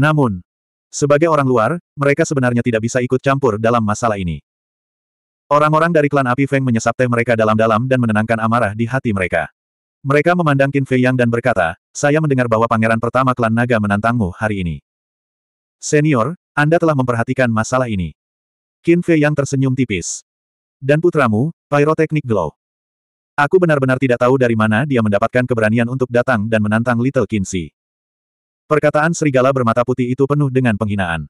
Namun, sebagai orang luar, mereka sebenarnya tidak bisa ikut campur dalam masalah ini. Orang-orang dari klan Api Feng menyesap teh mereka dalam-dalam dan menenangkan amarah di hati mereka. Mereka memandang Qin Fei Yang dan berkata, saya mendengar bahwa pangeran pertama klan naga menantangmu hari ini. Senior, Anda telah memperhatikan masalah ini. Qin Fei Yang tersenyum tipis. Dan putramu, Pyrotechnic Glow. Aku benar-benar tidak tahu dari mana dia mendapatkan keberanian untuk datang dan menantang Little Qin Si. Perkataan serigala bermata putih itu penuh dengan penghinaan.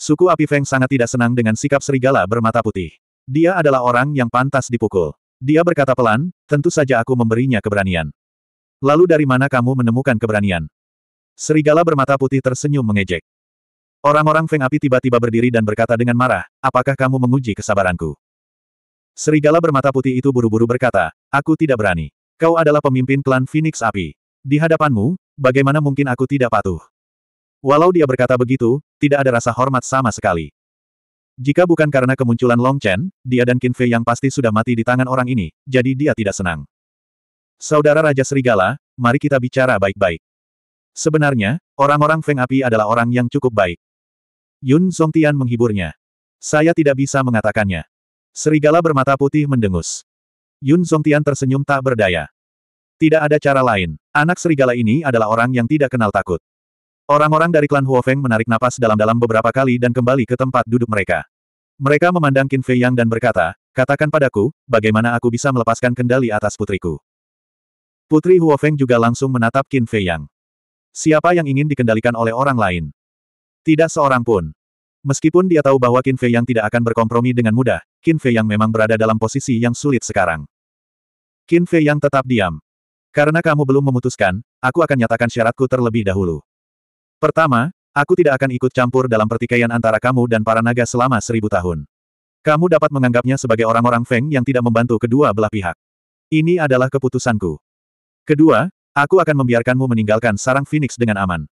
Suku Api Feng sangat tidak senang dengan sikap serigala bermata putih. Dia adalah orang yang pantas dipukul. Dia berkata pelan, tentu saja aku memberinya keberanian. Lalu dari mana kamu menemukan keberanian? Serigala bermata putih tersenyum mengejek. Orang-orang Feng Api tiba-tiba berdiri dan berkata dengan marah, apakah kamu menguji kesabaranku? Serigala bermata putih itu buru-buru berkata, aku tidak berani. Kau adalah pemimpin klan Phoenix Api. Di hadapanmu, Bagaimana mungkin aku tidak patuh? Walau dia berkata begitu, tidak ada rasa hormat sama sekali. Jika bukan karena kemunculan Long Chen, dia dan Qin Fei yang pasti sudah mati di tangan orang ini, jadi dia tidak senang. Saudara Raja Serigala, mari kita bicara baik-baik. Sebenarnya, orang-orang Feng Api adalah orang yang cukup baik. Yun Songtian menghiburnya. Saya tidak bisa mengatakannya. Serigala bermata putih mendengus. Yun Songtian tersenyum tak berdaya. Tidak ada cara lain. Anak serigala ini adalah orang yang tidak kenal takut. Orang-orang dari klan Huofeng menarik napas dalam-dalam beberapa kali dan kembali ke tempat duduk mereka. Mereka memandang Qin Fei Yang dan berkata, katakan padaku, bagaimana aku bisa melepaskan kendali atas putriku. Putri Huofeng juga langsung menatap Qin Fei Yang. Siapa yang ingin dikendalikan oleh orang lain? Tidak seorang pun. Meskipun dia tahu bahwa Qin Fei Yang tidak akan berkompromi dengan mudah, Qin Fei Yang memang berada dalam posisi yang sulit sekarang. Qin Fei Yang tetap diam. Karena kamu belum memutuskan, aku akan nyatakan syaratku terlebih dahulu. Pertama, aku tidak akan ikut campur dalam pertikaian antara kamu dan para naga selama seribu tahun. Kamu dapat menganggapnya sebagai orang-orang Feng yang tidak membantu kedua belah pihak. Ini adalah keputusanku. Kedua, aku akan membiarkanmu meninggalkan sarang Phoenix dengan aman.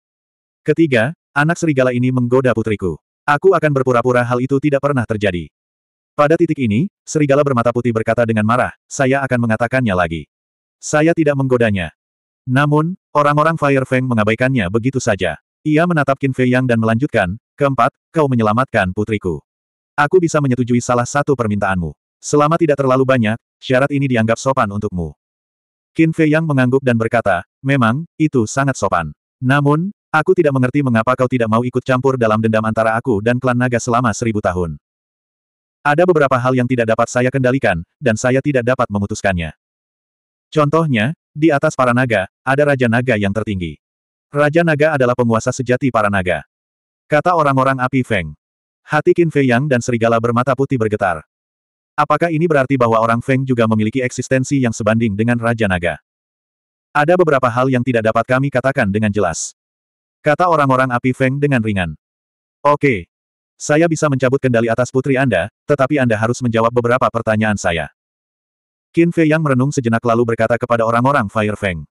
Ketiga, anak serigala ini menggoda putriku. Aku akan berpura-pura hal itu tidak pernah terjadi. Pada titik ini, serigala bermata putih berkata dengan marah, saya akan mengatakannya lagi. Saya tidak menggodanya. Namun, orang-orang Fire Feng mengabaikannya begitu saja. Ia menatap Qin Fei Yang dan melanjutkan, keempat, kau menyelamatkan putriku. Aku bisa menyetujui salah satu permintaanmu. Selama tidak terlalu banyak, syarat ini dianggap sopan untukmu. Qin Fei Yang mengangguk dan berkata, memang, itu sangat sopan. Namun, aku tidak mengerti mengapa kau tidak mau ikut campur dalam dendam antara aku dan klan naga selama seribu tahun. Ada beberapa hal yang tidak dapat saya kendalikan, dan saya tidak dapat memutuskannya. Contohnya, di atas para naga, ada Raja Naga yang tertinggi. Raja Naga adalah penguasa sejati para naga. Kata orang-orang api Feng. Hati Qin Fei Yang dan serigala bermata putih bergetar. Apakah ini berarti bahwa orang Feng juga memiliki eksistensi yang sebanding dengan Raja Naga? Ada beberapa hal yang tidak dapat kami katakan dengan jelas. Kata orang-orang api Feng dengan ringan. Oke. Saya bisa mencabut kendali atas putri Anda, tetapi Anda harus menjawab beberapa pertanyaan saya. Qin Fei yang merenung sejenak lalu berkata kepada orang-orang Fire Feng,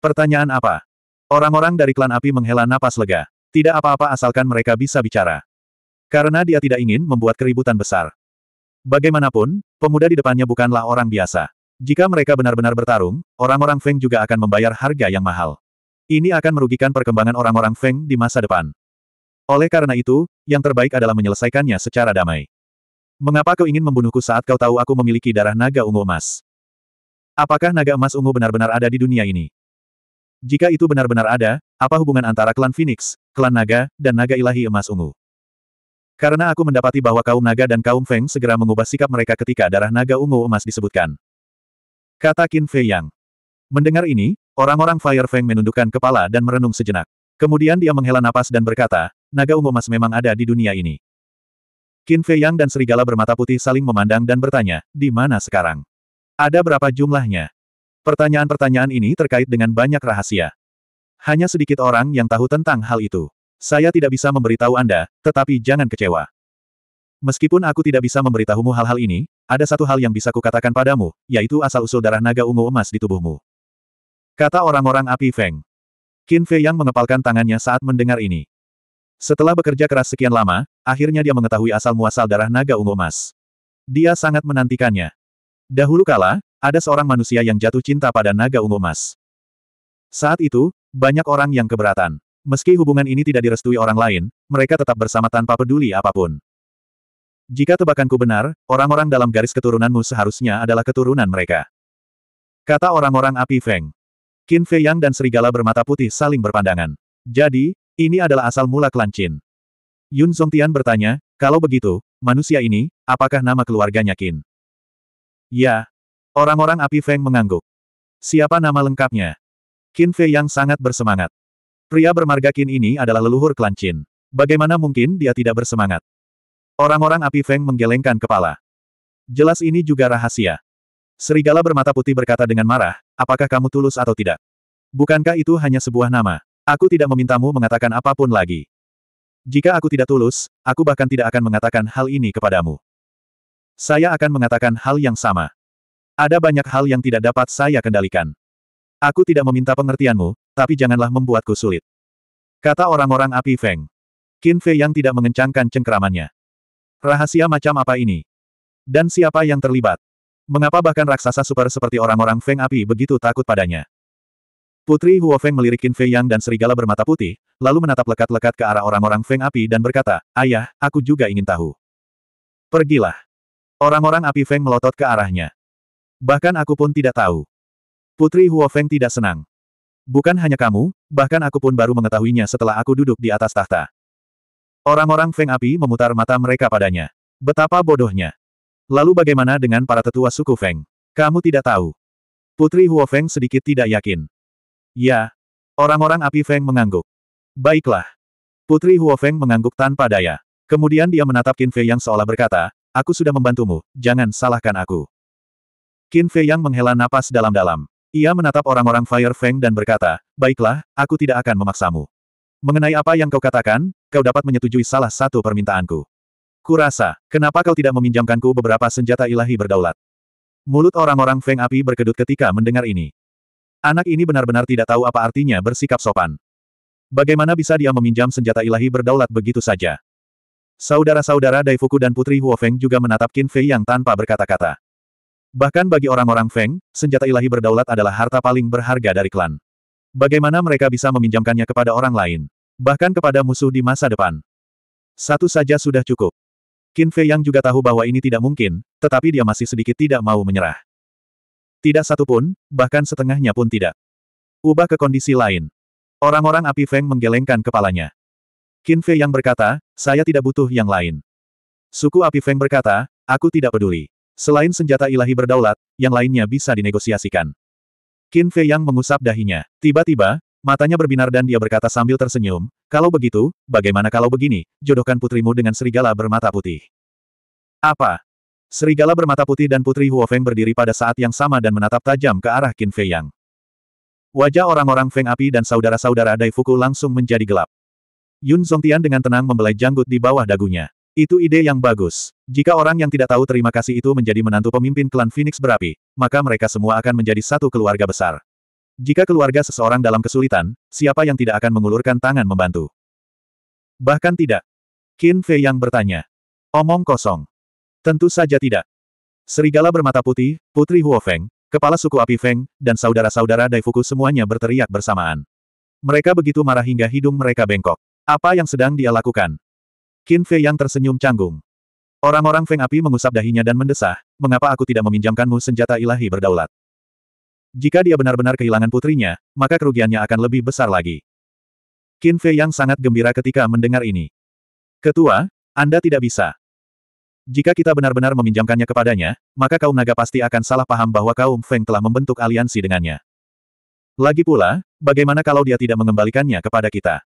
Pertanyaan apa? Orang-orang dari klan api menghela napas lega. Tidak apa-apa asalkan mereka bisa bicara. Karena dia tidak ingin membuat keributan besar. Bagaimanapun, pemuda di depannya bukanlah orang biasa. Jika mereka benar-benar bertarung, orang-orang Feng juga akan membayar harga yang mahal. Ini akan merugikan perkembangan orang-orang Feng di masa depan. Oleh karena itu, yang terbaik adalah menyelesaikannya secara damai. Mengapa kau ingin membunuhku saat kau tahu aku memiliki darah naga ungu emas? Apakah naga emas ungu benar-benar ada di dunia ini? Jika itu benar-benar ada, apa hubungan antara klan Phoenix, klan naga, dan naga ilahi emas ungu? Karena aku mendapati bahwa kaum naga dan kaum Feng segera mengubah sikap mereka ketika darah naga ungu emas disebutkan. Kata Qin Fei Yang. Mendengar ini, orang-orang Fire Feng menundukkan kepala dan merenung sejenak. Kemudian dia menghela napas dan berkata, naga ungu emas memang ada di dunia ini. Qin Fei Yang dan serigala bermata putih saling memandang dan bertanya, di mana sekarang? Ada berapa jumlahnya? Pertanyaan-pertanyaan ini terkait dengan banyak rahasia. Hanya sedikit orang yang tahu tentang hal itu. Saya tidak bisa memberitahu Anda, tetapi jangan kecewa. Meskipun aku tidak bisa memberitahumu hal-hal ini, ada satu hal yang bisa kukatakan padamu, yaitu asal-usul darah naga ungu emas di tubuhmu. Kata orang-orang api Feng. Qin Fei Yang mengepalkan tangannya saat mendengar ini. Setelah bekerja keras sekian lama, akhirnya dia mengetahui asal-muasal darah naga ungu emas. Dia sangat menantikannya. Dahulu kala, ada seorang manusia yang jatuh cinta pada naga ungu emas. Saat itu, banyak orang yang keberatan. Meski hubungan ini tidak direstui orang lain, mereka tetap bersama tanpa peduli apapun. Jika tebakanku benar, orang-orang dalam garis keturunanmu seharusnya adalah keturunan mereka. Kata orang-orang api Feng. Qin Fei Yang dan serigala bermata putih saling berpandangan. Jadi, ini adalah asal mula klan Qin. Yun Songtian bertanya, kalau begitu, manusia ini, apakah nama keluarganya Qin? Ya. Orang-orang api Feng mengangguk. Siapa nama lengkapnya? Qin Fei yang sangat bersemangat. Pria bermarga Qin ini adalah leluhur klan Qin. Bagaimana mungkin dia tidak bersemangat? Orang-orang api Feng menggelengkan kepala. Jelas ini juga rahasia. Serigala bermata putih berkata dengan marah, apakah kamu tulus atau tidak? Bukankah itu hanya sebuah nama? Aku tidak memintamu mengatakan apapun lagi. Jika aku tidak tulus, aku bahkan tidak akan mengatakan hal ini kepadamu. Saya akan mengatakan hal yang sama. Ada banyak hal yang tidak dapat saya kendalikan. Aku tidak meminta pengertianmu, tapi janganlah membuatku sulit. Kata orang-orang api Feng. Qin Fei yang tidak mengencangkan cengkeramannya. Rahasia macam apa ini? Dan siapa yang terlibat? Mengapa bahkan raksasa super seperti orang-orang Feng api begitu takut padanya? Putri Huo Feng melirikin Fei Yang dan serigala bermata putih, lalu menatap lekat-lekat ke arah orang-orang Feng Api dan berkata, Ayah, aku juga ingin tahu. Pergilah. Orang-orang api Feng melotot ke arahnya. Bahkan aku pun tidak tahu. Putri Huo Feng tidak senang. Bukan hanya kamu, bahkan aku pun baru mengetahuinya setelah aku duduk di atas tahta. Orang-orang Feng Api memutar mata mereka padanya. Betapa bodohnya. Lalu bagaimana dengan para tetua suku Feng? Kamu tidak tahu. Putri Huo Feng sedikit tidak yakin. Ya. Orang-orang api Feng mengangguk. Baiklah. Putri Huo Feng mengangguk tanpa daya. Kemudian dia menatap Qin Fei Yang seolah berkata, aku sudah membantumu, jangan salahkan aku. Qin Fei Yang menghela napas dalam-dalam. Ia menatap orang-orang Fire Feng dan berkata, baiklah, aku tidak akan memaksamu. Mengenai apa yang kau katakan, kau dapat menyetujui salah satu permintaanku. Kurasa, kenapa kau tidak meminjamkanku beberapa senjata ilahi berdaulat? Mulut orang-orang Feng Api berkedut ketika mendengar ini. Anak ini benar-benar tidak tahu apa artinya bersikap sopan. Bagaimana bisa dia meminjam senjata ilahi berdaulat begitu saja? Saudara-saudara Daifuku dan Putri Huofeng juga menatap Qin Fei Yang tanpa berkata-kata. Bahkan bagi orang-orang Feng, senjata ilahi berdaulat adalah harta paling berharga dari klan. Bagaimana mereka bisa meminjamkannya kepada orang lain? Bahkan kepada musuh di masa depan. Satu saja sudah cukup. Qin Fei Yang juga tahu bahwa ini tidak mungkin, tetapi dia masih sedikit tidak mau menyerah. Tidak satu pun, bahkan setengahnya pun tidak. Ubah ke kondisi lain. Orang-orang api Feng menggelengkan kepalanya. Qin Fei yang berkata, saya tidak butuh yang lain. Suku api Feng berkata, aku tidak peduli. Selain senjata ilahi berdaulat, yang lainnya bisa dinegosiasikan. Qin Fei yang mengusap dahinya. Tiba-tiba, matanya berbinar dan dia berkata sambil tersenyum, kalau begitu, bagaimana kalau begini, jodohkan putrimu dengan serigala bermata putih. Apa? Serigala bermata putih dan Putri Huofeng berdiri pada saat yang sama dan menatap tajam ke arah Qin Fei Yang. Wajah orang-orang Feng Api dan saudara-saudara Daifuku langsung menjadi gelap. Yun Zongtian dengan tenang membelai janggut di bawah dagunya. Itu ide yang bagus. Jika orang yang tidak tahu terima kasih itu menjadi menantu pemimpin klan Phoenix berapi, maka mereka semua akan menjadi satu keluarga besar. Jika keluarga seseorang dalam kesulitan, siapa yang tidak akan mengulurkan tangan membantu? Bahkan tidak. Qin Fei Yang bertanya. Omong kosong. Tentu saja tidak. Serigala bermata putih, Putri Huofeng, kepala suku api Feng, dan saudara-saudara Daifuku semuanya berteriak bersamaan. Mereka begitu marah hingga hidung mereka bengkok. Apa yang sedang dia lakukan? Qin Fei yang tersenyum canggung. Orang-orang Feng api mengusap dahinya dan mendesah, mengapa aku tidak meminjamkanmu senjata ilahi berdaulat? Jika dia benar-benar kehilangan putrinya, maka kerugiannya akan lebih besar lagi. Qin Fei yang sangat gembira ketika mendengar ini. Ketua, Anda tidak bisa. Jika kita benar-benar meminjamkannya kepadanya, maka kaum naga pasti akan salah paham bahwa kaum Feng telah membentuk aliansi dengannya. Lagi pula, bagaimana kalau dia tidak mengembalikannya kepada kita?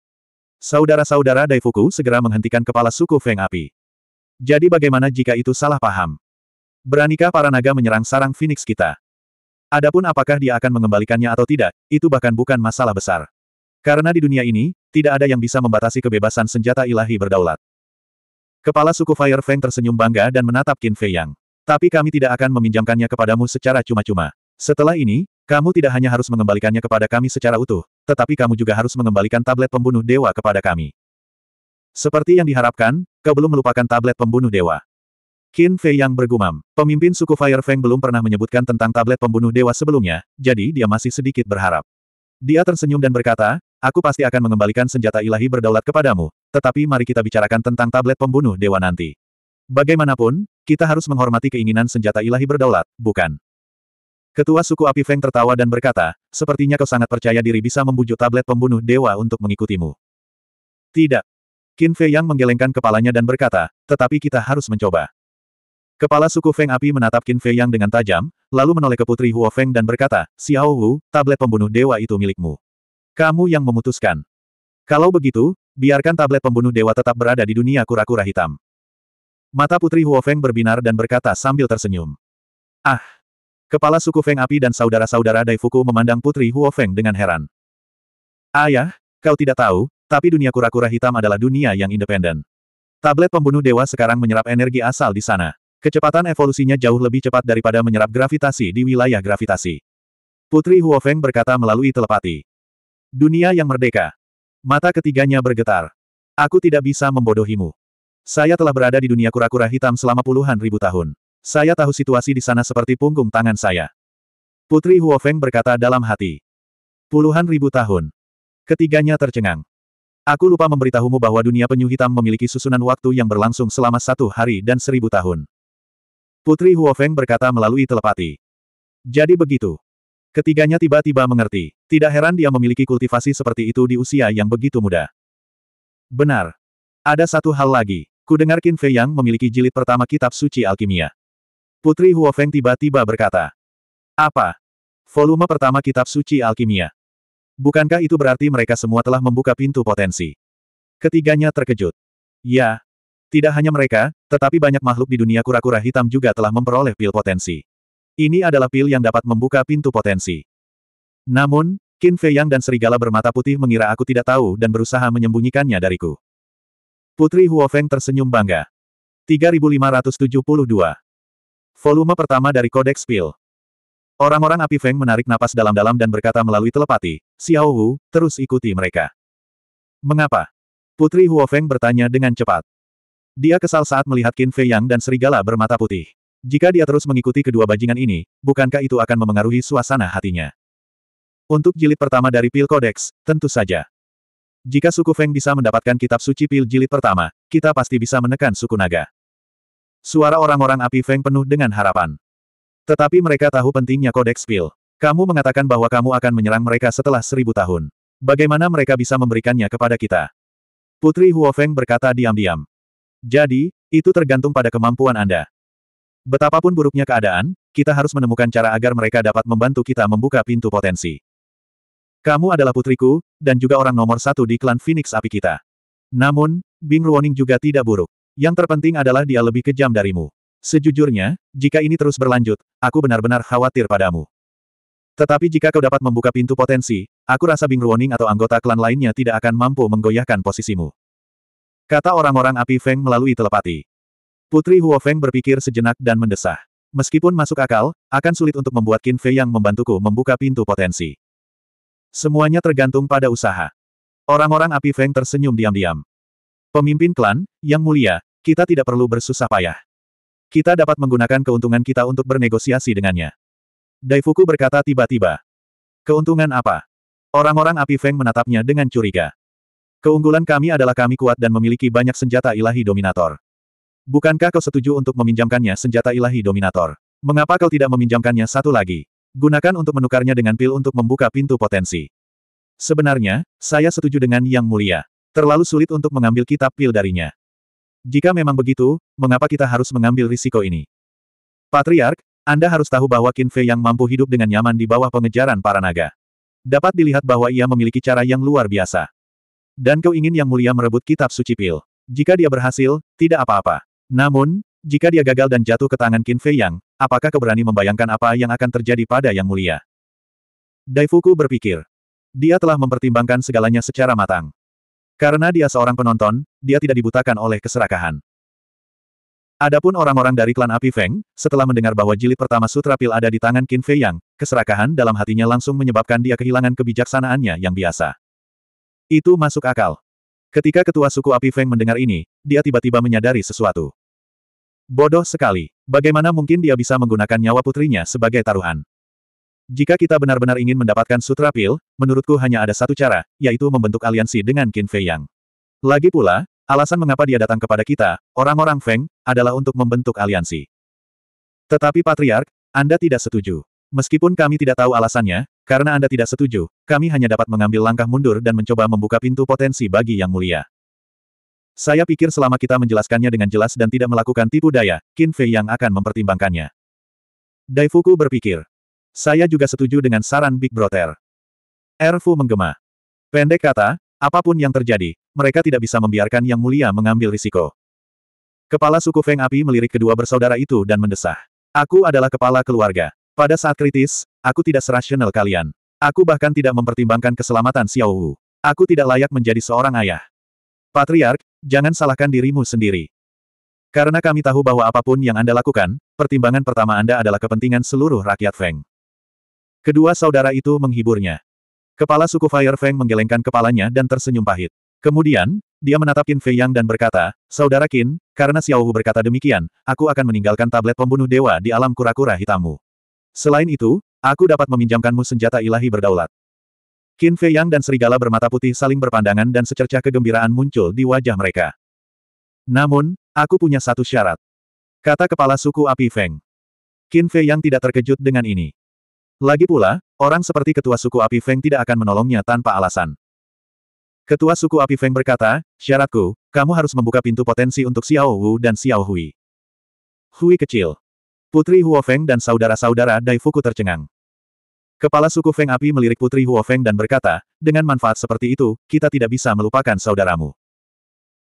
Saudara-saudara Daifuku segera menghentikan kepala suku Feng Api. Jadi bagaimana jika itu salah paham? Beranikah para naga menyerang sarang Phoenix kita? Adapun apakah dia akan mengembalikannya atau tidak, itu bahkan bukan masalah besar. Karena di dunia ini, tidak ada yang bisa membatasi kebebasan senjata ilahi berdaulat. Kepala suku Fire Feng tersenyum bangga dan menatap Qin Fei Yang. Tapi kami tidak akan meminjamkannya kepadamu secara cuma-cuma. Setelah ini, kamu tidak hanya harus mengembalikannya kepada kami secara utuh, tetapi kamu juga harus mengembalikan tablet pembunuh dewa kepada kami. Seperti yang diharapkan, kau belum melupakan tablet pembunuh dewa. Qin Fei Yang bergumam. Pemimpin suku Fire Feng belum pernah menyebutkan tentang tablet pembunuh dewa sebelumnya, jadi dia masih sedikit berharap. Dia tersenyum dan berkata, aku pasti akan mengembalikan senjata ilahi berdaulat kepadamu, tetapi mari kita bicarakan tentang tablet pembunuh dewa nanti. Bagaimanapun, kita harus menghormati keinginan senjata ilahi berdaulat, bukan? Ketua suku api Feng tertawa dan berkata, sepertinya kau sangat percaya diri bisa membujuk tablet pembunuh dewa untuk mengikutimu. Tidak. Qin Fei Yang menggelengkan kepalanya dan berkata, tetapi kita harus mencoba. Kepala suku Feng api menatap Qin Fei Yang dengan tajam, lalu menoleh ke putri Huo Feng dan berkata, Xiao Wu, tablet pembunuh dewa itu milikmu. Kamu yang memutuskan. Kalau begitu, biarkan tablet pembunuh dewa tetap berada di dunia kura-kura hitam. Mata Putri Huofeng berbinar dan berkata sambil tersenyum. Ah! Kepala suku Feng Api dan saudara-saudara Daifuku memandang Putri Huofeng dengan heran. Ayah, ya, kau tidak tahu, tapi dunia kura-kura hitam adalah dunia yang independen. Tablet pembunuh dewa sekarang menyerap energi asal di sana. Kecepatan evolusinya jauh lebih cepat daripada menyerap gravitasi di wilayah gravitasi. Putri Huofeng berkata melalui telepati. Dunia yang merdeka, Mata ketiganya bergetar. Aku tidak bisa membodohimu. Saya telah berada di dunia kura-kura hitam selama puluhan ribu tahun. Saya tahu situasi di sana seperti punggung tangan saya. Putri Huofeng berkata dalam hati. Puluhan ribu tahun. Ketiganya tercengang. Aku lupa memberitahumu bahwa dunia penyu hitam memiliki susunan waktu yang berlangsung selama satu hari dan seribu tahun. Putri Huofeng berkata melalui telepati. Jadi begitu. Ketiganya tiba-tiba mengerti. Tidak heran dia memiliki kultivasi seperti itu di usia yang begitu muda. Benar. Ada satu hal lagi. Kudengar dengar Qin Fei Yang memiliki jilid pertama kitab suci alkimia. Putri Huofeng tiba-tiba berkata. Apa? Volume pertama kitab suci alkimia. Bukankah itu berarti mereka semua telah membuka pintu potensi? Ketiganya terkejut. Ya. Tidak hanya mereka, tetapi banyak makhluk di dunia kura-kura hitam juga telah memperoleh pil potensi. Ini adalah pil yang dapat membuka pintu potensi. Namun, Qin Fei Yang dan serigala bermata putih mengira aku tidak tahu dan berusaha menyembunyikannya dariku. Putri Huofeng tersenyum bangga. 3572. Volume pertama dari Kodeks Pil. Orang-orang api Feng menarik napas dalam-dalam dan berkata melalui telepati, Xiao Wu, terus ikuti mereka. Mengapa? Putri Huofeng bertanya dengan cepat. Dia kesal saat melihat Qin Fei Yang dan serigala bermata putih. Jika dia terus mengikuti kedua bajingan ini, bukankah itu akan memengaruhi suasana hatinya? Untuk jilid pertama dari Pil Kodex, tentu saja. Jika suku Feng bisa mendapatkan kitab suci Pil jilid pertama, kita pasti bisa menekan suku naga. Suara orang-orang api Feng penuh dengan harapan. Tetapi mereka tahu pentingnya Kodeks Pil. Kamu mengatakan bahwa kamu akan menyerang mereka setelah seribu tahun. Bagaimana mereka bisa memberikannya kepada kita? Putri Huo Feng berkata diam-diam. Jadi, itu tergantung pada kemampuan Anda. Betapapun buruknya keadaan, kita harus menemukan cara agar mereka dapat membantu kita membuka pintu potensi. Kamu adalah putriku, dan juga orang nomor satu di klan Phoenix api kita. Namun, Bing Ruoning juga tidak buruk. Yang terpenting adalah dia lebih kejam darimu. Sejujurnya, jika ini terus berlanjut, aku benar-benar khawatir padamu. Tetapi jika kau dapat membuka pintu potensi, aku rasa Bing Ruoning atau anggota klan lainnya tidak akan mampu menggoyahkan posisimu. Kata orang-orang api Feng melalui telepati. Putri Feng berpikir sejenak dan mendesah. Meskipun masuk akal, akan sulit untuk membuat Qin Fei yang membantuku membuka pintu potensi. Semuanya tergantung pada usaha. Orang-orang api Feng tersenyum diam-diam. Pemimpin klan, yang mulia, kita tidak perlu bersusah payah. Kita dapat menggunakan keuntungan kita untuk bernegosiasi dengannya. Daifuku berkata tiba-tiba. Keuntungan apa? Orang-orang api Feng menatapnya dengan curiga. Keunggulan kami adalah kami kuat dan memiliki banyak senjata ilahi dominator. Bukankah kau setuju untuk meminjamkannya senjata ilahi Dominator? Mengapa kau tidak meminjamkannya satu lagi? Gunakan untuk menukarnya dengan pil untuk membuka pintu potensi. Sebenarnya, saya setuju dengan Yang Mulia. Terlalu sulit untuk mengambil kitab pil darinya. Jika memang begitu, mengapa kita harus mengambil risiko ini? Patriark, Anda harus tahu bahwa Qin Fei yang mampu hidup dengan nyaman di bawah pengejaran para naga. Dapat dilihat bahwa ia memiliki cara yang luar biasa. Dan kau ingin Yang Mulia merebut kitab suci pil. Jika dia berhasil, tidak apa-apa. Namun, jika dia gagal dan jatuh ke tangan Qin Fei Yang, apakah keberani membayangkan apa yang akan terjadi pada Yang Mulia? Daifuku berpikir. Dia telah mempertimbangkan segalanya secara matang. Karena dia seorang penonton, dia tidak dibutakan oleh keserakahan. Adapun orang-orang dari klan Api Feng, setelah mendengar bahwa jilid pertama Sutra Pil ada di tangan Qin Fei Yang, keserakahan dalam hatinya langsung menyebabkan dia kehilangan kebijaksanaannya yang biasa. Itu masuk akal. Ketika ketua suku api Feng mendengar ini, dia tiba-tiba menyadari sesuatu. Bodoh sekali. Bagaimana mungkin dia bisa menggunakan nyawa putrinya sebagai taruhan? Jika kita benar-benar ingin mendapatkan sutra pil, menurutku hanya ada satu cara, yaitu membentuk aliansi dengan Qin Fei Yang. Lagi pula, alasan mengapa dia datang kepada kita, orang-orang Feng, adalah untuk membentuk aliansi. Tetapi Patriark, Anda tidak setuju. Meskipun kami tidak tahu alasannya, karena Anda tidak setuju, kami hanya dapat mengambil langkah mundur dan mencoba membuka pintu potensi bagi Yang Mulia. Saya pikir selama kita menjelaskannya dengan jelas dan tidak melakukan tipu daya, Qin Fei yang akan mempertimbangkannya. Daifuku berpikir. Saya juga setuju dengan saran Big Brother. Erfu menggema. Pendek kata, apapun yang terjadi, mereka tidak bisa membiarkan Yang Mulia mengambil risiko. Kepala suku Feng Api melirik kedua bersaudara itu dan mendesah. Aku adalah kepala keluarga. Pada saat kritis, aku tidak serasional kalian. Aku bahkan tidak mempertimbangkan keselamatan Xiao Wu. Aku tidak layak menjadi seorang ayah. Patriark, jangan salahkan dirimu sendiri. Karena kami tahu bahwa apapun yang Anda lakukan, pertimbangan pertama Anda adalah kepentingan seluruh rakyat Feng. Kedua saudara itu menghiburnya. Kepala suku Fire Feng menggelengkan kepalanya dan tersenyum pahit. Kemudian, dia menatap Qin Fei Yang dan berkata, Saudara Qin, karena Xiao Wu berkata demikian, aku akan meninggalkan tablet pembunuh dewa di alam kura-kura hitammu. Selain itu, aku dapat meminjamkanmu senjata ilahi berdaulat. Qin Fei Yang dan serigala bermata putih saling berpandangan dan secercah kegembiraan muncul di wajah mereka. Namun, aku punya satu syarat. Kata kepala suku api Feng. Qin Fei Yang tidak terkejut dengan ini. Lagi pula, orang seperti ketua suku api Feng tidak akan menolongnya tanpa alasan. Ketua suku api Feng berkata, syaratku, kamu harus membuka pintu potensi untuk Xiao Wu dan Xiao Hui. Hui kecil. Putri Huofeng dan saudara-saudara Dai Fuku tercengang. Kepala suku Feng Api melirik Putri Huofeng dan berkata, dengan manfaat seperti itu, kita tidak bisa melupakan saudaramu.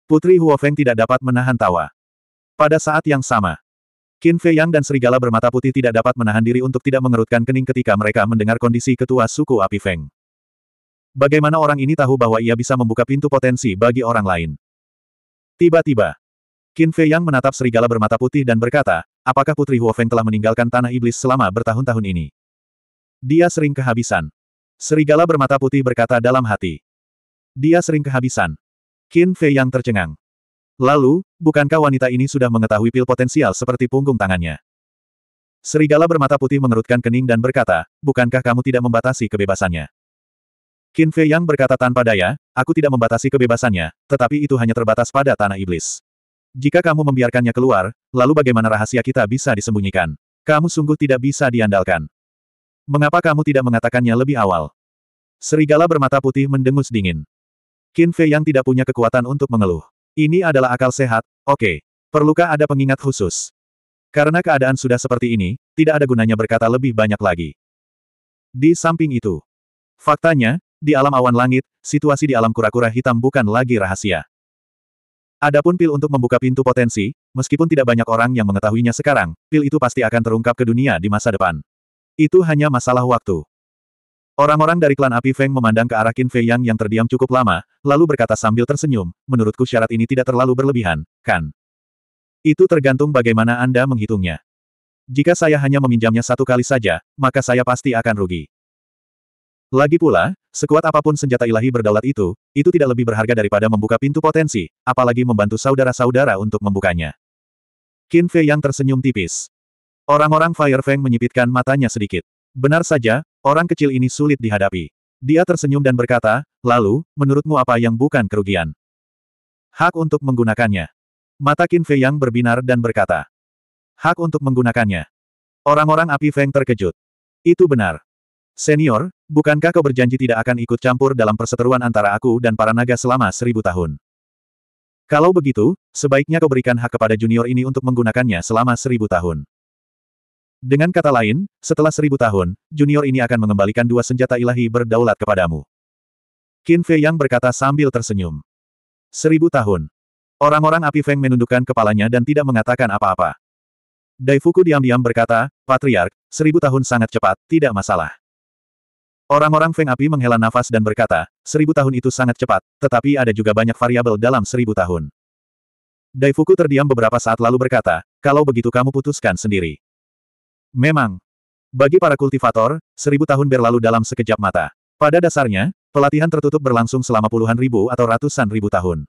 Putri Huofeng tidak dapat menahan tawa. Pada saat yang sama, Qin Fei Yang dan serigala bermata putih tidak dapat menahan diri untuk tidak mengerutkan kening ketika mereka mendengar kondisi ketua suku Api Feng. Bagaimana orang ini tahu bahwa ia bisa membuka pintu potensi bagi orang lain? Tiba-tiba, Qin Fei Yang menatap serigala bermata putih dan berkata, apakah Putri Huofeng telah meninggalkan tanah iblis selama bertahun-tahun ini? Dia sering kehabisan. Serigala bermata putih berkata dalam hati. Dia sering kehabisan. Qin Fei Yang tercengang. Lalu, bukankah wanita ini sudah mengetahui pil potensial seperti punggung tangannya? Serigala bermata putih mengerutkan kening dan berkata, bukankah kamu tidak membatasi kebebasannya? Qin Fei Yang berkata tanpa daya, aku tidak membatasi kebebasannya, tetapi itu hanya terbatas pada tanah iblis. Jika kamu membiarkannya keluar, lalu bagaimana rahasia kita bisa disembunyikan? Kamu sungguh tidak bisa diandalkan. Mengapa kamu tidak mengatakannya lebih awal? Serigala bermata putih mendengus dingin. Qin Fei yang tidak punya kekuatan untuk mengeluh. Ini adalah akal sehat, oke. Okay. Perlukah ada pengingat khusus? Karena keadaan sudah seperti ini, tidak ada gunanya berkata lebih banyak lagi. Di samping itu, faktanya, di alam awan langit, situasi di alam kura-kura hitam bukan lagi rahasia. Adapun pil untuk membuka pintu potensi, meskipun tidak banyak orang yang mengetahuinya sekarang, pil itu pasti akan terungkap ke dunia di masa depan. Itu hanya masalah waktu. Orang-orang dari klan Api Feng memandang ke arah Qin Fei Yang yang terdiam cukup lama, lalu berkata sambil tersenyum, menurutku syarat ini tidak terlalu berlebihan, kan? Itu tergantung bagaimana Anda menghitungnya. Jika saya hanya meminjamnya satu kali saja, maka saya pasti akan rugi. Lagi pula, Sekuat apapun senjata ilahi berdaulat itu, itu tidak lebih berharga daripada membuka pintu potensi, apalagi membantu saudara-saudara untuk membukanya. Qin Fei yang tersenyum tipis. Orang-orang Fire Feng menyipitkan matanya sedikit. Benar saja, orang kecil ini sulit dihadapi. Dia tersenyum dan berkata, lalu, menurutmu apa yang bukan kerugian? Hak untuk menggunakannya. Mata Qin Fei yang berbinar dan berkata. Hak untuk menggunakannya. Orang-orang api Feng terkejut. Itu benar. Senior, bukankah kau berjanji tidak akan ikut campur dalam perseteruan antara aku dan para naga selama seribu tahun? Kalau begitu, sebaiknya kau berikan hak kepada junior ini untuk menggunakannya selama seribu tahun. Dengan kata lain, setelah seribu tahun, junior ini akan mengembalikan dua senjata ilahi berdaulat kepadamu. Qin Fei Yang berkata sambil tersenyum. Seribu tahun. Orang-orang api Feng menundukkan kepalanya dan tidak mengatakan apa-apa. Daifuku diam-diam berkata, Patriark, seribu tahun sangat cepat, tidak masalah. Orang-orang Feng Api menghela nafas dan berkata, seribu tahun itu sangat cepat, tetapi ada juga banyak variabel dalam seribu tahun. Daifuku terdiam beberapa saat lalu berkata, kalau begitu kamu putuskan sendiri. Memang. Bagi para kultivator, seribu tahun berlalu dalam sekejap mata. Pada dasarnya, pelatihan tertutup berlangsung selama puluhan ribu atau ratusan ribu tahun.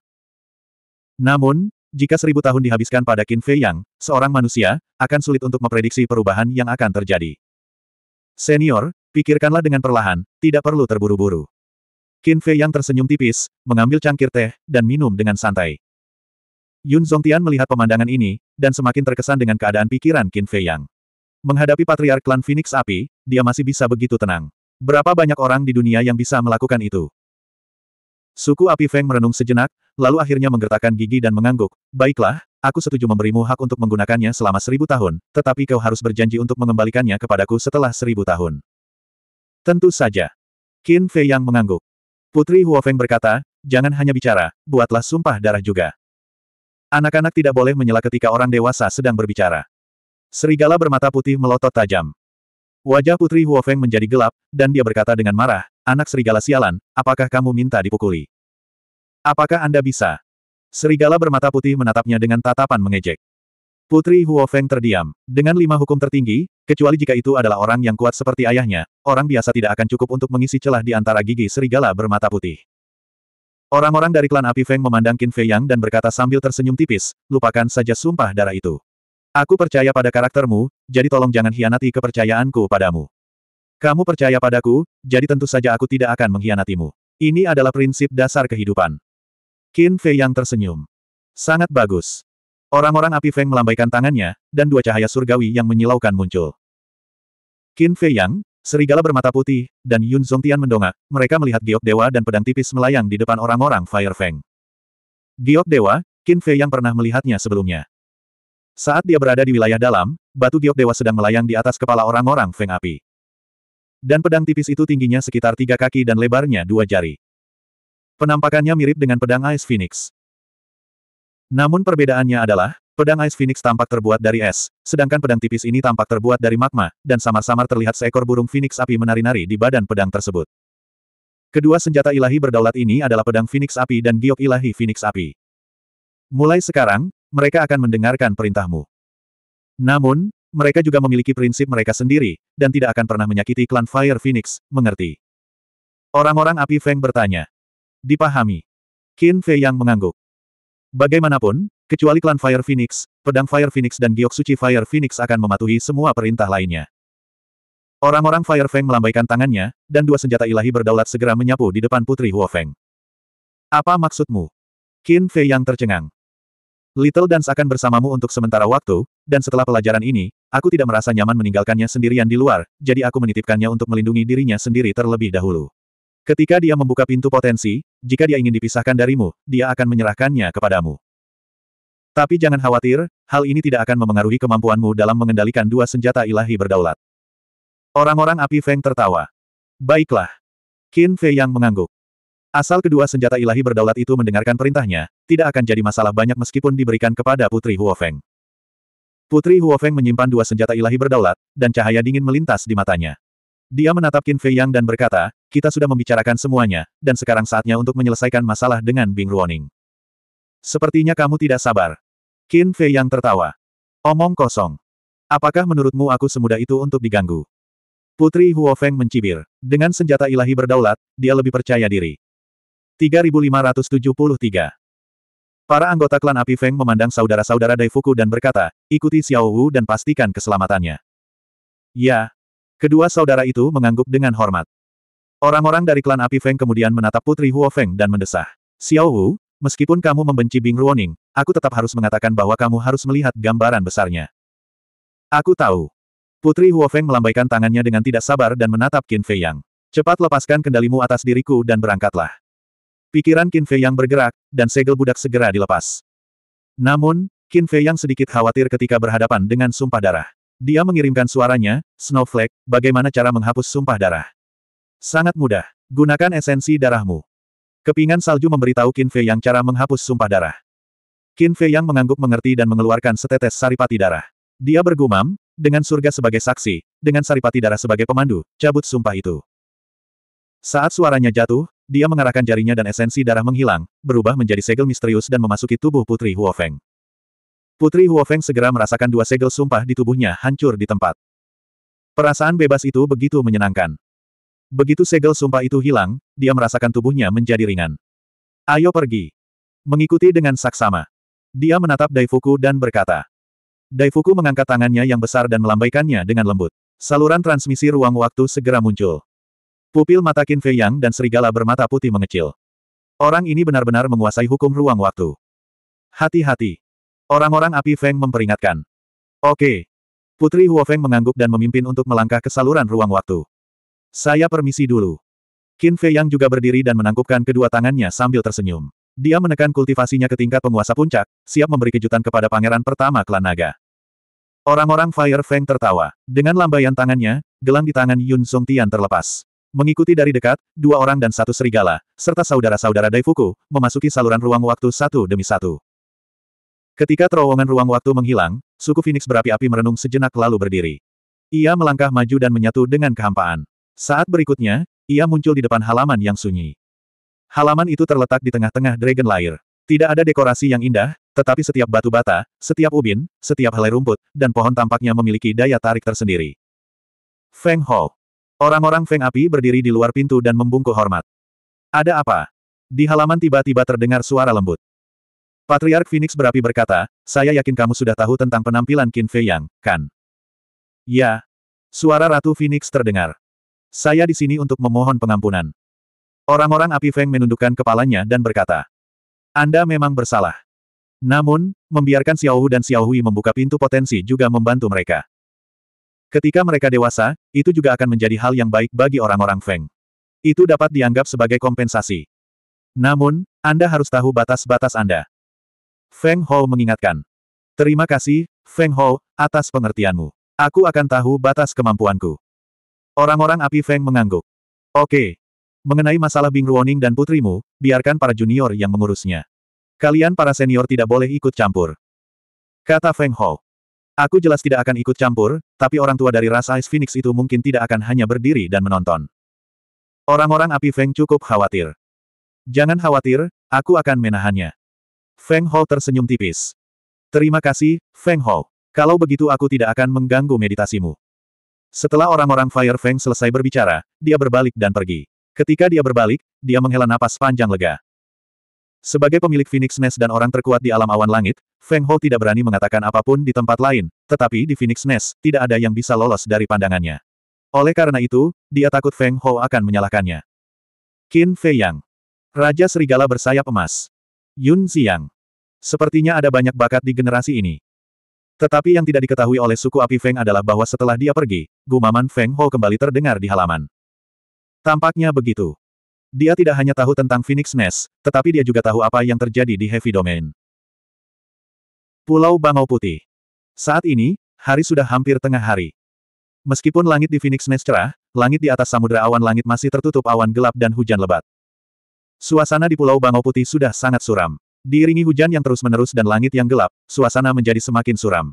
Namun, jika seribu tahun dihabiskan pada Qin Fei Yang, seorang manusia, akan sulit untuk memprediksi perubahan yang akan terjadi. Senior, Pikirkanlah dengan perlahan, tidak perlu terburu-buru. Qin Fei yang tersenyum tipis, mengambil cangkir teh, dan minum dengan santai. Yun Zongtian melihat pemandangan ini, dan semakin terkesan dengan keadaan pikiran Qin Fei Yang. Menghadapi patriark klan Phoenix Api, dia masih bisa begitu tenang. Berapa banyak orang di dunia yang bisa melakukan itu? Suku Api Feng merenung sejenak, lalu akhirnya menggertakkan gigi dan mengangguk. Baiklah, aku setuju memberimu hak untuk menggunakannya selama seribu tahun, tetapi kau harus berjanji untuk mengembalikannya kepadaku setelah seribu tahun. Tentu saja. Qin Fei yang mengangguk. Putri Huofeng berkata, jangan hanya bicara, buatlah sumpah darah juga. Anak-anak tidak boleh menyela ketika orang dewasa sedang berbicara. Serigala bermata putih melotot tajam. Wajah Putri Huofeng menjadi gelap, dan dia berkata dengan marah, anak serigala sialan, apakah kamu minta dipukuli? Apakah Anda bisa? Serigala bermata putih menatapnya dengan tatapan mengejek. Putri Huo Feng terdiam. Dengan lima hukum tertinggi, kecuali jika itu adalah orang yang kuat seperti ayahnya, orang biasa tidak akan cukup untuk mengisi celah di antara gigi serigala bermata putih. Orang-orang dari klan Api Feng memandang Qin Fei Yang dan berkata sambil tersenyum tipis, lupakan saja sumpah darah itu. Aku percaya pada karaktermu, jadi tolong jangan hianati kepercayaanku padamu. Kamu percaya padaku, jadi tentu saja aku tidak akan mengkhianatimu. Ini adalah prinsip dasar kehidupan. Qin Fei Yang tersenyum. Sangat bagus. Orang-orang api Feng melambaikan tangannya, dan dua cahaya surgawi yang menyilaukan muncul. Qin Fei Yang, serigala bermata putih, dan Yun Tian mendongak, mereka melihat giok dewa dan pedang tipis melayang di depan orang-orang Fire Feng. Giok dewa, Qin Fei Yang pernah melihatnya sebelumnya. Saat dia berada di wilayah dalam, batu giok dewa sedang melayang di atas kepala orang-orang Feng Api. Dan pedang tipis itu tingginya sekitar tiga kaki dan lebarnya dua jari. Penampakannya mirip dengan pedang Ice Phoenix. Namun perbedaannya adalah, pedang Ice Phoenix tampak terbuat dari es, sedangkan pedang tipis ini tampak terbuat dari magma, dan samar-samar terlihat seekor burung Phoenix api menari-nari di badan pedang tersebut. Kedua senjata ilahi berdaulat ini adalah pedang Phoenix api dan giok ilahi Phoenix api. Mulai sekarang, mereka akan mendengarkan perintahmu. Namun, mereka juga memiliki prinsip mereka sendiri, dan tidak akan pernah menyakiti klan Fire Phoenix, mengerti. Orang-orang api Feng bertanya. Dipahami. Qin Fei yang mengangguk. Bagaimanapun, kecuali klan Fire Phoenix, pedang Fire Phoenix dan Giok Suci Fire Phoenix akan mematuhi semua perintah lainnya. Orang-orang Fire Feng melambaikan tangannya, dan dua senjata ilahi berdaulat segera menyapu di depan Putri Huo Feng. Apa maksudmu? Qin Fei yang tercengang. Little Dance akan bersamamu untuk sementara waktu, dan setelah pelajaran ini, aku tidak merasa nyaman meninggalkannya sendirian di luar, jadi aku menitipkannya untuk melindungi dirinya sendiri terlebih dahulu. Ketika dia membuka pintu potensi, jika dia ingin dipisahkan darimu, dia akan menyerahkannya kepadamu. Tapi jangan khawatir, hal ini tidak akan memengaruhi kemampuanmu dalam mengendalikan dua senjata ilahi berdaulat. Orang-orang api Feng tertawa. Baiklah. Qin Fei yang mengangguk. Asal kedua senjata ilahi berdaulat itu mendengarkan perintahnya, tidak akan jadi masalah banyak meskipun diberikan kepada Putri Huofeng. Putri Huofeng menyimpan dua senjata ilahi berdaulat, dan cahaya dingin melintas di matanya. Dia menatap Qin Fei Yang dan berkata, kita sudah membicarakan semuanya, dan sekarang saatnya untuk menyelesaikan masalah dengan Bing Ruoning. Sepertinya kamu tidak sabar. Qin Fei Yang tertawa. Omong kosong. Apakah menurutmu aku semudah itu untuk diganggu? Putri Huo Feng mencibir. Dengan senjata ilahi berdaulat, dia lebih percaya diri. 3573 Para anggota klan api Feng memandang saudara-saudara Daifuku dan berkata, ikuti Xiao Wu dan pastikan keselamatannya. Ya, Kedua saudara itu mengangguk dengan hormat. Orang-orang dari klan api Feng kemudian menatap Putri Huo Feng dan mendesah. Xiao Wu, meskipun kamu membenci Bing Ruoning, aku tetap harus mengatakan bahwa kamu harus melihat gambaran besarnya. Aku tahu. Putri Huo Feng melambaikan tangannya dengan tidak sabar dan menatap Qin Fei Yang. Cepat lepaskan kendalimu atas diriku dan berangkatlah. Pikiran Qin Fei Yang bergerak, dan segel budak segera dilepas. Namun, Qin Fei Yang sedikit khawatir ketika berhadapan dengan sumpah darah. Dia mengirimkan suaranya, Snowflake, bagaimana cara menghapus sumpah darah? Sangat mudah. Gunakan esensi darahmu. Kepingan salju memberitahu Qin Fei yang cara menghapus sumpah darah. Qin Fei yang mengangguk mengerti dan mengeluarkan setetes saripati darah. Dia bergumam, dengan surga sebagai saksi, dengan saripati darah sebagai pemandu, cabut sumpah itu. Saat suaranya jatuh, dia mengarahkan jarinya dan esensi darah menghilang, berubah menjadi segel misterius dan memasuki tubuh Putri Huofeng. Putri Huofeng segera merasakan dua segel sumpah di tubuhnya hancur di tempat. Perasaan bebas itu begitu menyenangkan. Begitu segel sumpah itu hilang, dia merasakan tubuhnya menjadi ringan. Ayo pergi. Mengikuti dengan saksama. Dia menatap Daifuku dan berkata. Daifuku mengangkat tangannya yang besar dan melambaikannya dengan lembut. Saluran transmisi ruang waktu segera muncul. Pupil mata Qin Fei Yang dan serigala bermata putih mengecil. Orang ini benar-benar menguasai hukum ruang waktu. Hati-hati. Orang-orang api Feng memperingatkan. Oke. Putri Huo Feng mengangguk dan memimpin untuk melangkah ke saluran ruang waktu. Saya permisi dulu. Qin Fei Yang juga berdiri dan menangkupkan kedua tangannya sambil tersenyum. Dia menekan kultivasinya ke tingkat penguasa puncak, siap memberi kejutan kepada pangeran pertama klan naga. Orang-orang Fire Feng tertawa. Dengan lambaian tangannya, gelang di tangan Yun Song Tian terlepas. Mengikuti dari dekat, dua orang dan satu serigala, serta saudara-saudara Daifuku, memasuki saluran ruang waktu satu demi satu. Ketika terowongan ruang waktu menghilang, suku Phoenix berapi-api merenung sejenak lalu berdiri. Ia melangkah maju dan menyatu dengan kehampaan. Saat berikutnya, ia muncul di depan halaman yang sunyi. Halaman itu terletak di tengah-tengah Dragon Lair. Tidak ada dekorasi yang indah, tetapi setiap batu bata, setiap ubin, setiap helai rumput, dan pohon tampaknya memiliki daya tarik tersendiri. Feng Hall. Orang-orang Feng Api berdiri di luar pintu dan membungkuk hormat. Ada apa? Di halaman tiba-tiba terdengar suara lembut. Patriark Phoenix berapi berkata, saya yakin kamu sudah tahu tentang penampilan Qin Fei Yang, kan? Ya. Suara Ratu Phoenix terdengar. Saya di sini untuk memohon pengampunan. Orang-orang api Feng menundukkan kepalanya dan berkata, Anda memang bersalah. Namun, membiarkan Xiao Hu dan Xiao Hui membuka pintu potensi juga membantu mereka. Ketika mereka dewasa, itu juga akan menjadi hal yang baik bagi orang-orang Feng. Itu dapat dianggap sebagai kompensasi. Namun, Anda harus tahu batas-batas Anda. Feng Hou mengingatkan. Terima kasih, Feng Hou, atas pengertianmu. Aku akan tahu batas kemampuanku. Orang-orang api Feng mengangguk. Oke. Mengenai masalah Bing Ruoning dan putrimu, biarkan para junior yang mengurusnya. Kalian para senior tidak boleh ikut campur. Kata Feng Hou. Aku jelas tidak akan ikut campur, tapi orang tua dari ras Ice Phoenix itu mungkin tidak akan hanya berdiri dan menonton. Orang-orang api Feng cukup khawatir. Jangan khawatir, aku akan menahannya. Feng Hao tersenyum tipis. Terima kasih, Feng Hao. Kalau begitu aku tidak akan mengganggu meditasimu. Setelah orang-orang Fire Feng selesai berbicara, dia berbalik dan pergi. Ketika dia berbalik, dia menghela napas panjang lega. Sebagai pemilik Phoenix Nest dan orang terkuat di alam awan langit, Feng Ho tidak berani mengatakan apapun di tempat lain, tetapi di Phoenix Nest, tidak ada yang bisa lolos dari pandangannya. Oleh karena itu, dia takut Feng Ho akan menyalahkannya. Qin Fei Yang. Raja Serigala bersayap emas. Yun Xiang. Sepertinya ada banyak bakat di generasi ini. Tetapi yang tidak diketahui oleh suku api Feng adalah bahwa setelah dia pergi, gumaman Feng Ho kembali terdengar di halaman. Tampaknya begitu. Dia tidak hanya tahu tentang Phoenix Nest, tetapi dia juga tahu apa yang terjadi di Heavy Domain. Pulau Bangau Putih. Saat ini, hari sudah hampir tengah hari. Meskipun langit di Phoenix Nest cerah, langit di atas samudera awan langit masih tertutup awan gelap dan hujan lebat. Suasana di Pulau Bangau Putih sudah sangat suram. Diiringi hujan yang terus-menerus dan langit yang gelap, suasana menjadi semakin suram.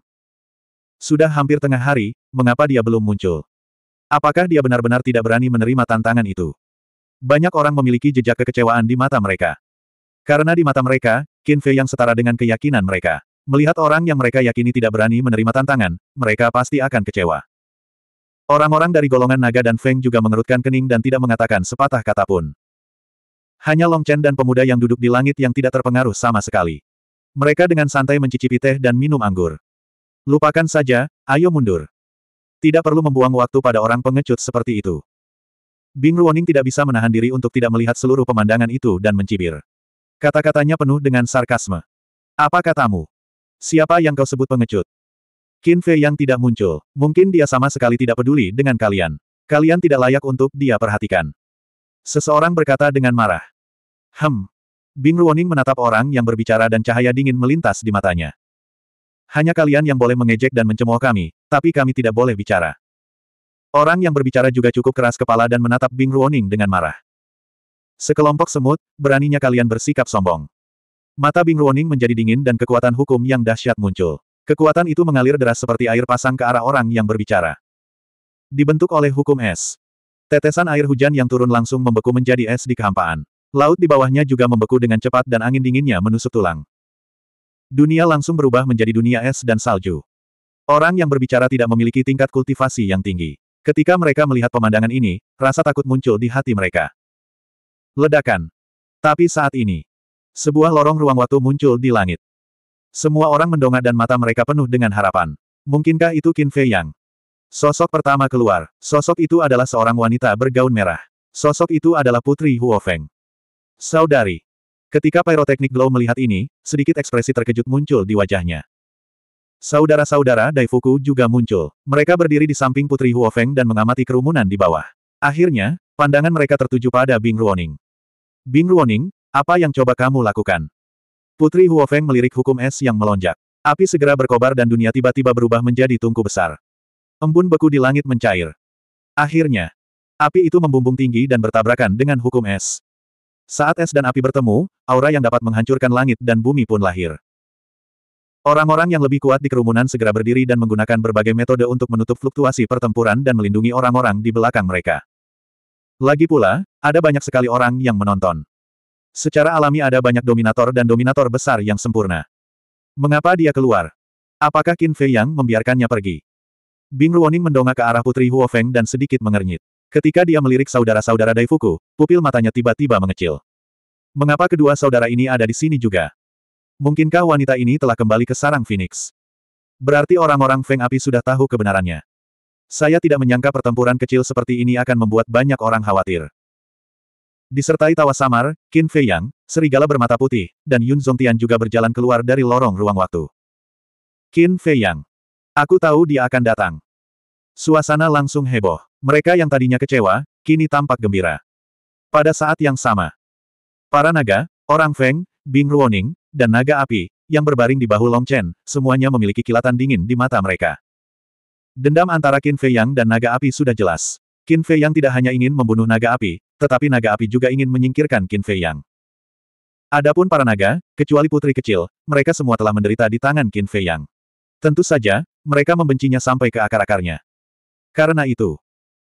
Sudah hampir tengah hari, mengapa dia belum muncul? Apakah dia benar-benar tidak berani menerima tantangan itu? Banyak orang memiliki jejak kekecewaan di mata mereka. Karena di mata mereka, Qin Fei yang setara dengan keyakinan mereka. Melihat orang yang mereka yakini tidak berani menerima tantangan, mereka pasti akan kecewa. Orang-orang dari golongan naga dan Feng juga mengerutkan kening dan tidak mengatakan sepatah kata pun. Hanya Long Chen dan pemuda yang duduk di langit yang tidak terpengaruh sama sekali. Mereka dengan santai mencicipi teh dan minum anggur. Lupakan saja, ayo mundur. Tidak perlu membuang waktu pada orang pengecut seperti itu. Bing Ruoning tidak bisa menahan diri untuk tidak melihat seluruh pemandangan itu dan mencibir. Kata-katanya penuh dengan sarkasme. Apa katamu? Siapa yang kau sebut pengecut? Qin Fei yang tidak muncul. Mungkin dia sama sekali tidak peduli dengan kalian. Kalian tidak layak untuk dia perhatikan. Seseorang berkata dengan marah. Hem. Bing Ruoning menatap orang yang berbicara dan cahaya dingin melintas di matanya. Hanya kalian yang boleh mengejek dan mencemooh kami, tapi kami tidak boleh bicara. Orang yang berbicara juga cukup keras kepala dan menatap Bing Ruoning dengan marah. Sekelompok semut, beraninya kalian bersikap sombong. Mata Bing Ruoning menjadi dingin dan kekuatan hukum yang dahsyat muncul. Kekuatan itu mengalir deras seperti air pasang ke arah orang yang berbicara. Dibentuk oleh hukum es. Tetesan air hujan yang turun langsung membeku menjadi es di kehampaan. Laut di bawahnya juga membeku dengan cepat dan angin dinginnya menusuk tulang. Dunia langsung berubah menjadi dunia es dan salju. Orang yang berbicara tidak memiliki tingkat kultivasi yang tinggi. Ketika mereka melihat pemandangan ini, rasa takut muncul di hati mereka. Ledakan. Tapi saat ini, sebuah lorong ruang waktu muncul di langit. Semua orang mendongak dan mata mereka penuh dengan harapan. Mungkinkah itu Qin Fei Yang? Sosok pertama keluar. Sosok itu adalah seorang wanita bergaun merah. Sosok itu adalah Putri Huofeng. Saudari. Ketika Pyroteknik Glow melihat ini, sedikit ekspresi terkejut muncul di wajahnya. Saudara-saudara Daifuku juga muncul. Mereka berdiri di samping Putri Huofeng dan mengamati kerumunan di bawah. Akhirnya, pandangan mereka tertuju pada Bing Ruoning. Bing Ruoning, apa yang coba kamu lakukan? Putri Huofeng melirik hukum es yang melonjak. Api segera berkobar dan dunia tiba-tiba berubah menjadi tungku besar. Embun beku di langit mencair. Akhirnya, api itu membumbung tinggi dan bertabrakan dengan hukum es. Saat es dan api bertemu, aura yang dapat menghancurkan langit dan bumi pun lahir. Orang-orang yang lebih kuat di kerumunan segera berdiri dan menggunakan berbagai metode untuk menutup fluktuasi pertempuran dan melindungi orang-orang di belakang mereka. Lagi pula, ada banyak sekali orang yang menonton. Secara alami ada banyak dominator dan dominator besar yang sempurna. Mengapa dia keluar? Apakah Qin Fei Yang membiarkannya pergi? Bing Ruoning mendongak ke arah Putri Huo Feng dan sedikit mengernyit. Ketika dia melirik saudara-saudara Daifuku, pupil matanya tiba-tiba mengecil. Mengapa kedua saudara ini ada di sini juga? Mungkinkah wanita ini telah kembali ke sarang Phoenix? Berarti orang-orang Feng Api sudah tahu kebenarannya. Saya tidak menyangka pertempuran kecil seperti ini akan membuat banyak orang khawatir. Disertai tawa samar, Qin Fei Yang, serigala bermata putih, dan Yun Zongtian juga berjalan keluar dari lorong ruang waktu. Qin Fei Yang, Aku tahu dia akan datang. Suasana langsung heboh. Mereka yang tadinya kecewa, kini tampak gembira. Pada saat yang sama, para naga, orang Feng, Bing Ruoning, dan naga api, yang berbaring di bahu Long Chen, semuanya memiliki kilatan dingin di mata mereka. Dendam antara Qin Fei Yang dan naga api sudah jelas. Qin Fei Yang tidak hanya ingin membunuh naga api, tetapi naga api juga ingin menyingkirkan Qin Fei Yang. Adapun para naga, kecuali putri kecil, mereka semua telah menderita di tangan Qin Fei Yang. Tentu saja, mereka membencinya sampai ke akar-akarnya. Karena itu,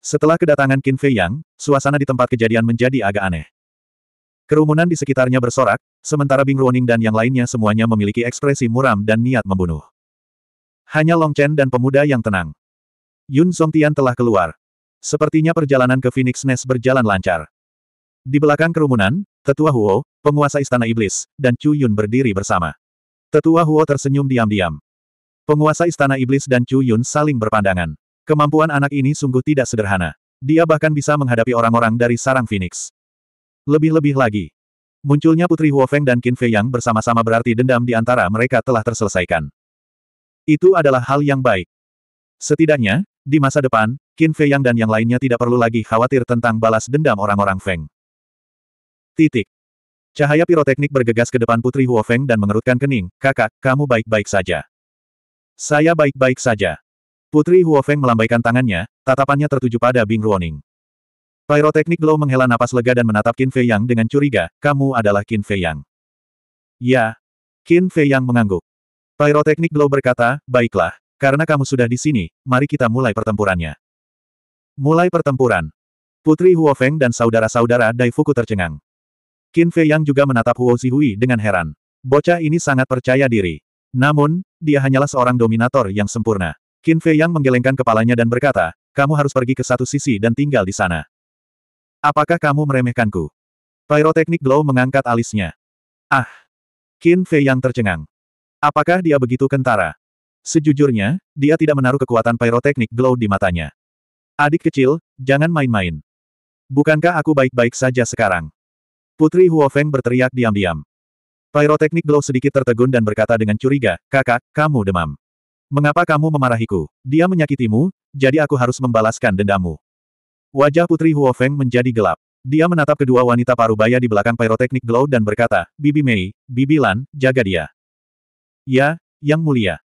setelah kedatangan Qin Fei Yang, suasana di tempat kejadian menjadi agak aneh. Kerumunan di sekitarnya bersorak, sementara Bing Ruoning dan yang lainnya semuanya memiliki ekspresi muram dan niat membunuh. Hanya Long Chen dan pemuda yang tenang. Yun Songtian telah keluar. Sepertinya perjalanan ke Phoenix Nest berjalan lancar. Di belakang kerumunan, Tetua Huo, penguasa Istana Iblis, dan Chu Yun berdiri bersama. Tetua Huo tersenyum diam-diam. Penguasa Istana Iblis dan Chu Yun saling berpandangan. Kemampuan anak ini sungguh tidak sederhana. Dia bahkan bisa menghadapi orang-orang dari sarang Phoenix. Lebih-lebih lagi. Munculnya Putri Huofeng dan Qin Fei Yang bersama-sama berarti dendam di antara mereka telah terselesaikan. Itu adalah hal yang baik. Setidaknya, di masa depan, Qin Fei Yang dan yang lainnya tidak perlu lagi khawatir tentang balas dendam orang-orang Feng. Titik. Cahaya piroteknik bergegas ke depan Putri Huofeng dan mengerutkan kening, kakak, kamu baik-baik saja. Saya baik-baik saja. Putri Huofeng melambaikan tangannya, tatapannya tertuju pada Bing Ruoning. Pyroteknik Glow menghela napas lega dan menatap Qin Fei Yang dengan curiga, kamu adalah Qin Fei Yang. Ya. Qin Fei Yang mengangguk. Pyroteknik Glow berkata, baiklah, karena kamu sudah di sini, mari kita mulai pertempurannya. Mulai pertempuran. Putri Huofeng dan saudara-saudara Dai Ku tercengang. Qin Fei Yang juga menatap Huo Zihui dengan heran. Bocah ini sangat percaya diri. Namun, dia hanyalah seorang dominator yang sempurna. Qin Fei Yang menggelengkan kepalanya dan berkata, kamu harus pergi ke satu sisi dan tinggal di sana. Apakah kamu meremehkanku? Pyroteknik Glow mengangkat alisnya. Ah! Qin Fei Yang tercengang. Apakah dia begitu kentara? Sejujurnya, dia tidak menaruh kekuatan pyroteknik Glow di matanya. Adik kecil, jangan main-main. Bukankah aku baik-baik saja sekarang? Putri Huofeng berteriak diam-diam. Pyroteknik Glow sedikit tertegun dan berkata dengan curiga, kakak, kamu demam. Mengapa kamu memarahiku? Dia menyakitimu, jadi aku harus membalaskan dendammu." Wajah Putri Huofeng menjadi gelap. Dia menatap kedua wanita parubaya di belakang Pyroteknik Glow dan berkata, Bibi Mei, Bibi Lan, jaga dia. Ya, Yang Mulia.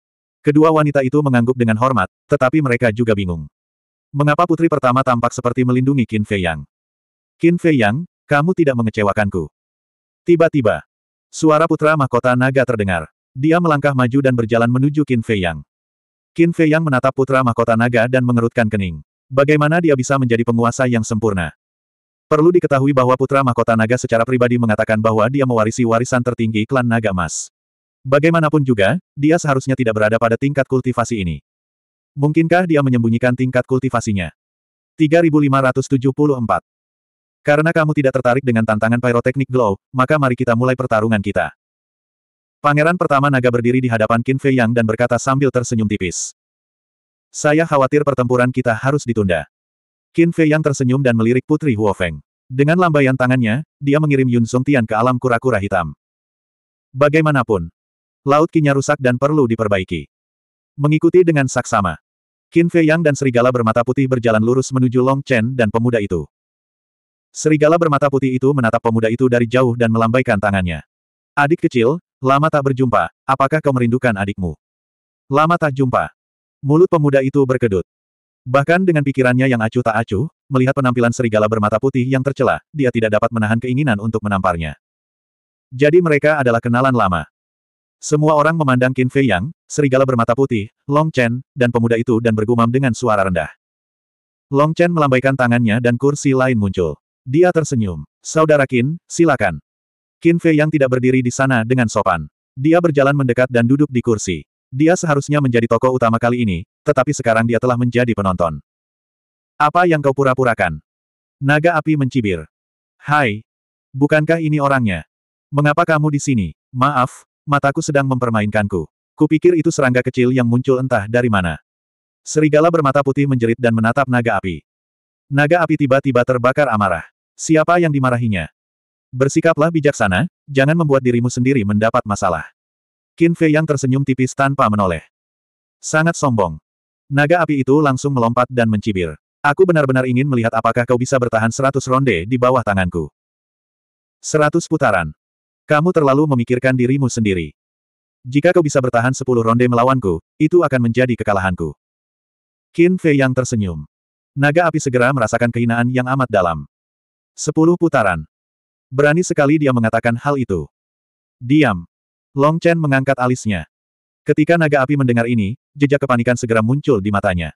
Kedua wanita itu mengangguk dengan hormat, tetapi mereka juga bingung. Mengapa putri pertama tampak seperti melindungi Qin Fei Yang? Qin Fei Yang, kamu tidak mengecewakanku. Tiba-tiba, Suara putra mahkota naga terdengar. Dia melangkah maju dan berjalan menuju Qin Fei Yang. Qin Fei Yang menatap putra mahkota naga dan mengerutkan kening. Bagaimana dia bisa menjadi penguasa yang sempurna? Perlu diketahui bahwa putra mahkota naga secara pribadi mengatakan bahwa dia mewarisi warisan tertinggi klan naga emas. Bagaimanapun juga, dia seharusnya tidak berada pada tingkat kultivasi ini. Mungkinkah dia menyembunyikan tingkat kultivasinya? 3574 karena kamu tidak tertarik dengan tantangan pyroteknik glow, maka mari kita mulai pertarungan kita. Pangeran pertama naga berdiri di hadapan Qin Fei Yang dan berkata sambil tersenyum tipis. Saya khawatir pertempuran kita harus ditunda. Qin Fei Yang tersenyum dan melirik Putri Huo Feng. Dengan lambaian tangannya, dia mengirim Yun Song Tian ke alam kura-kura hitam. Bagaimanapun, laut kinya rusak dan perlu diperbaiki. Mengikuti dengan saksama. Qin Fei Yang dan serigala bermata putih berjalan lurus menuju Long Chen dan pemuda itu. Serigala bermata putih itu menatap pemuda itu dari jauh dan melambaikan tangannya. Adik kecil, lama tak berjumpa, apakah kau merindukan adikmu? Lama tak jumpa. Mulut pemuda itu berkedut. Bahkan dengan pikirannya yang acuh tak acuh, melihat penampilan serigala bermata putih yang tercela, dia tidak dapat menahan keinginan untuk menamparnya. Jadi mereka adalah kenalan lama. Semua orang memandang Qin Fei Yang, serigala bermata putih, Long Chen, dan pemuda itu dan bergumam dengan suara rendah. Long Chen melambaikan tangannya dan kursi lain muncul. Dia tersenyum. Saudara Qin, silakan. Qin Fei yang tidak berdiri di sana dengan sopan. Dia berjalan mendekat dan duduk di kursi. Dia seharusnya menjadi tokoh utama kali ini, tetapi sekarang dia telah menjadi penonton. Apa yang kau pura-purakan? Naga api mencibir. Hai. Bukankah ini orangnya? Mengapa kamu di sini? Maaf, mataku sedang mempermainkanku. Kupikir itu serangga kecil yang muncul entah dari mana. Serigala bermata putih menjerit dan menatap naga api. Naga api tiba-tiba terbakar amarah. Siapa yang dimarahinya? Bersikaplah bijaksana, jangan membuat dirimu sendiri mendapat masalah. Qin Fei yang tersenyum tipis tanpa menoleh. Sangat sombong. Naga api itu langsung melompat dan mencibir. Aku benar-benar ingin melihat apakah kau bisa bertahan seratus ronde di bawah tanganku. Seratus putaran. Kamu terlalu memikirkan dirimu sendiri. Jika kau bisa bertahan sepuluh ronde melawanku, itu akan menjadi kekalahanku. Qin Fei yang tersenyum. Naga api segera merasakan kehinaan yang amat dalam. Sepuluh putaran. Berani sekali dia mengatakan hal itu. Diam. Long Chen mengangkat alisnya. Ketika naga api mendengar ini, jejak kepanikan segera muncul di matanya.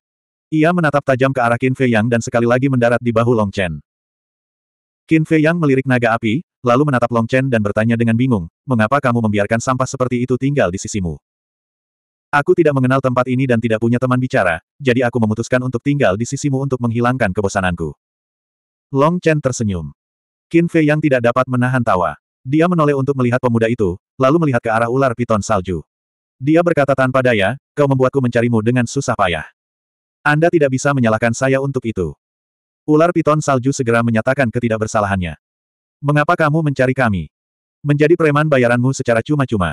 Ia menatap tajam ke arah Qin Fei Yang dan sekali lagi mendarat di bahu Long Chen. Qin Fei Yang melirik naga api, lalu menatap Long Chen dan bertanya dengan bingung, mengapa kamu membiarkan sampah seperti itu tinggal di sisimu? Aku tidak mengenal tempat ini dan tidak punya teman bicara, jadi aku memutuskan untuk tinggal di sisimu untuk menghilangkan kebosananku. Long Chen tersenyum. Qin Fei yang tidak dapat menahan tawa. Dia menoleh untuk melihat pemuda itu, lalu melihat ke arah ular piton salju. Dia berkata tanpa daya, kau membuatku mencarimu dengan susah payah. Anda tidak bisa menyalahkan saya untuk itu. Ular piton salju segera menyatakan ketidakbersalahannya. Mengapa kamu mencari kami? Menjadi preman bayaranmu secara cuma-cuma.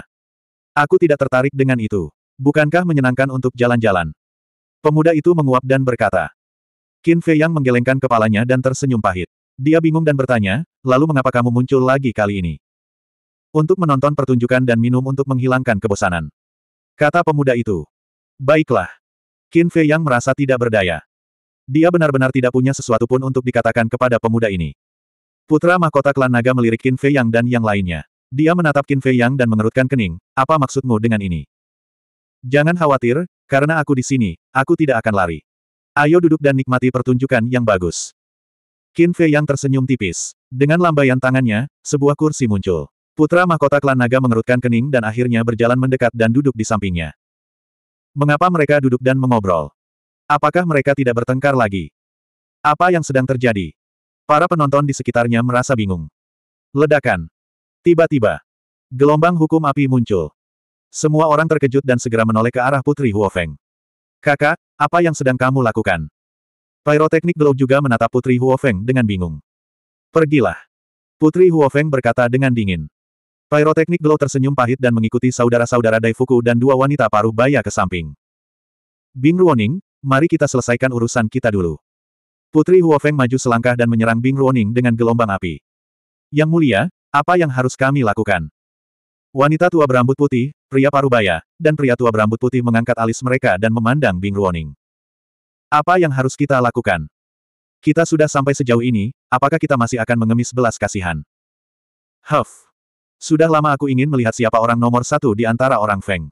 Aku tidak tertarik dengan itu. Bukankah menyenangkan untuk jalan-jalan? Pemuda itu menguap dan berkata. Qin Fei Yang menggelengkan kepalanya dan tersenyum pahit. Dia bingung dan bertanya, lalu mengapa kamu muncul lagi kali ini? Untuk menonton pertunjukan dan minum untuk menghilangkan kebosanan. Kata pemuda itu. Baiklah. Qin Fei Yang merasa tidak berdaya. Dia benar-benar tidak punya sesuatu pun untuk dikatakan kepada pemuda ini. Putra mahkota klan naga melirik Qin Fei Yang dan yang lainnya. Dia menatap Qin Fei Yang dan mengerutkan kening, apa maksudmu dengan ini? Jangan khawatir, karena aku di sini, aku tidak akan lari. Ayo duduk dan nikmati pertunjukan yang bagus. Qin Fei yang tersenyum tipis. Dengan lambaian tangannya, sebuah kursi muncul. Putra mahkota klan naga mengerutkan kening dan akhirnya berjalan mendekat dan duduk di sampingnya. Mengapa mereka duduk dan mengobrol? Apakah mereka tidak bertengkar lagi? Apa yang sedang terjadi? Para penonton di sekitarnya merasa bingung. Ledakan. Tiba-tiba. Gelombang hukum api muncul. Semua orang terkejut dan segera menoleh ke arah Putri Huofeng. Kakak, apa yang sedang kamu lakukan? Pyroteknik Glow juga menatap Putri Huofeng dengan bingung. Pergilah. Putri Huofeng berkata dengan dingin. Pyroteknik Glow tersenyum pahit dan mengikuti saudara-saudara Daifuku dan dua wanita paruh baya ke samping. Bing Ruoning, mari kita selesaikan urusan kita dulu. Putri Huofeng maju selangkah dan menyerang Bing Ruoning dengan gelombang api. Yang mulia, apa yang harus kami lakukan? Wanita tua berambut putih, pria parubaya, dan pria tua berambut putih mengangkat alis mereka dan memandang Bing Ruoning. Apa yang harus kita lakukan? Kita sudah sampai sejauh ini, apakah kita masih akan mengemis belas kasihan? Huff. Sudah lama aku ingin melihat siapa orang nomor satu di antara orang Feng.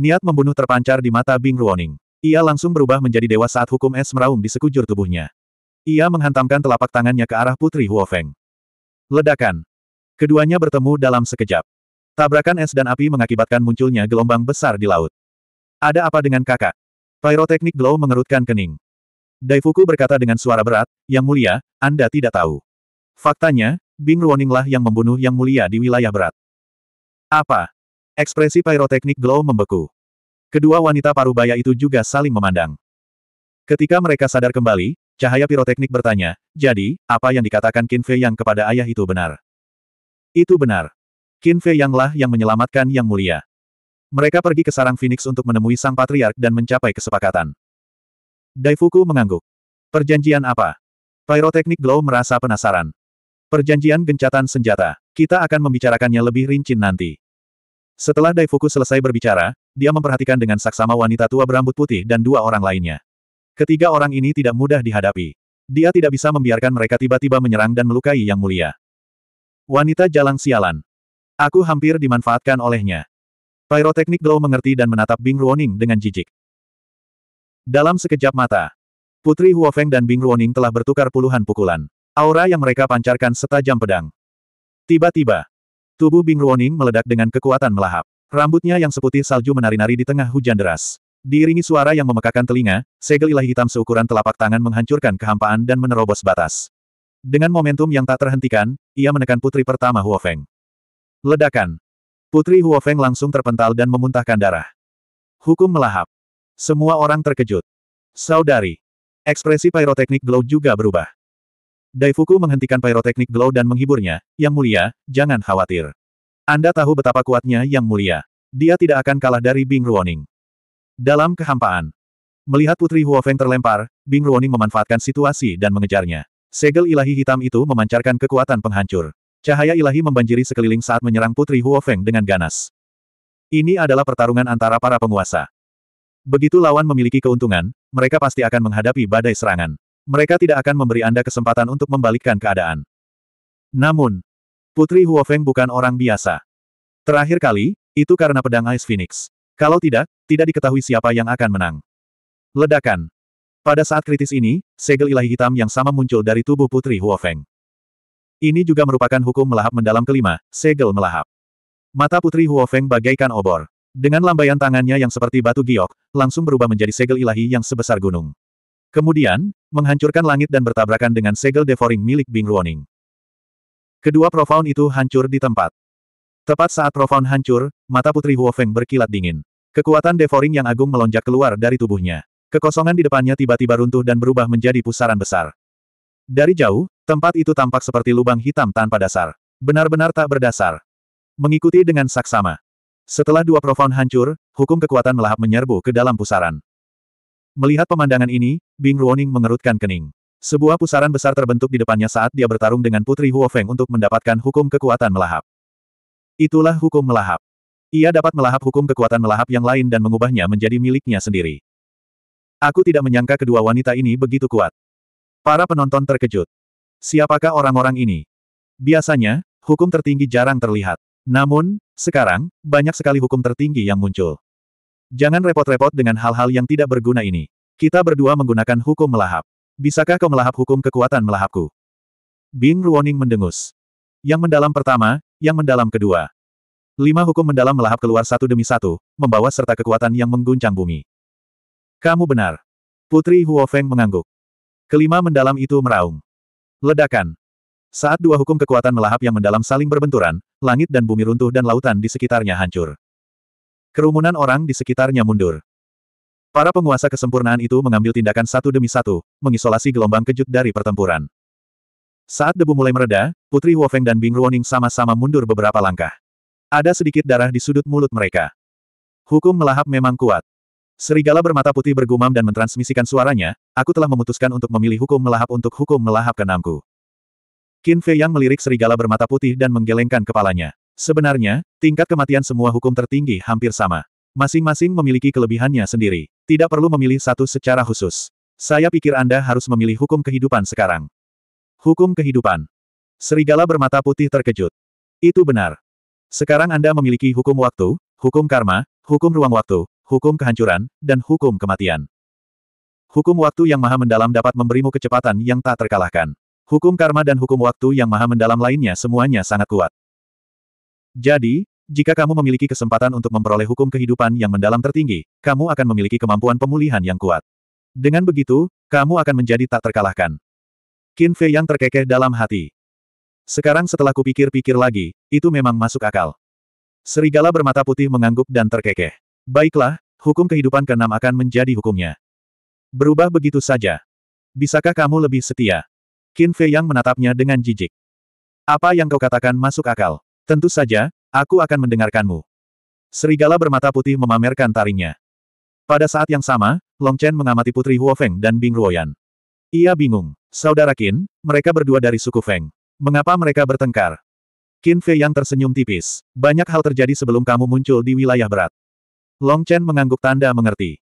Niat membunuh terpancar di mata Bing Ruoning. Ia langsung berubah menjadi dewa saat hukum es meraung di sekujur tubuhnya. Ia menghantamkan telapak tangannya ke arah Putri Huo Feng. Ledakan. Keduanya bertemu dalam sekejap. Tabrakan es dan api mengakibatkan munculnya gelombang besar di laut. Ada apa dengan kakak? Pyroteknik Glow mengerutkan kening. Daifuku berkata dengan suara berat, Yang mulia, Anda tidak tahu. Faktanya, Bing Ruoninglah yang membunuh Yang mulia di wilayah berat. Apa? Ekspresi pyroteknik Glow membeku. Kedua wanita parubaya itu juga saling memandang. Ketika mereka sadar kembali, Cahaya piroteknik bertanya, jadi, apa yang dikatakan Qin Yang kepada ayah itu benar? Itu benar. Qin Fei Yanglah yang menyelamatkan Yang Mulia. Mereka pergi ke sarang Phoenix untuk menemui Sang Patriark dan mencapai kesepakatan. Daifuku mengangguk. Perjanjian apa? Pyrotechnic Glow merasa penasaran. Perjanjian gencatan senjata. Kita akan membicarakannya lebih rinci nanti. Setelah Daifuku selesai berbicara, dia memperhatikan dengan saksama wanita tua berambut putih dan dua orang lainnya. Ketiga orang ini tidak mudah dihadapi. Dia tidak bisa membiarkan mereka tiba-tiba menyerang dan melukai Yang Mulia. Wanita jalang sialan. Aku hampir dimanfaatkan olehnya. Pyroteknik Glow mengerti dan menatap Bing Ruoning dengan jijik. Dalam sekejap mata, Putri Huofeng dan Bing Ruoning telah bertukar puluhan pukulan. Aura yang mereka pancarkan setajam pedang. Tiba-tiba, tubuh Bing Ruoning meledak dengan kekuatan melahap. Rambutnya yang seputih salju menari-nari di tengah hujan deras. Diiringi suara yang memekakan telinga, segel ilahi hitam seukuran telapak tangan menghancurkan kehampaan dan menerobos batas. Dengan momentum yang tak terhentikan, ia menekan putri pertama Huofeng. Ledakan. Putri Huofeng langsung terpental dan memuntahkan darah. Hukum melahap. Semua orang terkejut. Saudari. Ekspresi pyroteknik Glow juga berubah. Daifuku menghentikan pyroteknik Glow dan menghiburnya, Yang Mulia, jangan khawatir. Anda tahu betapa kuatnya Yang Mulia. Dia tidak akan kalah dari Bing Ruoning. Dalam kehampaan. Melihat Putri Huofeng terlempar, Bing Ruoning memanfaatkan situasi dan mengejarnya. Segel ilahi hitam itu memancarkan kekuatan penghancur. Cahaya ilahi membanjiri sekeliling saat menyerang Putri Huofeng dengan ganas. Ini adalah pertarungan antara para penguasa. Begitu lawan memiliki keuntungan, mereka pasti akan menghadapi badai serangan. Mereka tidak akan memberi Anda kesempatan untuk membalikkan keadaan. Namun, Putri Huofeng bukan orang biasa. Terakhir kali, itu karena pedang Ice Phoenix. Kalau tidak, tidak diketahui siapa yang akan menang. Ledakan. Pada saat kritis ini, segel ilahi hitam yang sama muncul dari tubuh Putri Huofeng. Ini juga merupakan hukum melahap mendalam kelima, segel melahap. Mata Putri Huofeng bagaikan obor. Dengan lambaian tangannya yang seperti batu giok, langsung berubah menjadi segel ilahi yang sebesar gunung. Kemudian, menghancurkan langit dan bertabrakan dengan segel devouring milik Bing Ruoning. Kedua profound itu hancur di tempat. Tepat saat profound hancur, mata Putri Huofeng berkilat dingin. Kekuatan devouring yang agung melonjak keluar dari tubuhnya. Kekosongan di depannya tiba-tiba runtuh dan berubah menjadi pusaran besar. Dari jauh, tempat itu tampak seperti lubang hitam tanpa dasar. Benar-benar tak berdasar. Mengikuti dengan saksama. Setelah dua profound hancur, hukum kekuatan melahap menyerbu ke dalam pusaran. Melihat pemandangan ini, Bing Ruoning mengerutkan kening. Sebuah pusaran besar terbentuk di depannya saat dia bertarung dengan Putri Huofeng untuk mendapatkan hukum kekuatan melahap. Itulah hukum melahap. Ia dapat melahap hukum kekuatan melahap yang lain dan mengubahnya menjadi miliknya sendiri. Aku tidak menyangka kedua wanita ini begitu kuat. Para penonton terkejut. Siapakah orang-orang ini? Biasanya, hukum tertinggi jarang terlihat. Namun, sekarang, banyak sekali hukum tertinggi yang muncul. Jangan repot-repot dengan hal-hal yang tidak berguna ini. Kita berdua menggunakan hukum melahap. Bisakah kau melahap hukum kekuatan melahapku? Bing Ruoning mendengus. Yang mendalam pertama, yang mendalam kedua. Lima hukum mendalam melahap keluar satu demi satu, membawa serta kekuatan yang mengguncang bumi. Kamu benar. Putri Huofeng mengangguk. Kelima mendalam itu meraung. Ledakan. Saat dua hukum kekuatan melahap yang mendalam saling berbenturan, langit dan bumi runtuh dan lautan di sekitarnya hancur. Kerumunan orang di sekitarnya mundur. Para penguasa kesempurnaan itu mengambil tindakan satu demi satu, mengisolasi gelombang kejut dari pertempuran. Saat debu mulai mereda, Putri Wofeng dan Bing Ruoning sama-sama mundur beberapa langkah. Ada sedikit darah di sudut mulut mereka. Hukum melahap memang kuat. Serigala bermata putih bergumam dan mentransmisikan suaranya, aku telah memutuskan untuk memilih hukum melahap untuk hukum melahap keenamku. Qin Fei yang melirik serigala bermata putih dan menggelengkan kepalanya. Sebenarnya, tingkat kematian semua hukum tertinggi hampir sama. Masing-masing memiliki kelebihannya sendiri. Tidak perlu memilih satu secara khusus. Saya pikir Anda harus memilih hukum kehidupan sekarang. Hukum kehidupan. Serigala bermata putih terkejut. Itu benar. Sekarang Anda memiliki hukum waktu, hukum karma, hukum ruang waktu, hukum kehancuran, dan hukum kematian. Hukum waktu yang maha mendalam dapat memberimu kecepatan yang tak terkalahkan. Hukum karma dan hukum waktu yang maha mendalam lainnya semuanya sangat kuat. Jadi, jika kamu memiliki kesempatan untuk memperoleh hukum kehidupan yang mendalam tertinggi, kamu akan memiliki kemampuan pemulihan yang kuat. Dengan begitu, kamu akan menjadi tak terkalahkan. Qin Fei yang terkekeh dalam hati. Sekarang setelah kupikir-pikir lagi, itu memang masuk akal. Serigala bermata putih mengangguk dan terkekeh. Baiklah, hukum kehidupan keenam akan menjadi hukumnya. Berubah begitu saja. Bisakah kamu lebih setia? Qin Fei Yang menatapnya dengan jijik. Apa yang kau katakan masuk akal. Tentu saja, aku akan mendengarkanmu. Serigala bermata putih memamerkan taringnya. Pada saat yang sama, Long Chen mengamati putri Huo Feng dan Bing Ruoyan. Ia bingung. Saudara Qin, mereka berdua dari suku Feng. Mengapa mereka bertengkar? Qin Fei yang tersenyum tipis. Banyak hal terjadi sebelum kamu muncul di wilayah berat. Long Chen mengangguk tanda mengerti.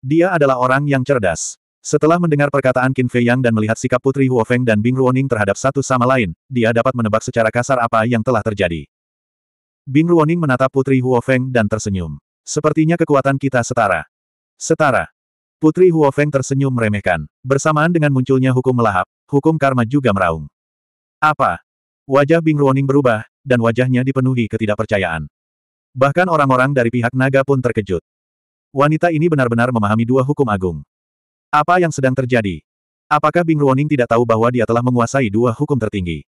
Dia adalah orang yang cerdas. Setelah mendengar perkataan Qin Fei Yang dan melihat sikap Putri Huofeng dan Bing Ruoning terhadap satu sama lain, dia dapat menebak secara kasar apa yang telah terjadi. Bing Ruoning menatap Putri Huofeng dan tersenyum. Sepertinya kekuatan kita setara. Setara. Putri Huofeng tersenyum meremehkan. Bersamaan dengan munculnya hukum melahap, hukum karma juga meraung. Apa? Wajah Bing Ruoning berubah, dan wajahnya dipenuhi ketidakpercayaan. Bahkan orang-orang dari pihak naga pun terkejut. Wanita ini benar-benar memahami dua hukum agung. Apa yang sedang terjadi? Apakah Bing Ruoning tidak tahu bahwa dia telah menguasai dua hukum tertinggi?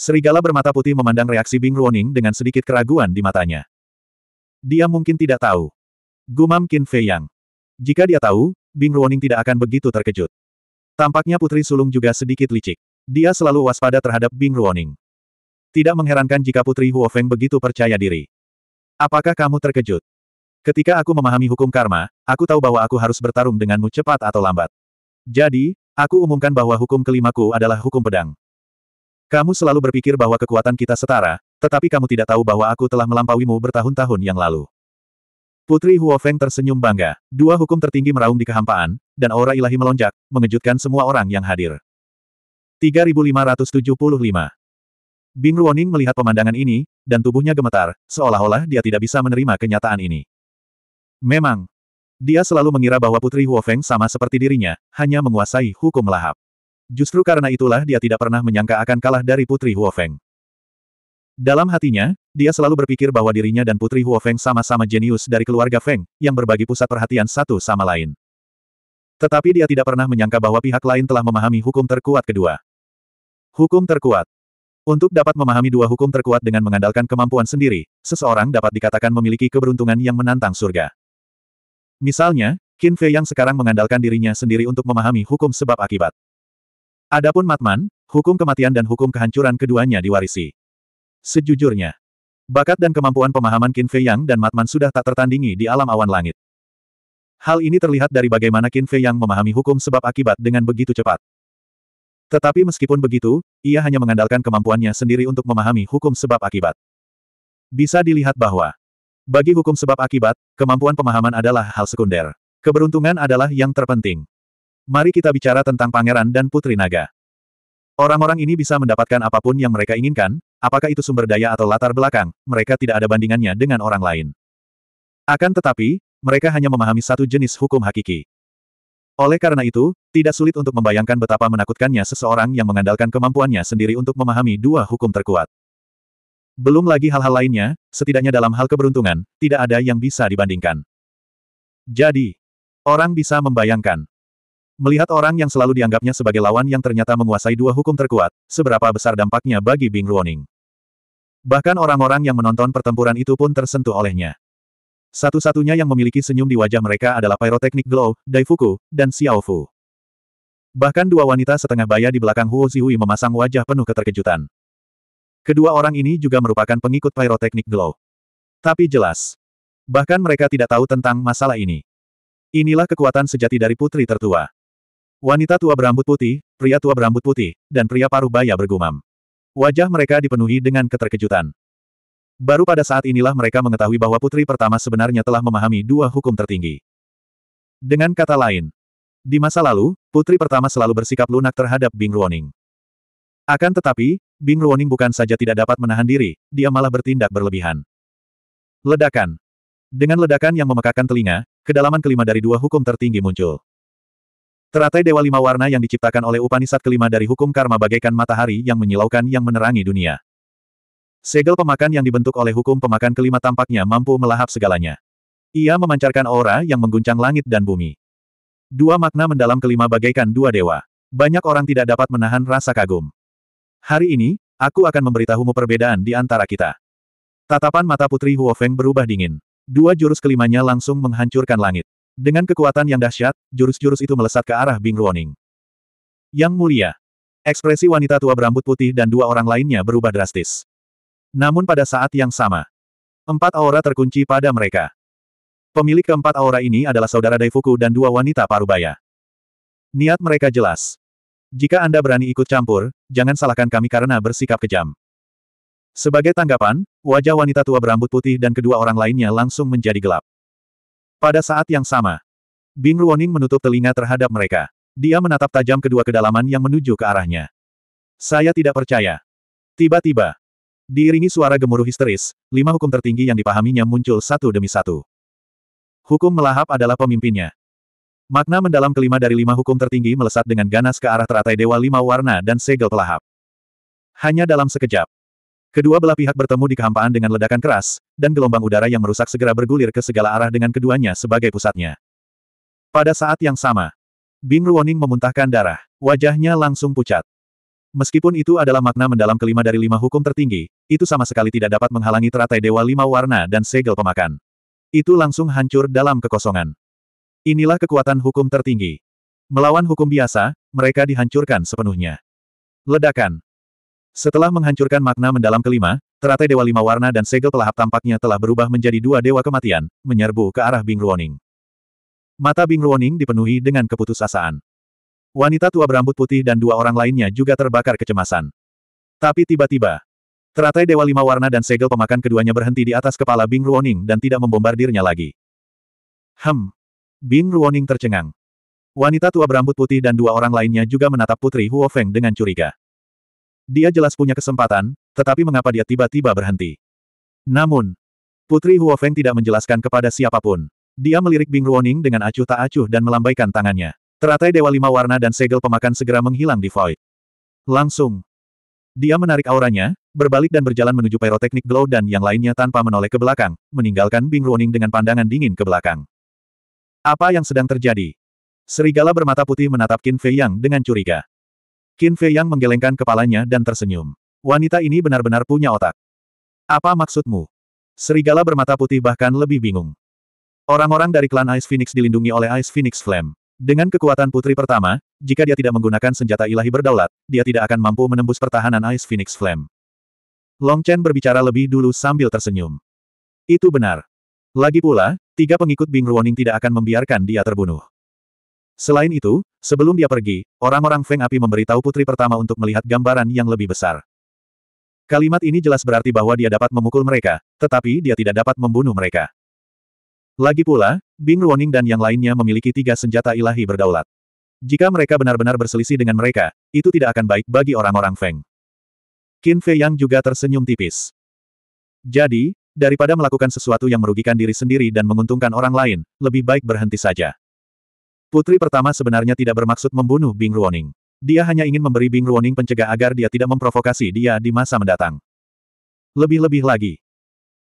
Serigala bermata putih memandang reaksi Bing Ruoning dengan sedikit keraguan di matanya. Dia mungkin tidak tahu. Gumam Qin Fei Yang. Jika dia tahu, Bing Ruoning tidak akan begitu terkejut. Tampaknya putri sulung juga sedikit licik. Dia selalu waspada terhadap Bing Ruoning. Tidak mengherankan jika putri Huofeng begitu percaya diri. Apakah kamu terkejut? Ketika aku memahami hukum karma, aku tahu bahwa aku harus bertarung denganmu cepat atau lambat. Jadi, aku umumkan bahwa hukum kelimaku adalah hukum pedang. Kamu selalu berpikir bahwa kekuatan kita setara, tetapi kamu tidak tahu bahwa aku telah melampauimu bertahun-tahun yang lalu. Putri Huofeng tersenyum bangga. Dua hukum tertinggi meraung di kehampaan, dan aura ilahi melonjak, mengejutkan semua orang yang hadir. 3575 Bing Ruoning melihat pemandangan ini, dan tubuhnya gemetar, seolah-olah dia tidak bisa menerima kenyataan ini. Memang, dia selalu mengira bahwa Putri Huofeng sama seperti dirinya, hanya menguasai hukum lahap. Justru karena itulah dia tidak pernah menyangka akan kalah dari Putri Huofeng. Dalam hatinya, dia selalu berpikir bahwa dirinya dan Putri Huofeng sama-sama jenius dari keluarga Feng, yang berbagi pusat perhatian satu sama lain. Tetapi dia tidak pernah menyangka bahwa pihak lain telah memahami hukum terkuat kedua. Hukum terkuat. Untuk dapat memahami dua hukum terkuat dengan mengandalkan kemampuan sendiri, seseorang dapat dikatakan memiliki keberuntungan yang menantang surga. Misalnya, Qin Fei yang sekarang mengandalkan dirinya sendiri untuk memahami hukum sebab akibat. Adapun Matman, hukum kematian dan hukum kehancuran keduanya diwarisi. Sejujurnya, bakat dan kemampuan pemahaman Qin Fei Yang dan Matman sudah tak tertandingi di alam awan langit. Hal ini terlihat dari bagaimana Qin Fei Yang memahami hukum sebab akibat dengan begitu cepat. Tetapi meskipun begitu, ia hanya mengandalkan kemampuannya sendiri untuk memahami hukum sebab akibat. Bisa dilihat bahwa bagi hukum sebab akibat, kemampuan pemahaman adalah hal sekunder. Keberuntungan adalah yang terpenting. Mari kita bicara tentang pangeran dan putri naga. Orang-orang ini bisa mendapatkan apapun yang mereka inginkan, apakah itu sumber daya atau latar belakang, mereka tidak ada bandingannya dengan orang lain. Akan tetapi, mereka hanya memahami satu jenis hukum hakiki. Oleh karena itu, tidak sulit untuk membayangkan betapa menakutkannya seseorang yang mengandalkan kemampuannya sendiri untuk memahami dua hukum terkuat. Belum lagi hal-hal lainnya, setidaknya dalam hal keberuntungan, tidak ada yang bisa dibandingkan. Jadi, orang bisa membayangkan. Melihat orang yang selalu dianggapnya sebagai lawan yang ternyata menguasai dua hukum terkuat, seberapa besar dampaknya bagi Bing Ruoning. Bahkan orang-orang yang menonton pertempuran itu pun tersentuh olehnya. Satu-satunya yang memiliki senyum di wajah mereka adalah Pyroteknik Glow, Daifuku, dan Xiaofu. Bahkan dua wanita setengah baya di belakang Huo Zihui memasang wajah penuh keterkejutan. Kedua orang ini juga merupakan pengikut Pyroteknik Glow. Tapi jelas. Bahkan mereka tidak tahu tentang masalah ini. Inilah kekuatan sejati dari putri tertua. Wanita tua berambut putih, pria tua berambut putih, dan pria paruh baya bergumam. Wajah mereka dipenuhi dengan keterkejutan. Baru pada saat inilah mereka mengetahui bahwa putri pertama sebenarnya telah memahami dua hukum tertinggi. Dengan kata lain, di masa lalu, putri pertama selalu bersikap lunak terhadap Bing Ruoning. Akan tetapi, Bing Ruoning bukan saja tidak dapat menahan diri, dia malah bertindak berlebihan. Ledakan. Dengan ledakan yang memekakan telinga, kedalaman kelima dari dua hukum tertinggi muncul. Teratai dewa lima warna yang diciptakan oleh Upanisat kelima dari hukum karma bagaikan matahari yang menyilaukan yang menerangi dunia. Segel pemakan yang dibentuk oleh hukum pemakan kelima tampaknya mampu melahap segalanya. Ia memancarkan aura yang mengguncang langit dan bumi. Dua makna mendalam kelima bagaikan dua dewa. Banyak orang tidak dapat menahan rasa kagum. Hari ini, aku akan memberitahumu perbedaan di antara kita. Tatapan mata Putri Huofeng berubah dingin. Dua jurus kelimanya langsung menghancurkan langit. Dengan kekuatan yang dahsyat, jurus-jurus itu melesat ke arah Bing Ruoning. Yang mulia. Ekspresi wanita tua berambut putih dan dua orang lainnya berubah drastis. Namun pada saat yang sama, empat aura terkunci pada mereka. Pemilik keempat aura ini adalah saudara Daifuku dan dua wanita parubaya. Niat mereka jelas. Jika Anda berani ikut campur, jangan salahkan kami karena bersikap kejam. Sebagai tanggapan, wajah wanita tua berambut putih dan kedua orang lainnya langsung menjadi gelap. Pada saat yang sama, Bing Ruoning menutup telinga terhadap mereka. Dia menatap tajam kedua kedalaman yang menuju ke arahnya. Saya tidak percaya. Tiba-tiba, Diiringi suara gemuruh histeris, lima hukum tertinggi yang dipahaminya muncul satu demi satu. Hukum melahap adalah pemimpinnya. Makna mendalam kelima dari lima hukum tertinggi melesat dengan ganas ke arah teratai dewa lima warna dan segel pelahap. Hanya dalam sekejap. Kedua belah pihak bertemu di kehampaan dengan ledakan keras, dan gelombang udara yang merusak segera bergulir ke segala arah dengan keduanya sebagai pusatnya. Pada saat yang sama, Bing Ruoning memuntahkan darah. Wajahnya langsung pucat. Meskipun itu adalah makna mendalam kelima dari lima hukum tertinggi, itu sama sekali tidak dapat menghalangi teratai dewa lima warna dan segel pemakan. Itu langsung hancur dalam kekosongan. Inilah kekuatan hukum tertinggi. Melawan hukum biasa, mereka dihancurkan sepenuhnya. Ledakan. Setelah menghancurkan makna mendalam kelima, teratai dewa lima warna dan segel pelahap tampaknya telah berubah menjadi dua dewa kematian, menyerbu ke arah Bing Ruoning. Mata Bing Ruoning dipenuhi dengan keputusasaan. Wanita tua berambut putih dan dua orang lainnya juga terbakar kecemasan. Tapi tiba-tiba, teratai Dewa Lima Warna dan segel pemakan keduanya berhenti di atas kepala Bing Ruoning dan tidak membombardirnya lagi. Hem. Bing Ruoning tercengang. Wanita tua berambut putih dan dua orang lainnya juga menatap Putri Huo Feng dengan curiga. Dia jelas punya kesempatan, tetapi mengapa dia tiba-tiba berhenti? Namun, Putri Huo Feng tidak menjelaskan kepada siapapun. Dia melirik Bing Ruoning dengan acuh tak acuh dan melambaikan tangannya. Teratai Dewa Lima Warna dan segel pemakan segera menghilang di void. Langsung. Dia menarik auranya, berbalik dan berjalan menuju Pyroteknik Glow dan yang lainnya tanpa menoleh ke belakang, meninggalkan Bing Ruoning dengan pandangan dingin ke belakang. Apa yang sedang terjadi? Serigala bermata putih menatap Qin Fei Yang dengan curiga. Qin Fei Yang menggelengkan kepalanya dan tersenyum. Wanita ini benar-benar punya otak. Apa maksudmu? Serigala bermata putih bahkan lebih bingung. Orang-orang dari klan Ice Phoenix dilindungi oleh Ice Phoenix Flame. Dengan kekuatan putri pertama, jika dia tidak menggunakan senjata ilahi berdaulat, dia tidak akan mampu menembus pertahanan Ice Phoenix Flame. Long Chen berbicara lebih dulu sambil tersenyum. Itu benar. Lagi pula, tiga pengikut Bing Ruoning tidak akan membiarkan dia terbunuh. Selain itu, sebelum dia pergi, orang-orang Feng Api memberitahu putri pertama untuk melihat gambaran yang lebih besar. Kalimat ini jelas berarti bahwa dia dapat memukul mereka, tetapi dia tidak dapat membunuh mereka. Lagi pula, Bing Ruoning dan yang lainnya memiliki tiga senjata ilahi berdaulat. Jika mereka benar-benar berselisih dengan mereka, itu tidak akan baik bagi orang-orang Feng. Qin Fei Yang juga tersenyum tipis. Jadi, daripada melakukan sesuatu yang merugikan diri sendiri dan menguntungkan orang lain, lebih baik berhenti saja. Putri pertama sebenarnya tidak bermaksud membunuh Bing Ruoning. Dia hanya ingin memberi Bing Ruoning pencegah agar dia tidak memprovokasi dia di masa mendatang. Lebih-lebih lagi,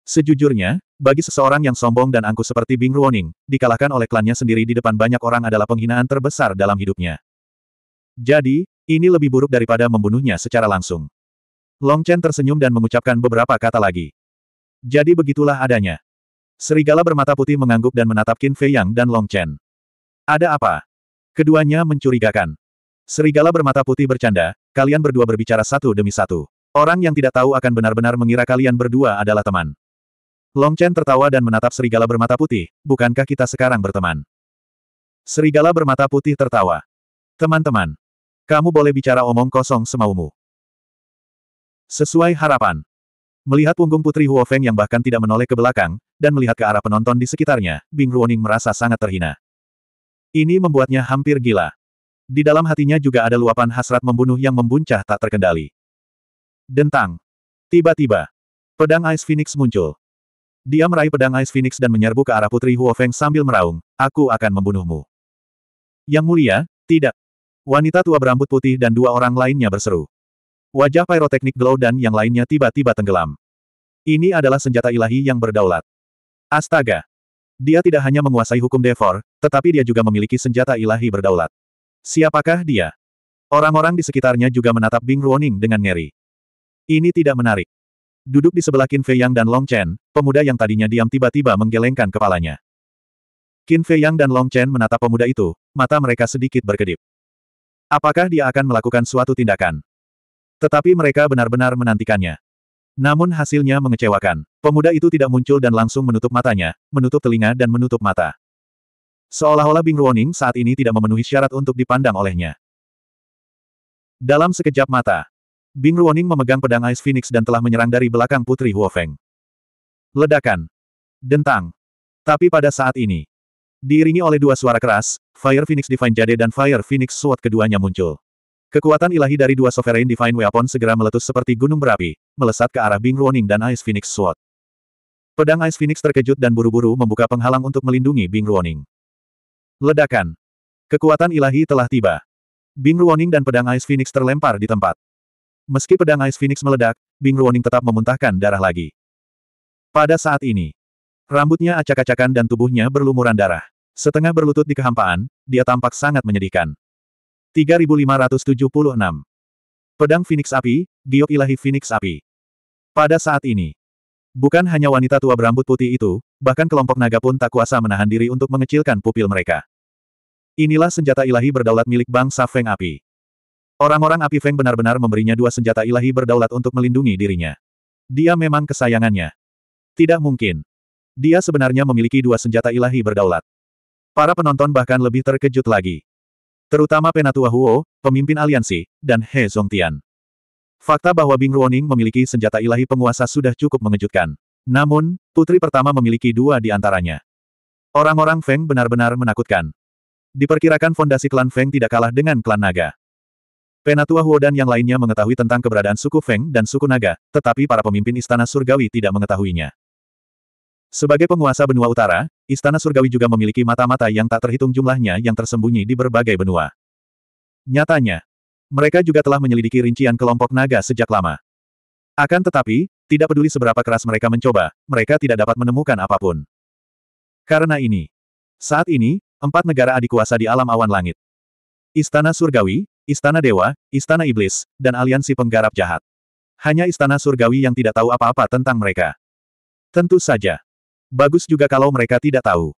Sejujurnya, bagi seseorang yang sombong dan angkuh seperti Bing Ruoning, dikalahkan oleh klannya sendiri di depan banyak orang adalah penghinaan terbesar dalam hidupnya. Jadi, ini lebih buruk daripada membunuhnya secara langsung. Long Chen tersenyum dan mengucapkan beberapa kata lagi. Jadi begitulah adanya. Serigala bermata putih mengangguk dan menatap Qin Fei Yang dan Long Chen. Ada apa? Keduanya mencurigakan. Serigala bermata putih bercanda, kalian berdua berbicara satu demi satu. Orang yang tidak tahu akan benar-benar mengira kalian berdua adalah teman. Long Chen tertawa dan menatap serigala bermata putih, bukankah kita sekarang berteman? Serigala bermata putih tertawa. Teman-teman, kamu boleh bicara omong kosong semaumu. Sesuai harapan. Melihat punggung Putri Huofeng yang bahkan tidak menoleh ke belakang, dan melihat ke arah penonton di sekitarnya, Bing Ruoning merasa sangat terhina. Ini membuatnya hampir gila. Di dalam hatinya juga ada luapan hasrat membunuh yang membuncah tak terkendali. Dentang. Tiba-tiba, pedang Ice Phoenix muncul. Dia meraih pedang Ice Phoenix dan menyerbu ke arah Putri Huofeng sambil meraung, aku akan membunuhmu. Yang mulia, tidak. Wanita tua berambut putih dan dua orang lainnya berseru. Wajah pyroteknik glow dan yang lainnya tiba-tiba tenggelam. Ini adalah senjata ilahi yang berdaulat. Astaga! Dia tidak hanya menguasai hukum Devor, tetapi dia juga memiliki senjata ilahi berdaulat. Siapakah dia? Orang-orang di sekitarnya juga menatap Bing Ruoning dengan ngeri. Ini tidak menarik. Duduk di sebelah Qin Fei Yang dan Long Chen, pemuda yang tadinya diam tiba-tiba menggelengkan kepalanya. Qin Fei Yang dan Long Chen menatap pemuda itu, mata mereka sedikit berkedip. Apakah dia akan melakukan suatu tindakan? Tetapi mereka benar-benar menantikannya. Namun hasilnya mengecewakan. Pemuda itu tidak muncul dan langsung menutup matanya, menutup telinga dan menutup mata. Seolah-olah Bing Ruoning saat ini tidak memenuhi syarat untuk dipandang olehnya. Dalam sekejap mata, Bing Ruoning memegang pedang Ice Phoenix dan telah menyerang dari belakang Putri Huofeng. Ledakan. Dentang. Tapi pada saat ini, diiringi oleh dua suara keras, Fire Phoenix Divine Jade dan Fire Phoenix Sword keduanya muncul. Kekuatan ilahi dari dua Sovereign Divine Weapon segera meletus seperti gunung berapi, melesat ke arah Bing Ruoning dan Ice Phoenix Sword. Pedang Ice Phoenix terkejut dan buru-buru membuka penghalang untuk melindungi Bing Ruoning. Ledakan. Kekuatan ilahi telah tiba. Bing Ruoning dan pedang Ice Phoenix terlempar di tempat. Meski pedang Ice Phoenix meledak, Bing Ruoning tetap memuntahkan darah lagi. Pada saat ini, rambutnya acak-acakan dan tubuhnya berlumuran darah. Setengah berlutut di kehampaan, dia tampak sangat menyedihkan. 3576 Pedang Phoenix Api, Giok Ilahi Phoenix Api. Pada saat ini, bukan hanya wanita tua berambut putih itu, bahkan kelompok naga pun tak kuasa menahan diri untuk mengecilkan pupil mereka. Inilah senjata ilahi berdaulat milik bangsa Feng Api. Orang-orang api Feng benar-benar memberinya dua senjata ilahi berdaulat untuk melindungi dirinya. Dia memang kesayangannya. Tidak mungkin. Dia sebenarnya memiliki dua senjata ilahi berdaulat. Para penonton bahkan lebih terkejut lagi. Terutama Penatua Huo, pemimpin aliansi, dan He Zongtian. Fakta bahwa Bing Ruoning memiliki senjata ilahi penguasa sudah cukup mengejutkan. Namun, putri pertama memiliki dua di antaranya. Orang-orang Feng benar-benar menakutkan. Diperkirakan fondasi klan Feng tidak kalah dengan klan naga. Penatua Huo dan yang lainnya mengetahui tentang keberadaan suku Feng dan suku Naga, tetapi para pemimpin Istana Surgawi tidak mengetahuinya. Sebagai penguasa benua utara, Istana Surgawi juga memiliki mata-mata yang tak terhitung jumlahnya yang tersembunyi di berbagai benua. Nyatanya, mereka juga telah menyelidiki rincian kelompok naga sejak lama. Akan tetapi, tidak peduli seberapa keras mereka mencoba, mereka tidak dapat menemukan apapun. Karena ini, saat ini, empat negara adik kuasa di alam awan langit. Istana Surgawi, Istana Dewa, Istana Iblis, dan aliansi penggarap jahat. Hanya Istana Surgawi yang tidak tahu apa-apa tentang mereka. Tentu saja. Bagus juga kalau mereka tidak tahu.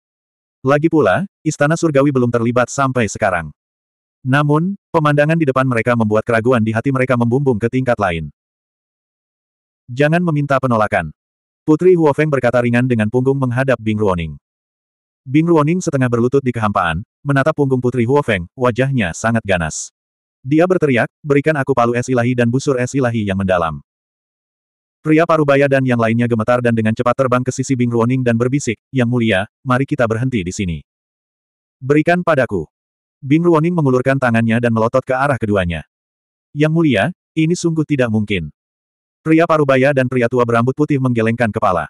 Lagi pula, Istana Surgawi belum terlibat sampai sekarang. Namun, pemandangan di depan mereka membuat keraguan di hati mereka membumbung ke tingkat lain. Jangan meminta penolakan. Putri Huofeng berkata ringan dengan punggung menghadap Bing Ruoning. Bing Ruoning setengah berlutut di kehampaan, menatap punggung Putri Huofeng, wajahnya sangat ganas. Dia berteriak, berikan aku palu es ilahi dan busur es ilahi yang mendalam. Pria parubaya dan yang lainnya gemetar dan dengan cepat terbang ke sisi Bing Ruoning dan berbisik, Yang mulia, mari kita berhenti di sini. Berikan padaku. Bing Ruoning mengulurkan tangannya dan melotot ke arah keduanya. Yang mulia, ini sungguh tidak mungkin. Pria parubaya dan pria tua berambut putih menggelengkan kepala.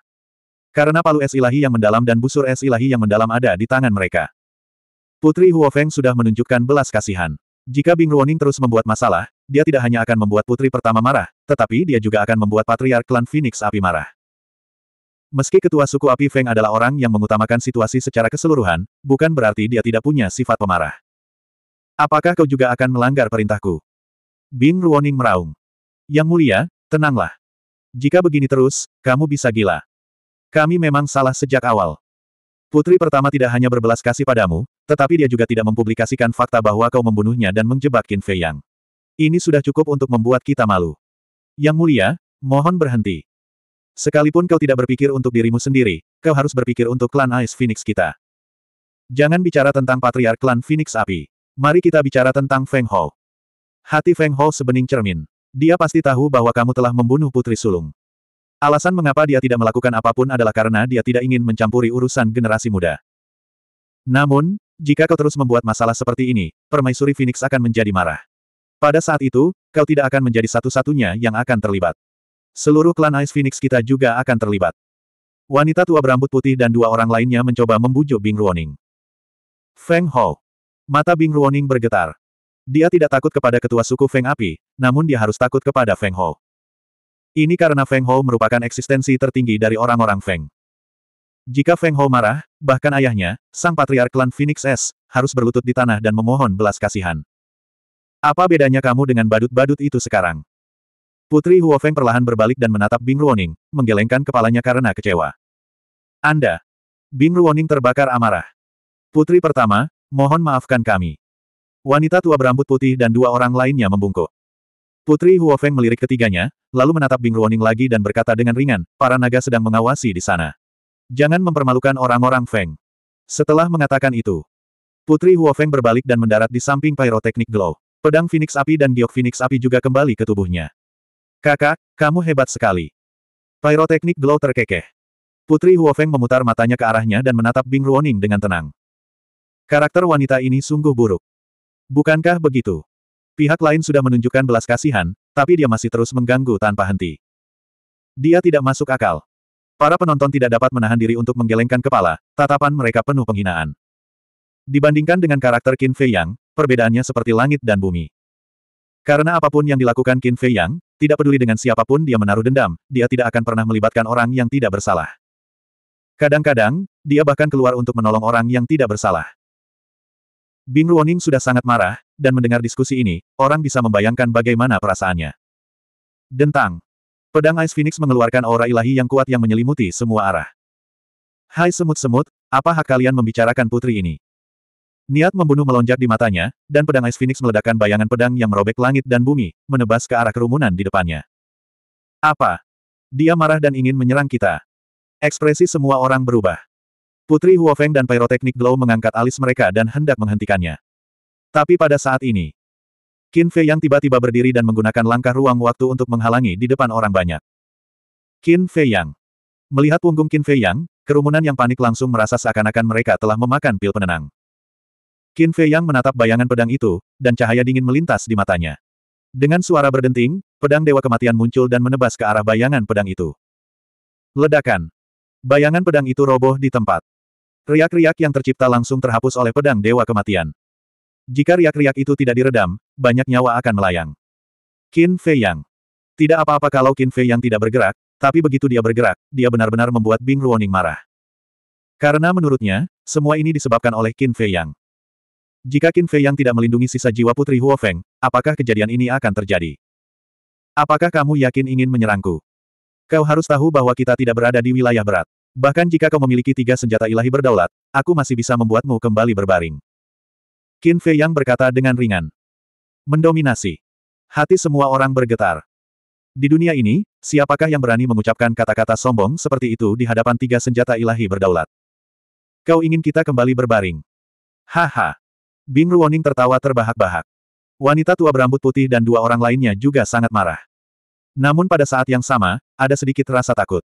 Karena palu es ilahi yang mendalam dan busur es ilahi yang mendalam ada di tangan mereka. Putri Huofeng sudah menunjukkan belas kasihan. Jika Bing Ruoning terus membuat masalah, dia tidak hanya akan membuat putri pertama marah, tetapi dia juga akan membuat patriark klan Phoenix api marah. Meski ketua suku api Feng adalah orang yang mengutamakan situasi secara keseluruhan, bukan berarti dia tidak punya sifat pemarah. Apakah kau juga akan melanggar perintahku? Bing Ruoning meraung. Yang mulia, tenanglah. Jika begini terus, kamu bisa gila. Kami memang salah sejak awal. Putri pertama tidak hanya berbelas kasih padamu, tetapi dia juga tidak mempublikasikan fakta bahwa kau membunuhnya dan menjebak Qin Fei Yang. Ini sudah cukup untuk membuat kita malu. Yang mulia, mohon berhenti. Sekalipun kau tidak berpikir untuk dirimu sendiri, kau harus berpikir untuk klan Ice Phoenix kita. Jangan bicara tentang patriark klan Phoenix Api. Mari kita bicara tentang Feng Hou. Hati Feng Hou sebening cermin. Dia pasti tahu bahwa kamu telah membunuh putri sulung. Alasan mengapa dia tidak melakukan apapun adalah karena dia tidak ingin mencampuri urusan generasi muda. Namun, jika kau terus membuat masalah seperti ini, permaisuri Phoenix akan menjadi marah. Pada saat itu, kau tidak akan menjadi satu-satunya yang akan terlibat. Seluruh klan Ice Phoenix kita juga akan terlibat. Wanita tua berambut putih dan dua orang lainnya mencoba membujuk Bing Ruoning. Feng Hou. Mata Bing Ruoning bergetar. Dia tidak takut kepada ketua suku Feng Api, namun dia harus takut kepada Feng Hou. Ini karena Feng Hou merupakan eksistensi tertinggi dari orang-orang Feng. Jika Feng Hou marah, bahkan ayahnya, sang patriark klan Phoenix S, harus berlutut di tanah dan memohon belas kasihan. Apa bedanya kamu dengan badut-badut itu sekarang? Putri Huo Feng perlahan berbalik dan menatap Bing Ruoning, menggelengkan kepalanya karena kecewa. Anda! Bing Ruoning terbakar amarah. Putri pertama, mohon maafkan kami. Wanita tua berambut putih dan dua orang lainnya membungkuk. Putri Huofeng melirik ketiganya, lalu menatap Bing Ruoning lagi dan berkata dengan ringan, para naga sedang mengawasi di sana. Jangan mempermalukan orang-orang Feng. Setelah mengatakan itu, Putri Huofeng berbalik dan mendarat di samping pyroteknik glow. Pedang Phoenix api dan giok Phoenix api juga kembali ke tubuhnya. Kakak, kamu hebat sekali. Pyroteknik glow terkekeh. Putri Huofeng memutar matanya ke arahnya dan menatap Bing Ruoning dengan tenang. Karakter wanita ini sungguh buruk. Bukankah begitu? Pihak lain sudah menunjukkan belas kasihan, tapi dia masih terus mengganggu tanpa henti. Dia tidak masuk akal. Para penonton tidak dapat menahan diri untuk menggelengkan kepala, tatapan mereka penuh penghinaan. Dibandingkan dengan karakter Qin Fei Yang, perbedaannya seperti langit dan bumi. Karena apapun yang dilakukan Qin Fei Yang, tidak peduli dengan siapapun dia menaruh dendam, dia tidak akan pernah melibatkan orang yang tidak bersalah. Kadang-kadang, dia bahkan keluar untuk menolong orang yang tidak bersalah. Bing Ruoning sudah sangat marah, dan mendengar diskusi ini, orang bisa membayangkan bagaimana perasaannya. Dentang. Pedang Ice Phoenix mengeluarkan aura ilahi yang kuat yang menyelimuti semua arah. Hai semut-semut, apa hak kalian membicarakan putri ini? Niat membunuh melonjak di matanya, dan pedang Ice Phoenix meledakkan bayangan pedang yang merobek langit dan bumi, menebas ke arah kerumunan di depannya. Apa? Dia marah dan ingin menyerang kita. Ekspresi semua orang berubah. Putri Huofeng dan Pyrotechnic Glow mengangkat alis mereka dan hendak menghentikannya. Tapi pada saat ini, Qin Fei yang tiba-tiba berdiri dan menggunakan langkah ruang waktu untuk menghalangi di depan orang banyak. Qin Fei Yang Melihat punggung Qin Fei Yang, kerumunan yang panik langsung merasa seakan-akan mereka telah memakan pil penenang. Qin Fei Yang menatap bayangan pedang itu, dan cahaya dingin melintas di matanya. Dengan suara berdenting, pedang Dewa Kematian muncul dan menebas ke arah bayangan pedang itu. Ledakan. Bayangan pedang itu roboh di tempat. Riak-riak yang tercipta langsung terhapus oleh pedang Dewa Kematian. Jika riak-riak itu tidak diredam, banyak nyawa akan melayang. Qin Fei Yang. Tidak apa-apa kalau Qin Fei Yang tidak bergerak, tapi begitu dia bergerak, dia benar-benar membuat Bing Ruoning marah. Karena menurutnya, semua ini disebabkan oleh Qin Fei Yang. Jika Qin Fei Yang tidak melindungi sisa jiwa Putri Huo Feng, apakah kejadian ini akan terjadi? Apakah kamu yakin ingin menyerangku? Kau harus tahu bahwa kita tidak berada di wilayah berat. Bahkan jika kau memiliki tiga senjata ilahi berdaulat, aku masih bisa membuatmu kembali berbaring. Qin Fei Yang berkata dengan ringan. Mendominasi. Hati semua orang bergetar. Di dunia ini, siapakah yang berani mengucapkan kata-kata sombong seperti itu di hadapan tiga senjata ilahi berdaulat? Kau ingin kita kembali berbaring? Haha. Bing Ruoning tertawa terbahak-bahak. Wanita tua berambut putih dan dua orang lainnya juga sangat marah. Namun pada saat yang sama, ada sedikit rasa takut.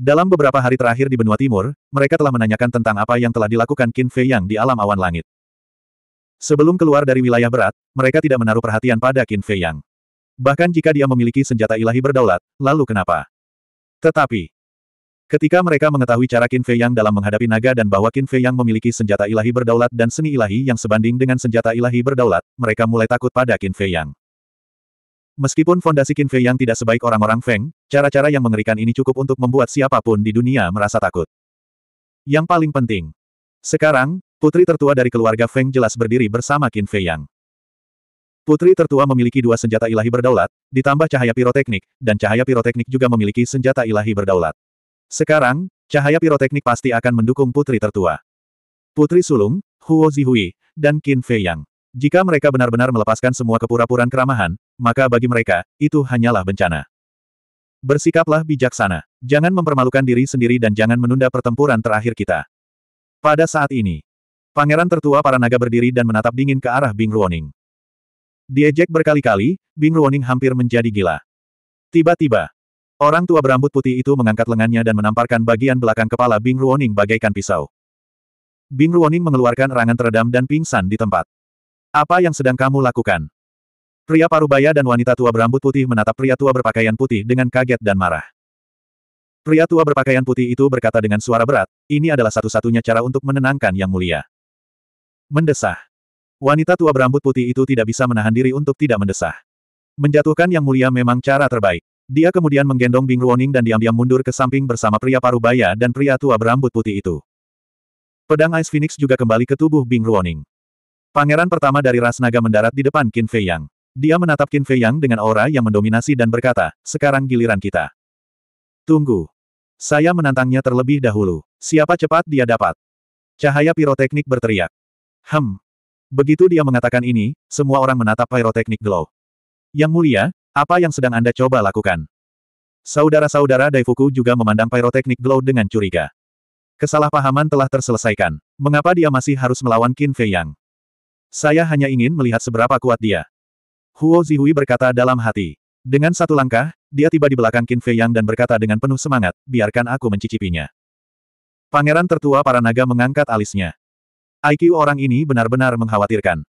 Dalam beberapa hari terakhir di benua timur, mereka telah menanyakan tentang apa yang telah dilakukan Qin Fei Yang di alam awan langit. Sebelum keluar dari wilayah berat, mereka tidak menaruh perhatian pada Qin Fei Yang. Bahkan jika dia memiliki senjata ilahi berdaulat, lalu kenapa? Tetapi, ketika mereka mengetahui cara Qin Fei Yang dalam menghadapi naga dan bahwa Qin Fei Yang memiliki senjata ilahi berdaulat dan seni ilahi yang sebanding dengan senjata ilahi berdaulat, mereka mulai takut pada Qin Fei Yang. Meskipun fondasi Qin Fei Yang tidak sebaik orang-orang Feng, cara-cara yang mengerikan ini cukup untuk membuat siapapun di dunia merasa takut. Yang paling penting, sekarang, Putri tertua dari keluarga Feng jelas berdiri bersama Qin Fei Yang. Putri tertua memiliki dua senjata ilahi berdaulat, ditambah cahaya piroteknik, dan cahaya piroteknik juga memiliki senjata ilahi berdaulat. Sekarang, cahaya piroteknik pasti akan mendukung putri tertua. Putri sulung, Huo Zihui, dan Qin Fei Yang. Jika mereka benar-benar melepaskan semua kepura-puraan keramahan, maka bagi mereka, itu hanyalah bencana. Bersikaplah bijaksana. Jangan mempermalukan diri sendiri dan jangan menunda pertempuran terakhir kita. Pada saat ini, Pangeran tertua para naga berdiri dan menatap dingin ke arah Bing Ruoning. Diejek berkali-kali, Bing Ruoning hampir menjadi gila. Tiba-tiba, orang tua berambut putih itu mengangkat lengannya dan menamparkan bagian belakang kepala Bing Ruoning bagaikan pisau. Bing Ruoning mengeluarkan erangan teredam dan pingsan di tempat. Apa yang sedang kamu lakukan? Pria parubaya dan wanita tua berambut putih menatap pria tua berpakaian putih dengan kaget dan marah. Pria tua berpakaian putih itu berkata dengan suara berat, ini adalah satu-satunya cara untuk menenangkan Yang Mulia. Mendesah. Wanita tua berambut putih itu tidak bisa menahan diri untuk tidak mendesah. Menjatuhkan Yang Mulia memang cara terbaik. Dia kemudian menggendong Bing Ruoning dan diam-diam mundur ke samping bersama pria parubaya dan pria tua berambut putih itu. Pedang Ice Phoenix juga kembali ke tubuh Bing Ruoning. Pangeran pertama dari ras naga mendarat di depan Qin Fei Yang. Dia menatap Qin Fei Yang dengan aura yang mendominasi dan berkata, sekarang giliran kita. Tunggu. Saya menantangnya terlebih dahulu. Siapa cepat dia dapat. Cahaya piroteknik berteriak. Hem. Begitu dia mengatakan ini, semua orang menatap Pyrotechnic glow. Yang mulia, apa yang sedang Anda coba lakukan? Saudara-saudara Daifuku juga memandang Pyrotechnic glow dengan curiga. Kesalahpahaman telah terselesaikan. Mengapa dia masih harus melawan Qin Fei Yang? Saya hanya ingin melihat seberapa kuat dia. Huo Zihui berkata dalam hati. Dengan satu langkah, dia tiba di belakang Qin Fei Yang dan berkata dengan penuh semangat, biarkan aku mencicipinya. Pangeran tertua para naga mengangkat alisnya. IQ orang ini benar-benar mengkhawatirkan.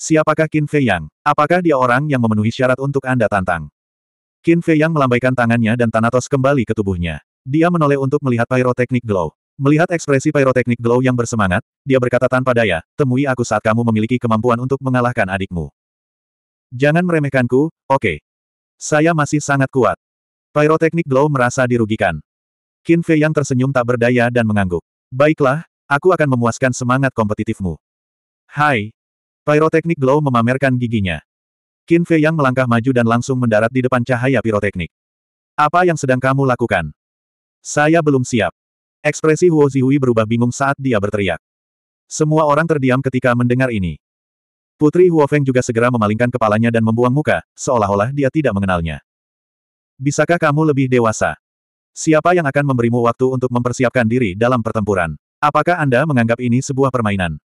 Siapakah Qin Fei Yang? Apakah dia orang yang memenuhi syarat untuk Anda tantang? Qin Fei Yang melambaikan tangannya dan Thanatos kembali ke tubuhnya. Dia menoleh untuk melihat Pyrotechnic glow. Melihat ekspresi Pyrotechnic glow yang bersemangat, dia berkata tanpa daya, temui aku saat kamu memiliki kemampuan untuk mengalahkan adikmu. Jangan meremehkanku, oke. Okay. Saya masih sangat kuat. Pyrotechnic glow merasa dirugikan. Qin Fei yang tersenyum tak berdaya dan mengangguk. Baiklah, Aku akan memuaskan semangat kompetitifmu. Hai. Pyroteknik Glow memamerkan giginya. Qin Fei yang melangkah maju dan langsung mendarat di depan cahaya piroteknik. Apa yang sedang kamu lakukan? Saya belum siap. Ekspresi Huo Zihui berubah bingung saat dia berteriak. Semua orang terdiam ketika mendengar ini. Putri Huo Feng juga segera memalingkan kepalanya dan membuang muka, seolah-olah dia tidak mengenalnya. Bisakah kamu lebih dewasa? Siapa yang akan memberimu waktu untuk mempersiapkan diri dalam pertempuran? Apakah Anda menganggap ini sebuah permainan?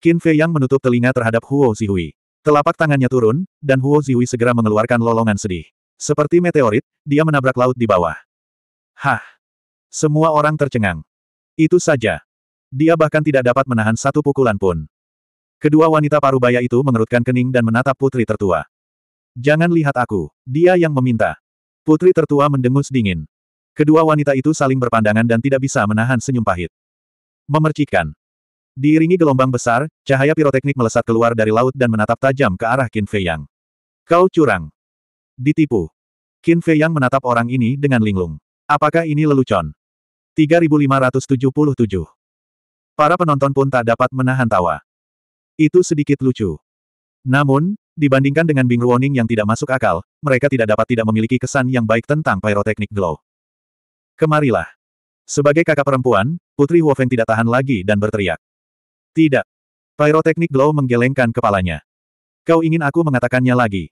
Qin Fei Yang menutup telinga terhadap Huo Zihui. Telapak tangannya turun, dan Huo Zihui segera mengeluarkan lolongan sedih. Seperti meteorit, dia menabrak laut di bawah. Hah! Semua orang tercengang. Itu saja. Dia bahkan tidak dapat menahan satu pukulan pun. Kedua wanita parubaya itu mengerutkan kening dan menatap putri tertua. Jangan lihat aku, dia yang meminta. Putri tertua mendengus dingin. Kedua wanita itu saling berpandangan dan tidak bisa menahan senyum pahit. Memercikan. Diiringi gelombang besar, cahaya piroteknik melesat keluar dari laut dan menatap tajam ke arah Qin Fei Yang. Kau curang. Ditipu. Qin Fei Yang menatap orang ini dengan linglung. Apakah ini lelucon? 3577. Para penonton pun tak dapat menahan tawa. Itu sedikit lucu. Namun, dibandingkan dengan Bing Ruoning yang tidak masuk akal, mereka tidak dapat tidak memiliki kesan yang baik tentang pyroteknik glow. Kemarilah. Sebagai kakak perempuan, Putri Wofeng tidak tahan lagi dan berteriak. Tidak. Pyroteknik Glow menggelengkan kepalanya. Kau ingin aku mengatakannya lagi?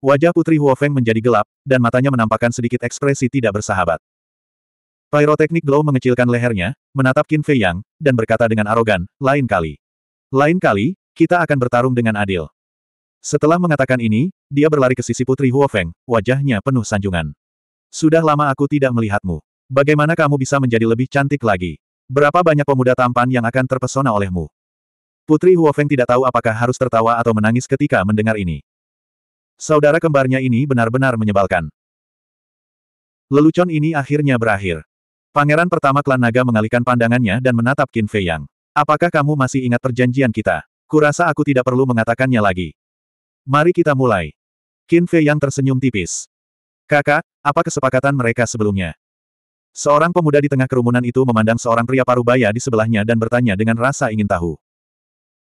Wajah Putri Huofeng menjadi gelap, dan matanya menampakkan sedikit ekspresi tidak bersahabat. Pyroteknik Glow mengecilkan lehernya, menatap Qin Fei Yang, dan berkata dengan arogan, lain kali. Lain kali, kita akan bertarung dengan adil. Setelah mengatakan ini, dia berlari ke sisi Putri Huofeng, wajahnya penuh sanjungan. Sudah lama aku tidak melihatmu. Bagaimana kamu bisa menjadi lebih cantik lagi? Berapa banyak pemuda tampan yang akan terpesona olehmu? Putri Huofeng tidak tahu apakah harus tertawa atau menangis ketika mendengar ini. Saudara kembarnya ini benar-benar menyebalkan. Lelucon ini akhirnya berakhir. Pangeran pertama klan naga mengalihkan pandangannya dan menatap Qin Fei Yang. Apakah kamu masih ingat perjanjian kita? Kurasa aku tidak perlu mengatakannya lagi. Mari kita mulai. Qin Fei Yang tersenyum tipis. Kakak, apa kesepakatan mereka sebelumnya? Seorang pemuda di tengah kerumunan itu memandang seorang pria parubaya di sebelahnya dan bertanya dengan rasa ingin tahu.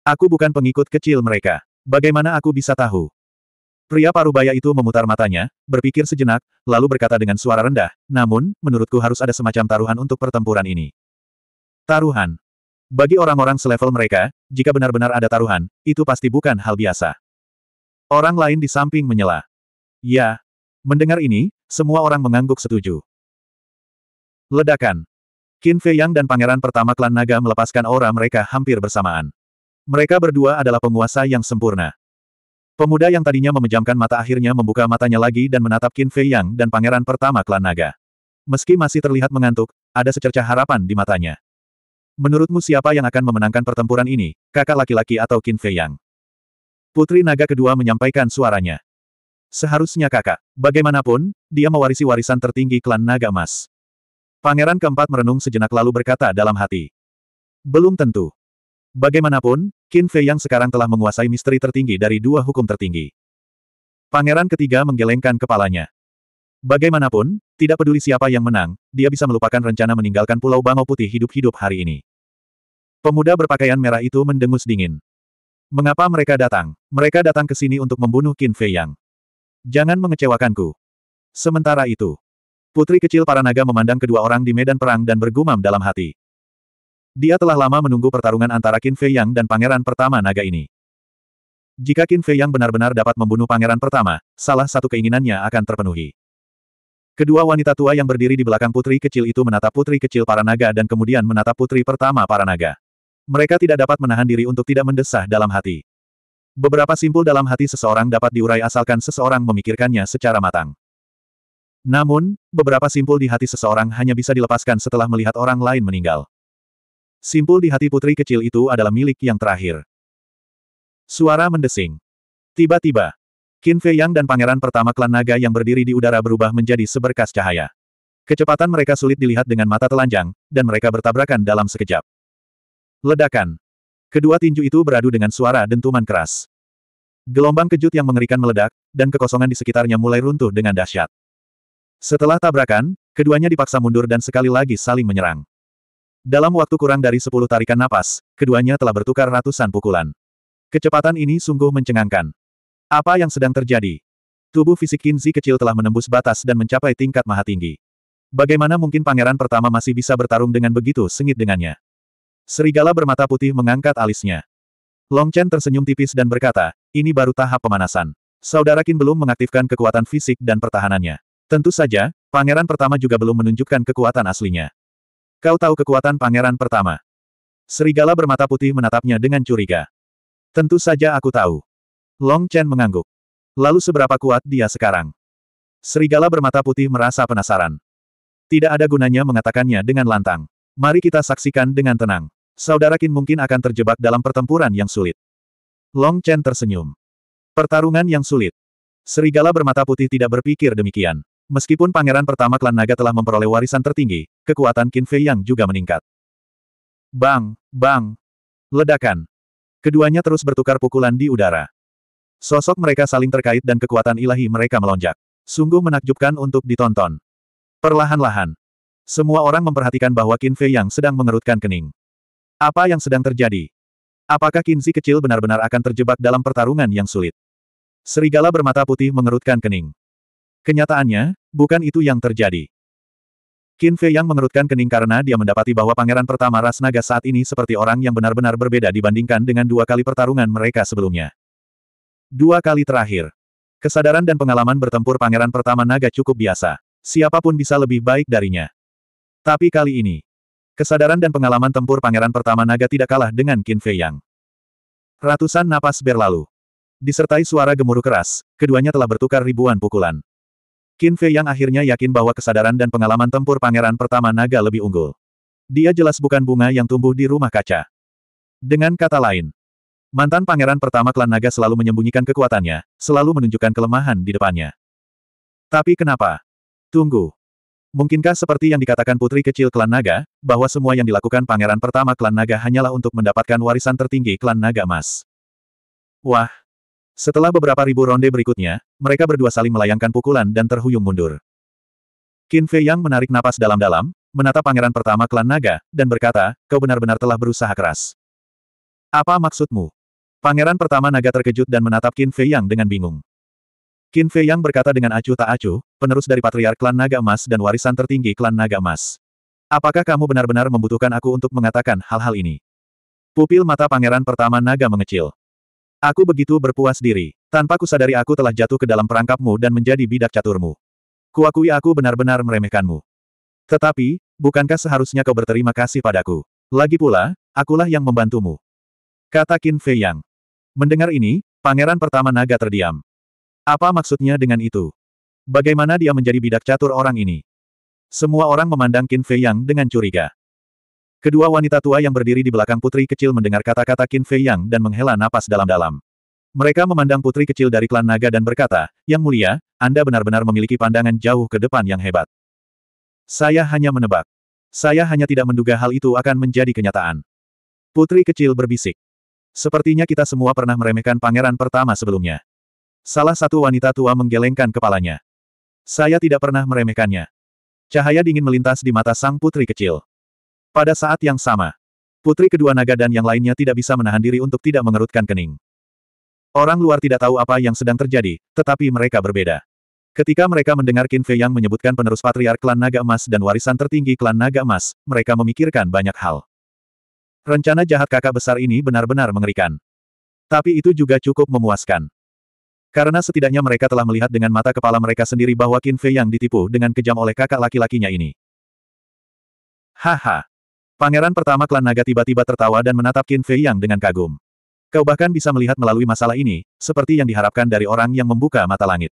Aku bukan pengikut kecil mereka. Bagaimana aku bisa tahu? Pria parubaya itu memutar matanya, berpikir sejenak, lalu berkata dengan suara rendah, namun, menurutku harus ada semacam taruhan untuk pertempuran ini. Taruhan. Bagi orang-orang selevel mereka, jika benar-benar ada taruhan, itu pasti bukan hal biasa. Orang lain di samping menyela. Ya. Mendengar ini, semua orang mengangguk setuju. Ledakan. Qin Fei Yang dan pangeran pertama klan naga melepaskan aura mereka hampir bersamaan. Mereka berdua adalah penguasa yang sempurna. Pemuda yang tadinya memejamkan mata akhirnya membuka matanya lagi dan menatap Qin Fei Yang dan pangeran pertama klan naga. Meski masih terlihat mengantuk, ada secerca harapan di matanya. Menurutmu siapa yang akan memenangkan pertempuran ini, kakak laki-laki atau Qin Fei Yang? Putri naga kedua menyampaikan suaranya. Seharusnya kakak. Bagaimanapun, dia mewarisi warisan tertinggi klan naga emas. Pangeran keempat merenung sejenak lalu berkata dalam hati. Belum tentu. Bagaimanapun, Qin Fei yang sekarang telah menguasai misteri tertinggi dari dua hukum tertinggi. Pangeran ketiga menggelengkan kepalanya. Bagaimanapun, tidak peduli siapa yang menang, dia bisa melupakan rencana meninggalkan Pulau Bangau Putih hidup-hidup hari ini. Pemuda berpakaian merah itu mendengus dingin. Mengapa mereka datang? Mereka datang ke sini untuk membunuh Qin Fei Yang. Jangan mengecewakanku. Sementara itu, Putri kecil para naga memandang kedua orang di medan perang dan bergumam dalam hati. Dia telah lama menunggu pertarungan antara Qin Fei Yang dan pangeran pertama naga ini. Jika Qin Fei Yang benar-benar dapat membunuh pangeran pertama, salah satu keinginannya akan terpenuhi. Kedua wanita tua yang berdiri di belakang putri kecil itu menatap putri kecil para naga dan kemudian menatap putri pertama para naga. Mereka tidak dapat menahan diri untuk tidak mendesah dalam hati. Beberapa simpul dalam hati seseorang dapat diurai asalkan seseorang memikirkannya secara matang. Namun, beberapa simpul di hati seseorang hanya bisa dilepaskan setelah melihat orang lain meninggal. Simpul di hati putri kecil itu adalah milik yang terakhir. Suara mendesing. Tiba-tiba, Qin Fei Yang dan pangeran pertama klan naga yang berdiri di udara berubah menjadi seberkas cahaya. Kecepatan mereka sulit dilihat dengan mata telanjang, dan mereka bertabrakan dalam sekejap. Ledakan. Kedua tinju itu beradu dengan suara dentuman keras. Gelombang kejut yang mengerikan meledak, dan kekosongan di sekitarnya mulai runtuh dengan dahsyat. Setelah tabrakan, keduanya dipaksa mundur dan sekali lagi saling menyerang. Dalam waktu kurang dari sepuluh tarikan napas, keduanya telah bertukar ratusan pukulan. Kecepatan ini sungguh mencengangkan. Apa yang sedang terjadi? Tubuh fisik Kinzi kecil telah menembus batas dan mencapai tingkat maha tinggi. Bagaimana mungkin pangeran pertama masih bisa bertarung dengan begitu sengit dengannya? Serigala bermata putih mengangkat alisnya. Long Chen tersenyum tipis dan berkata, ini baru tahap pemanasan. Saudara Kin belum mengaktifkan kekuatan fisik dan pertahanannya. Tentu saja, pangeran pertama juga belum menunjukkan kekuatan aslinya. Kau tahu kekuatan pangeran pertama. Serigala bermata putih menatapnya dengan curiga. Tentu saja aku tahu. Long Chen mengangguk. Lalu seberapa kuat dia sekarang? Serigala bermata putih merasa penasaran. Tidak ada gunanya mengatakannya dengan lantang. Mari kita saksikan dengan tenang. Saudara Qin mungkin akan terjebak dalam pertempuran yang sulit. Long Chen tersenyum. Pertarungan yang sulit. Serigala bermata putih tidak berpikir demikian. Meskipun pangeran pertama klan naga telah memperoleh warisan tertinggi, kekuatan Qin Fei yang juga meningkat. Bang, bang, ledakan. Keduanya terus bertukar pukulan di udara. Sosok mereka saling terkait dan kekuatan ilahi mereka melonjak. Sungguh menakjubkan untuk ditonton. Perlahan-lahan. Semua orang memperhatikan bahwa Qin Fei yang sedang mengerutkan kening. Apa yang sedang terjadi? Apakah Qin Zi kecil benar-benar akan terjebak dalam pertarungan yang sulit? Serigala bermata putih mengerutkan kening. Kenyataannya, Bukan itu yang terjadi. Qin Fei Yang mengerutkan kening karena dia mendapati bahwa Pangeran Pertama Ras Naga saat ini seperti orang yang benar-benar berbeda dibandingkan dengan dua kali pertarungan mereka sebelumnya. Dua kali terakhir. Kesadaran dan pengalaman bertempur Pangeran Pertama Naga cukup biasa. Siapapun bisa lebih baik darinya. Tapi kali ini, kesadaran dan pengalaman tempur Pangeran Pertama Naga tidak kalah dengan Qin Fei Yang. Ratusan napas berlalu. Disertai suara gemuruh keras, keduanya telah bertukar ribuan pukulan. Qin Fei yang akhirnya yakin bahwa kesadaran dan pengalaman tempur pangeran pertama naga lebih unggul. Dia jelas bukan bunga yang tumbuh di rumah kaca. Dengan kata lain, mantan pangeran pertama klan naga selalu menyembunyikan kekuatannya, selalu menunjukkan kelemahan di depannya. Tapi kenapa? Tunggu. Mungkinkah seperti yang dikatakan putri kecil klan naga, bahwa semua yang dilakukan pangeran pertama klan naga hanyalah untuk mendapatkan warisan tertinggi klan naga emas? Wah, setelah beberapa ribu ronde berikutnya, mereka berdua saling melayangkan pukulan dan terhuyung mundur. Qin Fei Yang menarik napas dalam-dalam, menatap pangeran pertama klan naga, dan berkata, kau benar-benar telah berusaha keras. Apa maksudmu? Pangeran pertama naga terkejut dan menatap Qin Fei Yang dengan bingung. Qin Fei Yang berkata dengan acuh tak acuh, penerus dari patriark klan Naga Emas dan warisan tertinggi klan Naga Emas. Apakah kamu benar-benar membutuhkan aku untuk mengatakan hal-hal ini? Pupil mata pangeran pertama naga mengecil. Aku begitu berpuas diri. Tanpa kusadari aku telah jatuh ke dalam perangkapmu dan menjadi bidak caturmu. Kuakui aku benar-benar meremehkanmu. Tetapi, bukankah seharusnya kau berterima kasih padaku? Lagi pula, akulah yang membantumu. Kata Qin Fei Yang. Mendengar ini, pangeran pertama naga terdiam. Apa maksudnya dengan itu? Bagaimana dia menjadi bidak catur orang ini? Semua orang memandang Qin Fei Yang dengan curiga. Kedua wanita tua yang berdiri di belakang putri kecil mendengar kata-kata Qin Fei Yang dan menghela napas dalam-dalam. Mereka memandang putri kecil dari klan naga dan berkata, Yang mulia, Anda benar-benar memiliki pandangan jauh ke depan yang hebat. Saya hanya menebak. Saya hanya tidak menduga hal itu akan menjadi kenyataan. Putri kecil berbisik. Sepertinya kita semua pernah meremehkan pangeran pertama sebelumnya. Salah satu wanita tua menggelengkan kepalanya. Saya tidak pernah meremehkannya. Cahaya dingin melintas di mata sang putri kecil. Pada saat yang sama, putri kedua naga dan yang lainnya tidak bisa menahan diri untuk tidak mengerutkan kening. Orang luar tidak tahu apa yang sedang terjadi, tetapi mereka berbeda. Ketika mereka mendengar Qin Fei yang menyebutkan penerus patriark klan Naga Emas dan warisan tertinggi klan Naga Emas, mereka memikirkan banyak hal. Rencana jahat kakak besar ini benar-benar mengerikan. Tapi itu juga cukup memuaskan. Karena setidaknya mereka telah melihat dengan mata kepala mereka sendiri bahwa Qin Fei yang ditipu dengan kejam oleh kakak laki-lakinya ini. Haha, Pangeran pertama klan naga tiba-tiba tertawa dan menatap Qin Fei Yang dengan kagum. Kau bahkan bisa melihat melalui masalah ini, seperti yang diharapkan dari orang yang membuka mata langit.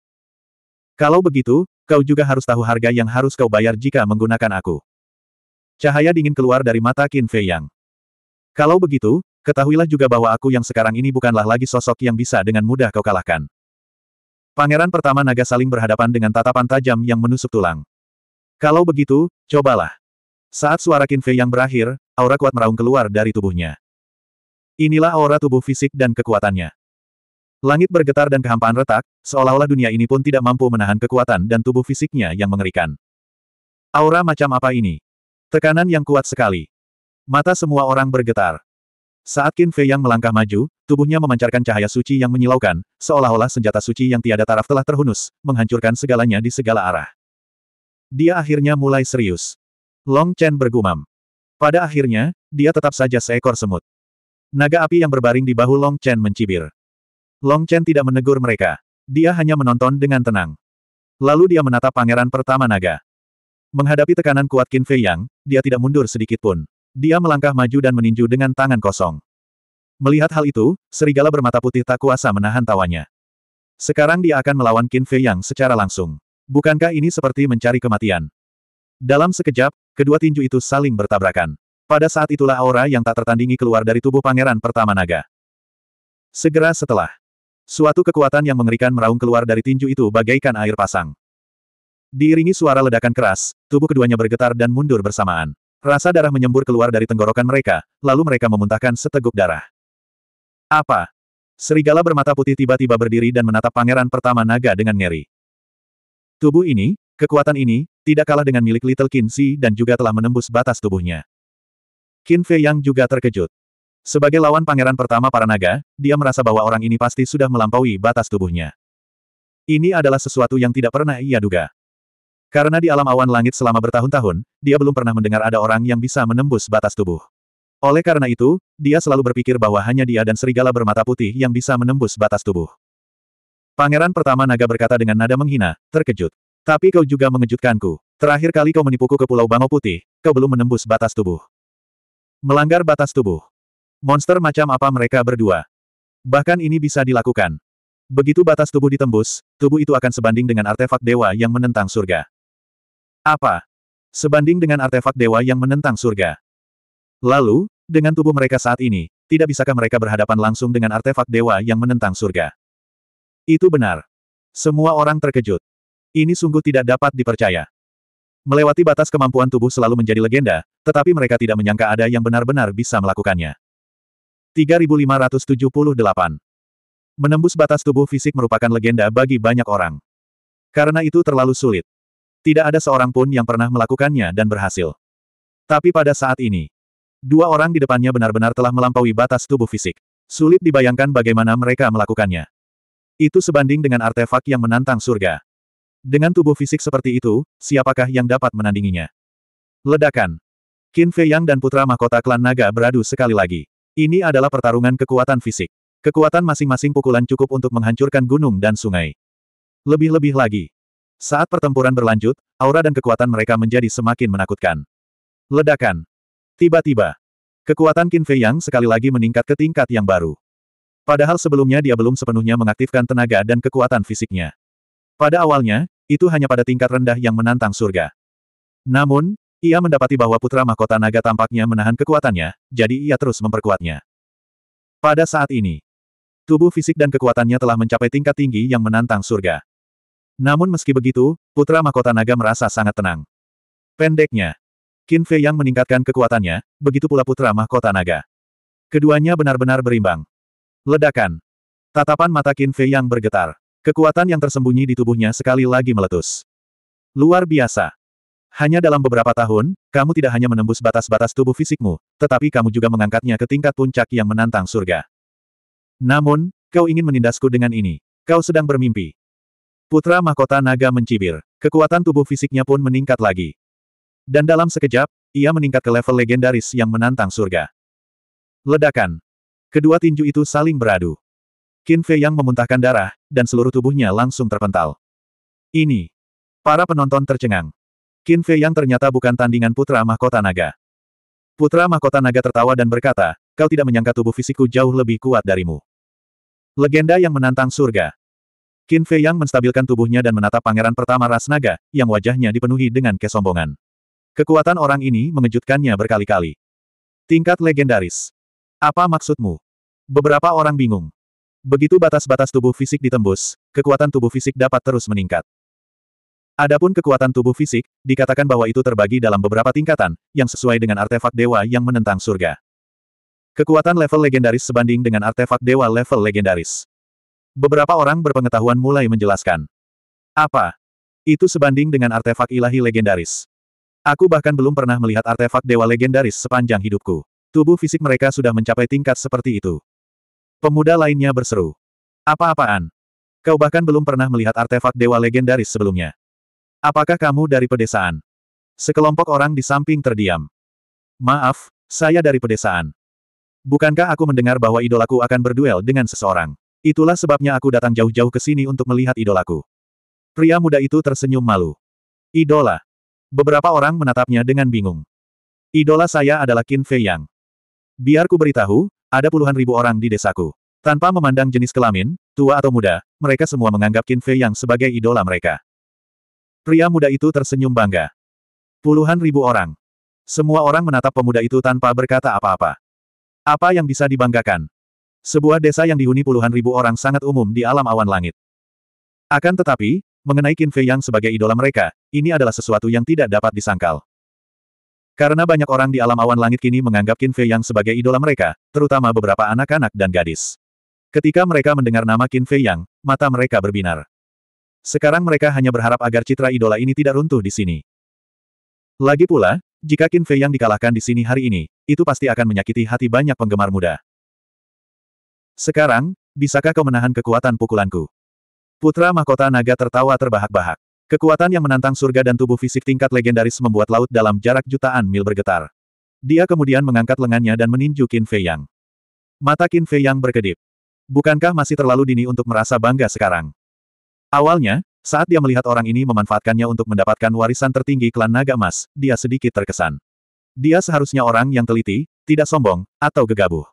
Kalau begitu, kau juga harus tahu harga yang harus kau bayar jika menggunakan aku. Cahaya dingin keluar dari mata Qin Fei Yang. Kalau begitu, ketahuilah juga bahwa aku yang sekarang ini bukanlah lagi sosok yang bisa dengan mudah kau kalahkan. Pangeran pertama naga saling berhadapan dengan tatapan tajam yang menusuk tulang. Kalau begitu, cobalah. Saat suara Qin Fei yang berakhir, aura kuat meraung keluar dari tubuhnya. Inilah aura tubuh fisik dan kekuatannya. Langit bergetar dan kehampaan retak, seolah-olah dunia ini pun tidak mampu menahan kekuatan dan tubuh fisiknya yang mengerikan. Aura macam apa ini? Tekanan yang kuat sekali. Mata semua orang bergetar. Saat Qin Fei yang melangkah maju, tubuhnya memancarkan cahaya suci yang menyilaukan, seolah-olah senjata suci yang tiada taraf telah terhunus, menghancurkan segalanya di segala arah. Dia akhirnya mulai serius. Long Chen bergumam. Pada akhirnya, dia tetap saja seekor semut. Naga api yang berbaring di bahu Long Chen mencibir. Long Chen tidak menegur mereka. Dia hanya menonton dengan tenang. Lalu dia menatap pangeran pertama naga. Menghadapi tekanan kuat Qin Fei Yang, dia tidak mundur sedikit pun. Dia melangkah maju dan meninju dengan tangan kosong. Melihat hal itu, serigala bermata putih tak kuasa menahan tawanya. Sekarang dia akan melawan Qin Fei Yang secara langsung. Bukankah ini seperti mencari kematian? Dalam sekejap, Kedua tinju itu saling bertabrakan. Pada saat itulah aura yang tak tertandingi keluar dari tubuh pangeran pertama naga. Segera setelah, suatu kekuatan yang mengerikan meraung keluar dari tinju itu bagaikan air pasang. Diiringi suara ledakan keras, tubuh keduanya bergetar dan mundur bersamaan. Rasa darah menyembur keluar dari tenggorokan mereka, lalu mereka memuntahkan seteguk darah. Apa? Serigala bermata putih tiba-tiba berdiri dan menatap pangeran pertama naga dengan ngeri. Tubuh ini, kekuatan ini, tidak kalah dengan milik Little Shi dan juga telah menembus batas tubuhnya. Qin Fei Yang juga terkejut. Sebagai lawan pangeran pertama para naga, dia merasa bahwa orang ini pasti sudah melampaui batas tubuhnya. Ini adalah sesuatu yang tidak pernah ia duga. Karena di alam awan langit selama bertahun-tahun, dia belum pernah mendengar ada orang yang bisa menembus batas tubuh. Oleh karena itu, dia selalu berpikir bahwa hanya dia dan serigala bermata putih yang bisa menembus batas tubuh. Pangeran pertama naga berkata dengan nada menghina, terkejut. Tapi kau juga mengejutkanku. Terakhir kali kau menipuku ke Pulau Bangau Putih, kau belum menembus batas tubuh. Melanggar batas tubuh. Monster macam apa mereka berdua? Bahkan ini bisa dilakukan. Begitu batas tubuh ditembus, tubuh itu akan sebanding dengan artefak dewa yang menentang surga. Apa? Sebanding dengan artefak dewa yang menentang surga. Lalu, dengan tubuh mereka saat ini, tidak bisakah mereka berhadapan langsung dengan artefak dewa yang menentang surga? Itu benar. Semua orang terkejut. Ini sungguh tidak dapat dipercaya. Melewati batas kemampuan tubuh selalu menjadi legenda, tetapi mereka tidak menyangka ada yang benar-benar bisa melakukannya. 3578 Menembus batas tubuh fisik merupakan legenda bagi banyak orang. Karena itu terlalu sulit. Tidak ada seorang pun yang pernah melakukannya dan berhasil. Tapi pada saat ini, dua orang di depannya benar-benar telah melampaui batas tubuh fisik. Sulit dibayangkan bagaimana mereka melakukannya. Itu sebanding dengan artefak yang menantang surga. Dengan tubuh fisik seperti itu, siapakah yang dapat menandinginya? Ledakan. Qin Fei Yang dan putra mahkota klan naga beradu sekali lagi. Ini adalah pertarungan kekuatan fisik. Kekuatan masing-masing pukulan cukup untuk menghancurkan gunung dan sungai. Lebih-lebih lagi. Saat pertempuran berlanjut, aura dan kekuatan mereka menjadi semakin menakutkan. Ledakan. Tiba-tiba. Kekuatan Qin Fei Yang sekali lagi meningkat ke tingkat yang baru. Padahal sebelumnya dia belum sepenuhnya mengaktifkan tenaga dan kekuatan fisiknya. Pada awalnya, itu hanya pada tingkat rendah yang menantang surga. Namun, ia mendapati bahwa putra mahkota naga tampaknya menahan kekuatannya, jadi ia terus memperkuatnya. Pada saat ini, tubuh fisik dan kekuatannya telah mencapai tingkat tinggi yang menantang surga. Namun meski begitu, putra mahkota naga merasa sangat tenang. Pendeknya, Qin Fei yang meningkatkan kekuatannya, begitu pula putra mahkota naga. Keduanya benar-benar berimbang. Ledakan. Tatapan mata Qin Fei yang bergetar. Kekuatan yang tersembunyi di tubuhnya sekali lagi meletus. Luar biasa. Hanya dalam beberapa tahun, kamu tidak hanya menembus batas-batas tubuh fisikmu, tetapi kamu juga mengangkatnya ke tingkat puncak yang menantang surga. Namun, kau ingin menindasku dengan ini. Kau sedang bermimpi. Putra Mahkota Naga mencibir. Kekuatan tubuh fisiknya pun meningkat lagi. Dan dalam sekejap, ia meningkat ke level legendaris yang menantang surga. Ledakan. Kedua tinju itu saling beradu. Qin Fei yang memuntahkan darah, dan seluruh tubuhnya langsung terpental. Ini. Para penonton tercengang. Qin Fei yang ternyata bukan tandingan putra mahkota naga. Putra mahkota naga tertawa dan berkata, kau tidak menyangka tubuh fisikku jauh lebih kuat darimu. Legenda yang menantang surga. Qin Fei yang menstabilkan tubuhnya dan menatap pangeran pertama ras naga, yang wajahnya dipenuhi dengan kesombongan. Kekuatan orang ini mengejutkannya berkali-kali. Tingkat legendaris. Apa maksudmu? Beberapa orang bingung. Begitu batas-batas tubuh fisik ditembus, kekuatan tubuh fisik dapat terus meningkat. Adapun kekuatan tubuh fisik, dikatakan bahwa itu terbagi dalam beberapa tingkatan, yang sesuai dengan artefak dewa yang menentang surga. Kekuatan level legendaris sebanding dengan artefak dewa level legendaris. Beberapa orang berpengetahuan mulai menjelaskan. Apa? Itu sebanding dengan artefak ilahi legendaris. Aku bahkan belum pernah melihat artefak dewa legendaris sepanjang hidupku. Tubuh fisik mereka sudah mencapai tingkat seperti itu. Pemuda lainnya berseru. Apa-apaan? Kau bahkan belum pernah melihat artefak dewa legendaris sebelumnya. Apakah kamu dari pedesaan? Sekelompok orang di samping terdiam. Maaf, saya dari pedesaan. Bukankah aku mendengar bahwa idolaku akan berduel dengan seseorang? Itulah sebabnya aku datang jauh-jauh ke sini untuk melihat idolaku. Pria muda itu tersenyum malu. Idola. Beberapa orang menatapnya dengan bingung. Idola saya adalah Qin Fei Yang. Biar ku beritahu, ada puluhan ribu orang di desaku. Tanpa memandang jenis kelamin, tua atau muda, mereka semua menganggap Qin Fei yang sebagai idola mereka. Pria muda itu tersenyum bangga. Puluhan ribu orang. Semua orang menatap pemuda itu tanpa berkata apa-apa. Apa yang bisa dibanggakan? Sebuah desa yang dihuni puluhan ribu orang sangat umum di alam awan langit. Akan tetapi, mengenai Qin Fei yang sebagai idola mereka, ini adalah sesuatu yang tidak dapat disangkal. Karena banyak orang di alam awan langit kini menganggap Qin Fei Yang sebagai idola mereka, terutama beberapa anak-anak dan gadis. Ketika mereka mendengar nama Qin Fei Yang, mata mereka berbinar. Sekarang mereka hanya berharap agar citra idola ini tidak runtuh di sini. Lagi pula, jika Qin Fei Yang dikalahkan di sini hari ini, itu pasti akan menyakiti hati banyak penggemar muda. Sekarang, bisakah kau menahan kekuatan pukulanku? Putra mahkota naga tertawa terbahak-bahak. Kekuatan yang menantang surga dan tubuh fisik tingkat legendaris membuat laut dalam jarak jutaan mil bergetar. Dia kemudian mengangkat lengannya dan meninju Qin Fei Yang. Mata Qin Fei Yang berkedip. Bukankah masih terlalu dini untuk merasa bangga sekarang? Awalnya, saat dia melihat orang ini memanfaatkannya untuk mendapatkan warisan tertinggi klan naga emas, dia sedikit terkesan. Dia seharusnya orang yang teliti, tidak sombong, atau gegabah.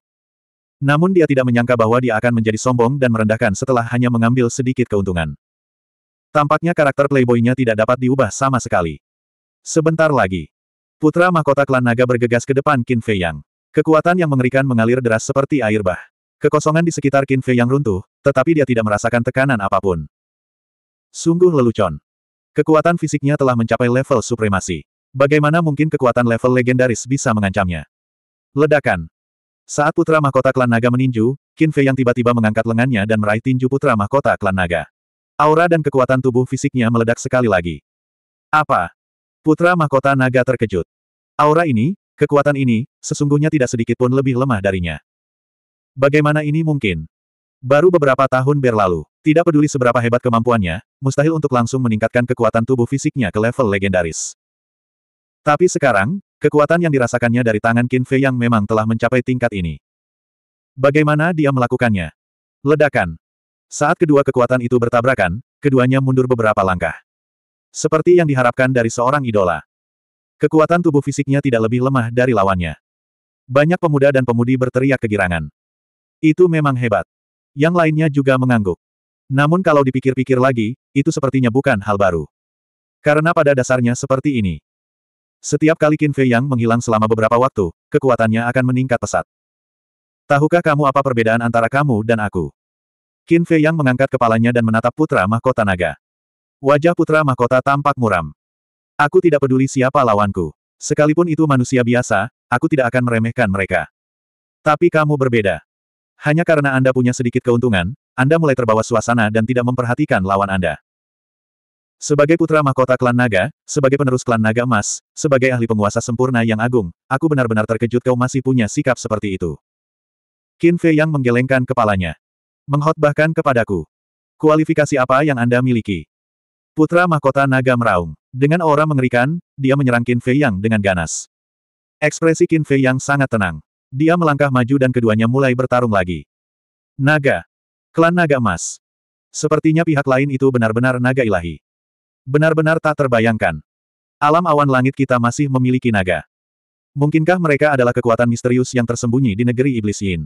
Namun dia tidak menyangka bahwa dia akan menjadi sombong dan merendahkan setelah hanya mengambil sedikit keuntungan. Tampaknya karakter playboynya tidak dapat diubah sama sekali. Sebentar lagi. Putra mahkota klan naga bergegas ke depan Qin Fei Yang. Kekuatan yang mengerikan mengalir deras seperti air bah. Kekosongan di sekitar Qin Fei Yang runtuh, tetapi dia tidak merasakan tekanan apapun. Sungguh lelucon. Kekuatan fisiknya telah mencapai level supremasi. Bagaimana mungkin kekuatan level legendaris bisa mengancamnya? Ledakan. Saat putra mahkota klan naga meninju, Qin Fei yang tiba-tiba mengangkat lengannya dan meraih tinju putra mahkota klan naga. Aura dan kekuatan tubuh fisiknya meledak sekali lagi. Apa? Putra Mahkota Naga terkejut. Aura ini, kekuatan ini, sesungguhnya tidak sedikit pun lebih lemah darinya. Bagaimana ini mungkin? Baru beberapa tahun berlalu, tidak peduli seberapa hebat kemampuannya, mustahil untuk langsung meningkatkan kekuatan tubuh fisiknya ke level legendaris. Tapi sekarang, kekuatan yang dirasakannya dari tangan Qin Fei yang memang telah mencapai tingkat ini. Bagaimana dia melakukannya? Ledakan. Saat kedua kekuatan itu bertabrakan, keduanya mundur beberapa langkah. Seperti yang diharapkan dari seorang idola. Kekuatan tubuh fisiknya tidak lebih lemah dari lawannya. Banyak pemuda dan pemudi berteriak kegirangan. Itu memang hebat. Yang lainnya juga mengangguk. Namun kalau dipikir-pikir lagi, itu sepertinya bukan hal baru. Karena pada dasarnya seperti ini. Setiap kali Qin Fei Yang menghilang selama beberapa waktu, kekuatannya akan meningkat pesat. Tahukah kamu apa perbedaan antara kamu dan aku? Qin Fei Yang mengangkat kepalanya dan menatap putra mahkota naga. Wajah putra mahkota tampak muram. Aku tidak peduli siapa lawanku. Sekalipun itu manusia biasa, aku tidak akan meremehkan mereka. Tapi kamu berbeda. Hanya karena Anda punya sedikit keuntungan, Anda mulai terbawa suasana dan tidak memperhatikan lawan Anda. Sebagai putra mahkota klan naga, sebagai penerus klan naga emas, sebagai ahli penguasa sempurna yang agung, aku benar-benar terkejut kau masih punya sikap seperti itu. Qin Fei Yang menggelengkan kepalanya. Mengkhotbahkan kepadaku. Kualifikasi apa yang Anda miliki? Putra mahkota naga meraung. Dengan aura mengerikan, dia menyerang Qin Fei Yang dengan ganas. Ekspresi Qin Fei Yang sangat tenang. Dia melangkah maju dan keduanya mulai bertarung lagi. Naga. Klan naga emas. Sepertinya pihak lain itu benar-benar naga ilahi. Benar-benar tak terbayangkan. Alam awan langit kita masih memiliki naga. Mungkinkah mereka adalah kekuatan misterius yang tersembunyi di negeri iblis Yin?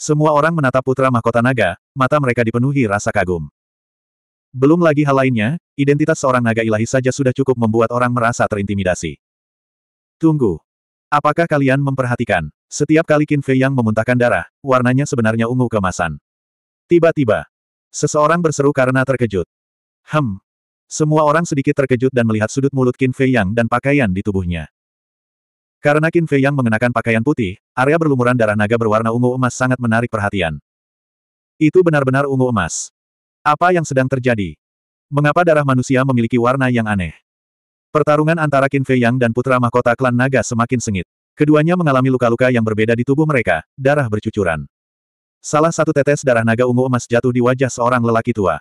Semua orang menatap putra mahkota naga, mata mereka dipenuhi rasa kagum. Belum lagi hal lainnya, identitas seorang naga ilahi saja sudah cukup membuat orang merasa terintimidasi. Tunggu. Apakah kalian memperhatikan? Setiap kali Qin Fei yang memuntahkan darah, warnanya sebenarnya ungu kemasan. Tiba-tiba, seseorang berseru karena terkejut. Hem. Semua orang sedikit terkejut dan melihat sudut mulut Qin Fei yang dan pakaian di tubuhnya. Karena Qin Fei yang mengenakan pakaian putih, area berlumuran darah naga berwarna ungu emas sangat menarik perhatian. Itu benar-benar ungu emas. Apa yang sedang terjadi? Mengapa darah manusia memiliki warna yang aneh? Pertarungan antara Qin Fei Yang dan putra mahkota klan naga semakin sengit. Keduanya mengalami luka-luka yang berbeda di tubuh mereka, darah bercucuran. Salah satu tetes darah naga ungu emas jatuh di wajah seorang lelaki tua.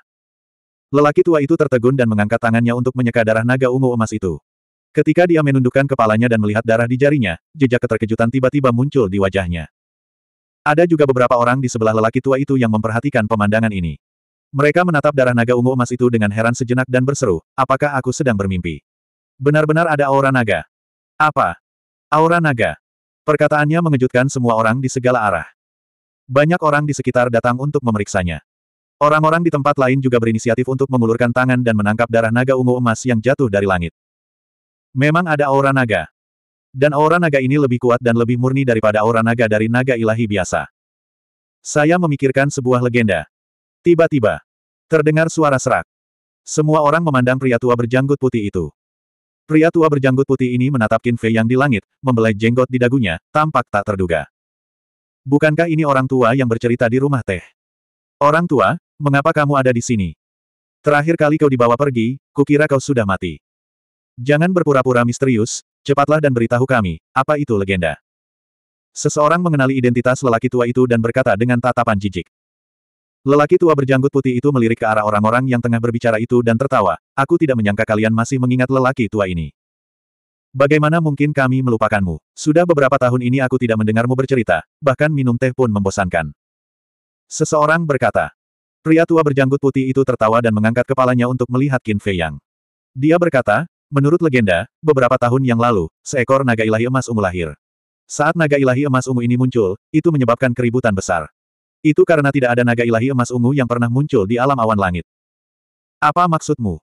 Lelaki tua itu tertegun dan mengangkat tangannya untuk menyeka darah naga ungu emas itu. Ketika dia menundukkan kepalanya dan melihat darah di jarinya, jejak keterkejutan tiba-tiba muncul di wajahnya. Ada juga beberapa orang di sebelah lelaki tua itu yang memperhatikan pemandangan ini. Mereka menatap darah naga ungu emas itu dengan heran sejenak dan berseru, apakah aku sedang bermimpi? Benar-benar ada aura naga. Apa? Aura naga. Perkataannya mengejutkan semua orang di segala arah. Banyak orang di sekitar datang untuk memeriksanya. Orang-orang di tempat lain juga berinisiatif untuk mengulurkan tangan dan menangkap darah naga ungu emas yang jatuh dari langit. Memang ada aura naga. Dan aura naga ini lebih kuat dan lebih murni daripada aura naga dari naga ilahi biasa. Saya memikirkan sebuah legenda. Tiba-tiba, terdengar suara serak. Semua orang memandang pria tua berjanggut putih itu. Pria tua berjanggut putih ini menatap Qin Fei yang di langit, membelai jenggot di dagunya, tampak tak terduga. Bukankah ini orang tua yang bercerita di rumah teh? Orang tua, mengapa kamu ada di sini? Terakhir kali kau dibawa pergi, kukira kau sudah mati. Jangan berpura-pura misterius, cepatlah dan beritahu kami, apa itu legenda. Seseorang mengenali identitas lelaki tua itu dan berkata dengan tatapan jijik. Lelaki tua berjanggut putih itu melirik ke arah orang-orang yang tengah berbicara itu dan tertawa, aku tidak menyangka kalian masih mengingat lelaki tua ini. Bagaimana mungkin kami melupakanmu? Sudah beberapa tahun ini aku tidak mendengarmu bercerita, bahkan minum teh pun membosankan. Seseorang berkata. Pria tua berjanggut putih itu tertawa dan mengangkat kepalanya untuk melihat Qin Fei Yang. Dia berkata, Menurut legenda, beberapa tahun yang lalu, seekor naga ilahi emas ungu lahir. Saat naga ilahi emas ungu ini muncul, itu menyebabkan keributan besar. Itu karena tidak ada naga ilahi emas ungu yang pernah muncul di alam awan langit. Apa maksudmu?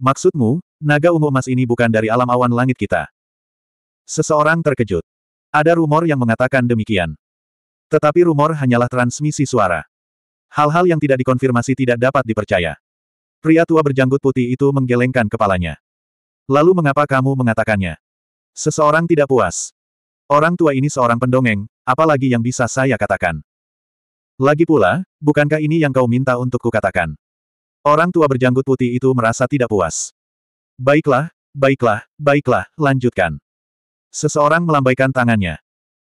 Maksudmu, naga ungu emas ini bukan dari alam awan langit kita? Seseorang terkejut. Ada rumor yang mengatakan demikian. Tetapi rumor hanyalah transmisi suara. Hal-hal yang tidak dikonfirmasi tidak dapat dipercaya. Pria tua berjanggut putih itu menggelengkan kepalanya. Lalu mengapa kamu mengatakannya? Seseorang tidak puas. Orang tua ini seorang pendongeng, apalagi yang bisa saya katakan. Lagi pula, bukankah ini yang kau minta untuk kukatakan? Orang tua berjanggut putih itu merasa tidak puas. Baiklah, baiklah, baiklah, lanjutkan. Seseorang melambaikan tangannya.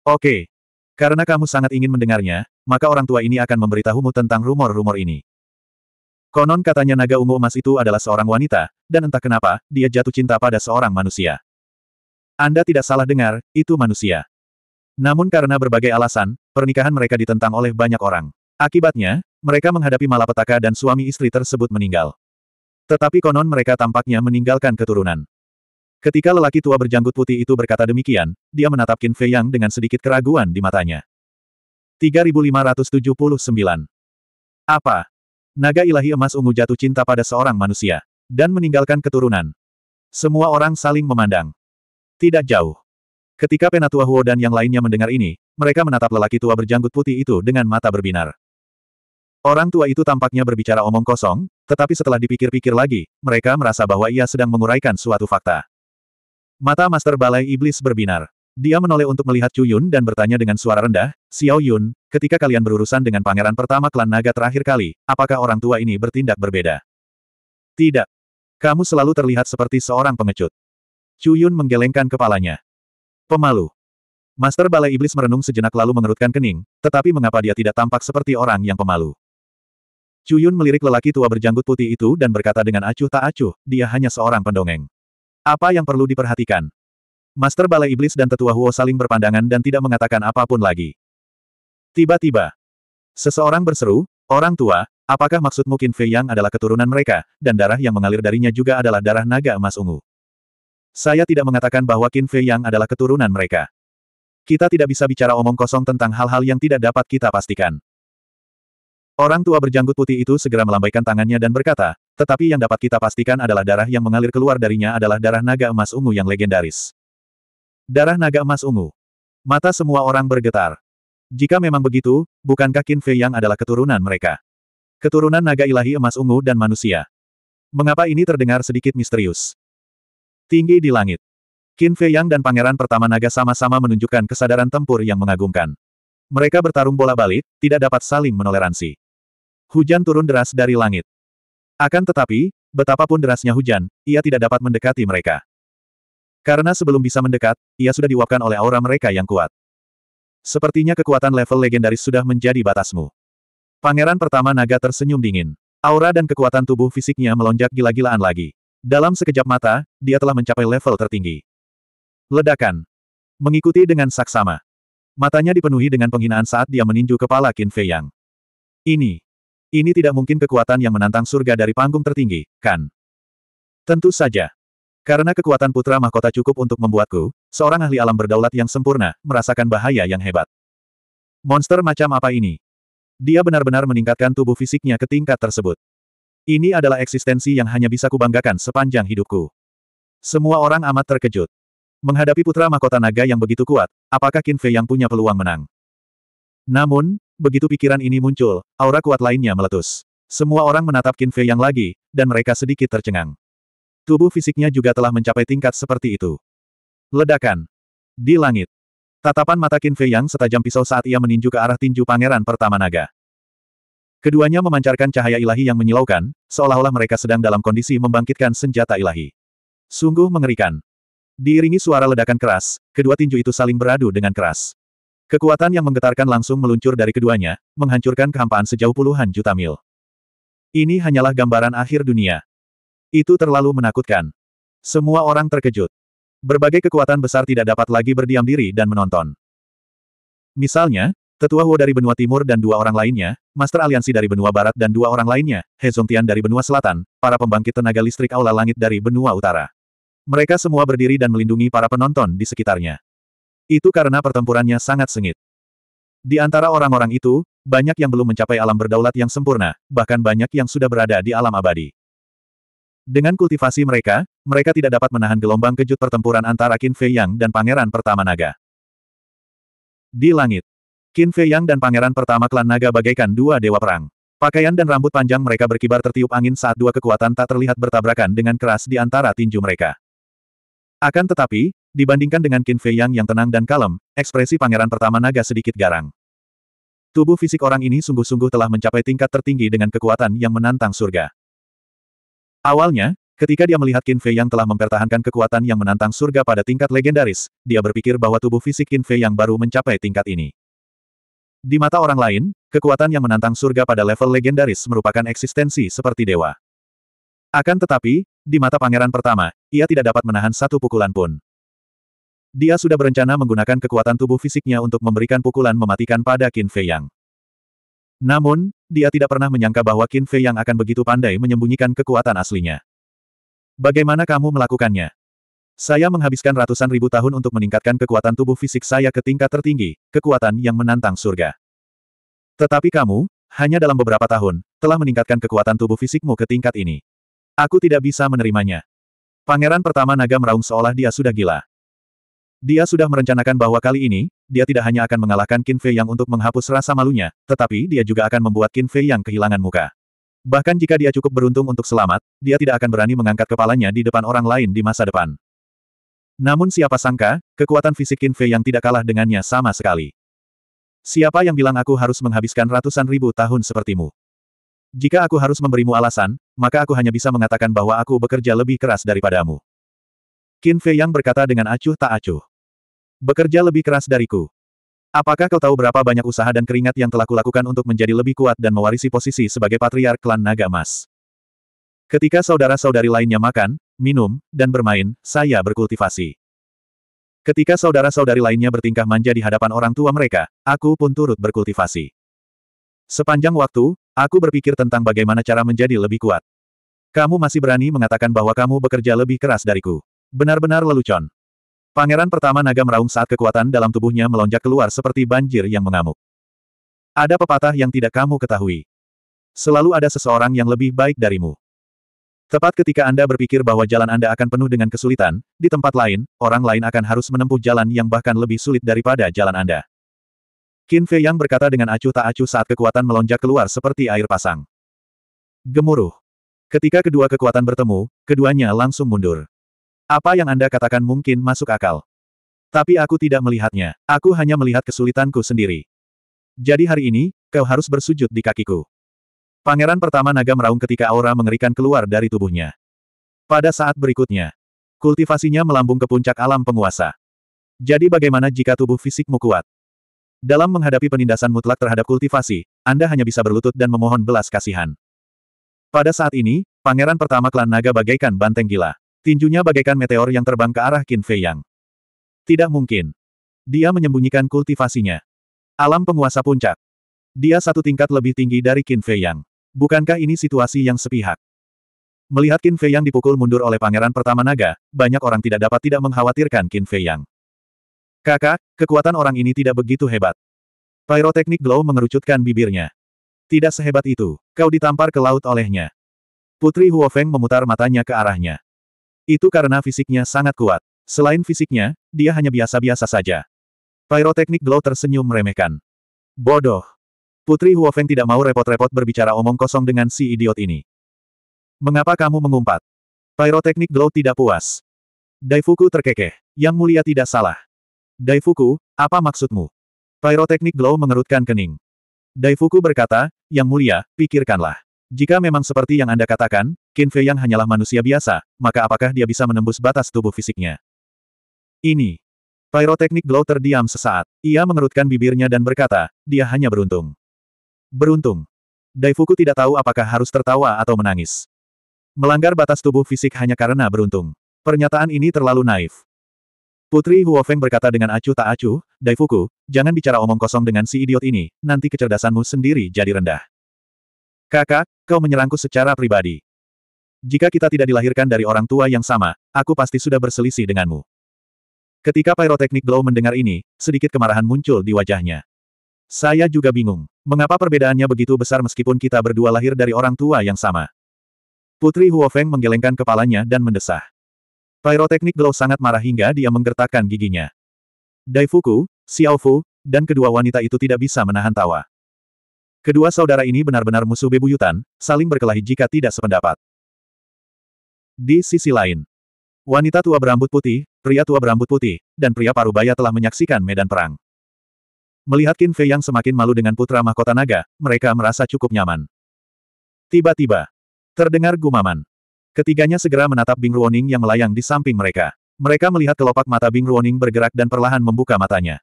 Oke. Karena kamu sangat ingin mendengarnya, maka orang tua ini akan memberitahumu tentang rumor-rumor ini. Konon katanya naga ungu emas itu adalah seorang wanita, dan entah kenapa, dia jatuh cinta pada seorang manusia. Anda tidak salah dengar, itu manusia. Namun karena berbagai alasan, pernikahan mereka ditentang oleh banyak orang. Akibatnya, mereka menghadapi malapetaka dan suami istri tersebut meninggal. Tetapi konon mereka tampaknya meninggalkan keturunan. Ketika lelaki tua berjanggut putih itu berkata demikian, dia menatap Qin Fei Yang dengan sedikit keraguan di matanya. 3579. Apa? Naga ilahi emas ungu jatuh cinta pada seorang manusia. Dan meninggalkan keturunan. Semua orang saling memandang. Tidak jauh. Ketika Penatua Huo dan yang lainnya mendengar ini, mereka menatap lelaki tua berjanggut putih itu dengan mata berbinar. Orang tua itu tampaknya berbicara omong kosong, tetapi setelah dipikir-pikir lagi, mereka merasa bahwa ia sedang menguraikan suatu fakta. Mata Master Balai Iblis berbinar. Dia menoleh untuk melihat Chu Yun dan bertanya dengan suara rendah, Xiao Yun, ketika kalian berurusan dengan pangeran pertama klan naga terakhir kali, apakah orang tua ini bertindak berbeda? Tidak. Kamu selalu terlihat seperti seorang pengecut. Chu Yun menggelengkan kepalanya. Pemalu. Master Balai Iblis merenung sejenak lalu mengerutkan kening, tetapi mengapa dia tidak tampak seperti orang yang pemalu? Chu Yun melirik lelaki tua berjanggut putih itu dan berkata dengan acuh tak acuh, dia hanya seorang pendongeng. Apa yang perlu diperhatikan? Master Balai Iblis dan Tetua Huo saling berpandangan dan tidak mengatakan apapun lagi. Tiba-tiba, seseorang berseru, Orang tua, apakah maksudmu Qin Fei Yang adalah keturunan mereka, dan darah yang mengalir darinya juga adalah darah naga emas ungu? Saya tidak mengatakan bahwa Qin Fei Yang adalah keturunan mereka. Kita tidak bisa bicara omong kosong tentang hal-hal yang tidak dapat kita pastikan. Orang tua berjanggut putih itu segera melambaikan tangannya dan berkata, tetapi yang dapat kita pastikan adalah darah yang mengalir keluar darinya adalah darah naga emas ungu yang legendaris. Darah naga emas ungu. Mata semua orang bergetar. Jika memang begitu, bukankah Qin Fei Yang adalah keturunan mereka? Keturunan naga ilahi emas ungu dan manusia. Mengapa ini terdengar sedikit misterius? Tinggi di langit. Qin Fei Yang dan pangeran pertama naga sama-sama menunjukkan kesadaran tempur yang mengagumkan. Mereka bertarung bola balik, tidak dapat saling menoleransi. Hujan turun deras dari langit. Akan tetapi, betapapun derasnya hujan, ia tidak dapat mendekati mereka. Karena sebelum bisa mendekat, ia sudah diuapkan oleh aura mereka yang kuat. Sepertinya kekuatan level legendaris sudah menjadi batasmu. Pangeran pertama naga tersenyum dingin. Aura dan kekuatan tubuh fisiknya melonjak gila-gilaan lagi. Dalam sekejap mata, dia telah mencapai level tertinggi. Ledakan. Mengikuti dengan saksama. Matanya dipenuhi dengan penghinaan saat dia meninju kepala Qin Fei Yang. Ini. Ini tidak mungkin kekuatan yang menantang surga dari panggung tertinggi, kan? Tentu saja. Karena kekuatan putra mahkota cukup untuk membuatku, seorang ahli alam berdaulat yang sempurna, merasakan bahaya yang hebat. Monster macam apa ini? Dia benar-benar meningkatkan tubuh fisiknya ke tingkat tersebut. Ini adalah eksistensi yang hanya bisa kubanggakan sepanjang hidupku. Semua orang amat terkejut. Menghadapi putra mahkota naga yang begitu kuat, apakah Qin Fei yang punya peluang menang? Namun, begitu pikiran ini muncul, aura kuat lainnya meletus. Semua orang menatap Qin Fei yang lagi, dan mereka sedikit tercengang. Tubuh fisiknya juga telah mencapai tingkat seperti itu. Ledakan. Di langit. Tatapan mata Qin Fei Yang setajam pisau saat ia meninju ke arah tinju pangeran pertama naga. Keduanya memancarkan cahaya ilahi yang menyilaukan, seolah-olah mereka sedang dalam kondisi membangkitkan senjata ilahi. Sungguh mengerikan. Diiringi suara ledakan keras, kedua tinju itu saling beradu dengan keras. Kekuatan yang menggetarkan langsung meluncur dari keduanya, menghancurkan kehampaan sejauh puluhan juta mil. Ini hanyalah gambaran akhir dunia. Itu terlalu menakutkan. Semua orang terkejut. Berbagai kekuatan besar tidak dapat lagi berdiam diri dan menonton. Misalnya, Tetua Huo dari benua timur dan dua orang lainnya, Master Aliansi dari benua barat dan dua orang lainnya, He Zongtian dari benua selatan, para pembangkit tenaga listrik aula langit dari benua utara. Mereka semua berdiri dan melindungi para penonton di sekitarnya. Itu karena pertempurannya sangat sengit. Di antara orang-orang itu, banyak yang belum mencapai alam berdaulat yang sempurna, bahkan banyak yang sudah berada di alam abadi. Dengan kultivasi mereka, mereka tidak dapat menahan gelombang kejut pertempuran antara Qin Fei Yang dan Pangeran Pertama Naga. Di langit, Qin Fei Yang dan Pangeran Pertama Klan Naga bagaikan dua dewa perang. Pakaian dan rambut panjang mereka berkibar tertiup angin saat dua kekuatan tak terlihat bertabrakan dengan keras di antara tinju mereka. Akan tetapi, dibandingkan dengan Qin Fei Yang yang tenang dan kalem, ekspresi Pangeran Pertama Naga sedikit garang. Tubuh fisik orang ini sungguh-sungguh telah mencapai tingkat tertinggi dengan kekuatan yang menantang surga. Awalnya, ketika dia melihat Qin Fei yang telah mempertahankan kekuatan yang menantang surga pada tingkat legendaris, dia berpikir bahwa tubuh fisik Qin Fei yang baru mencapai tingkat ini. Di mata orang lain, kekuatan yang menantang surga pada level legendaris merupakan eksistensi seperti dewa. Akan tetapi, di mata pangeran pertama, ia tidak dapat menahan satu pukulan pun. Dia sudah berencana menggunakan kekuatan tubuh fisiknya untuk memberikan pukulan mematikan pada Qin Fei Yang. Namun, dia tidak pernah menyangka bahwa Qin Fei yang akan begitu pandai menyembunyikan kekuatan aslinya. Bagaimana kamu melakukannya? Saya menghabiskan ratusan ribu tahun untuk meningkatkan kekuatan tubuh fisik saya ke tingkat tertinggi, kekuatan yang menantang surga. Tetapi kamu, hanya dalam beberapa tahun, telah meningkatkan kekuatan tubuh fisikmu ke tingkat ini. Aku tidak bisa menerimanya. Pangeran pertama naga meraung seolah dia sudah gila. Dia sudah merencanakan bahwa kali ini, dia tidak hanya akan mengalahkan Qin Fei yang untuk menghapus rasa malunya, tetapi dia juga akan membuat Qin Fei yang kehilangan muka. Bahkan jika dia cukup beruntung untuk selamat, dia tidak akan berani mengangkat kepalanya di depan orang lain di masa depan. Namun siapa sangka, kekuatan fisik Qin Fei yang tidak kalah dengannya sama sekali. Siapa yang bilang aku harus menghabiskan ratusan ribu tahun sepertimu? Jika aku harus memberimu alasan, maka aku hanya bisa mengatakan bahwa aku bekerja lebih keras daripadamu. Qin Fei yang berkata dengan acuh tak acuh. Bekerja lebih keras dariku. Apakah kau tahu berapa banyak usaha dan keringat yang telah kulakukan untuk menjadi lebih kuat dan mewarisi posisi sebagai patriark klan naga emas? Ketika saudara-saudari lainnya makan, minum, dan bermain, saya berkultivasi. Ketika saudara-saudari lainnya bertingkah manja di hadapan orang tua mereka, aku pun turut berkultivasi. Sepanjang waktu, aku berpikir tentang bagaimana cara menjadi lebih kuat. Kamu masih berani mengatakan bahwa kamu bekerja lebih keras dariku. Benar-benar lelucon. Pangeran pertama naga meraung saat kekuatan dalam tubuhnya melonjak keluar seperti banjir yang mengamuk. Ada pepatah yang tidak kamu ketahui. Selalu ada seseorang yang lebih baik darimu. Tepat ketika Anda berpikir bahwa jalan Anda akan penuh dengan kesulitan, di tempat lain, orang lain akan harus menempuh jalan yang bahkan lebih sulit daripada jalan Anda. Qin Fei Yang berkata dengan acuh tak acuh saat kekuatan melonjak keluar seperti air pasang. Gemuruh. Ketika kedua kekuatan bertemu, keduanya langsung mundur. Apa yang Anda katakan mungkin masuk akal. Tapi aku tidak melihatnya. Aku hanya melihat kesulitanku sendiri. Jadi hari ini, kau harus bersujud di kakiku. Pangeran pertama naga meraung ketika aura mengerikan keluar dari tubuhnya. Pada saat berikutnya, kultivasinya melambung ke puncak alam penguasa. Jadi bagaimana jika tubuh fisikmu kuat? Dalam menghadapi penindasan mutlak terhadap kultivasi, Anda hanya bisa berlutut dan memohon belas kasihan. Pada saat ini, pangeran pertama klan naga bagaikan banteng gila. Tinjunya bagaikan meteor yang terbang ke arah Qin Fei Yang. Tidak mungkin. Dia menyembunyikan kultivasinya. Alam penguasa puncak. Dia satu tingkat lebih tinggi dari Qin Fei Yang. Bukankah ini situasi yang sepihak? Melihat Qin Fei Yang dipukul mundur oleh Pangeran Pertama Naga, banyak orang tidak dapat tidak mengkhawatirkan Qin Fei Yang. Kakak, kekuatan orang ini tidak begitu hebat. Pyroteknik Glow mengerucutkan bibirnya. Tidak sehebat itu, kau ditampar ke laut olehnya. Putri Huofeng memutar matanya ke arahnya. Itu karena fisiknya sangat kuat. Selain fisiknya, dia hanya biasa-biasa saja. Pyrotechnic Glow tersenyum meremehkan. Bodoh. Putri Huofeng tidak mau repot-repot berbicara omong kosong dengan si idiot ini. Mengapa kamu mengumpat? Pyrotechnic Glow tidak puas. Daifuku terkekeh. Yang mulia tidak salah. Daifuku, apa maksudmu? Pyrotechnic Glow mengerutkan kening. Daifuku berkata, Yang mulia, pikirkanlah. Jika memang seperti yang Anda katakan, Qin Fei Yang hanyalah manusia biasa, maka apakah dia bisa menembus batas tubuh fisiknya? Ini. Pyroteknik Glow terdiam sesaat. Ia mengerutkan bibirnya dan berkata, dia hanya beruntung. Beruntung. Daifuku tidak tahu apakah harus tertawa atau menangis. Melanggar batas tubuh fisik hanya karena beruntung. Pernyataan ini terlalu naif. Putri Huofeng berkata dengan acuh tak acuh, Daifuku, jangan bicara omong kosong dengan si idiot ini, nanti kecerdasanmu sendiri jadi rendah. Kakak, kau menyerangku secara pribadi. Jika kita tidak dilahirkan dari orang tua yang sama, aku pasti sudah berselisih denganmu. Ketika Pyroteknik Glow mendengar ini, sedikit kemarahan muncul di wajahnya. Saya juga bingung. Mengapa perbedaannya begitu besar meskipun kita berdua lahir dari orang tua yang sama? Putri Huofeng menggelengkan kepalanya dan mendesah. Pyroteknik Glow sangat marah hingga dia menggertakkan giginya. Daifuku, Xiaofu, dan kedua wanita itu tidak bisa menahan tawa. Kedua saudara ini benar-benar musuh bebuyutan, saling berkelahi jika tidak sependapat. Di sisi lain, wanita tua berambut putih, pria tua berambut putih, dan pria parubaya telah menyaksikan medan perang. Melihat Qin Fei yang semakin malu dengan putra mahkota naga, mereka merasa cukup nyaman. Tiba-tiba, terdengar gumaman. Ketiganya segera menatap Bing Ruoning yang melayang di samping mereka. Mereka melihat kelopak mata Bing Ruoning bergerak dan perlahan membuka matanya.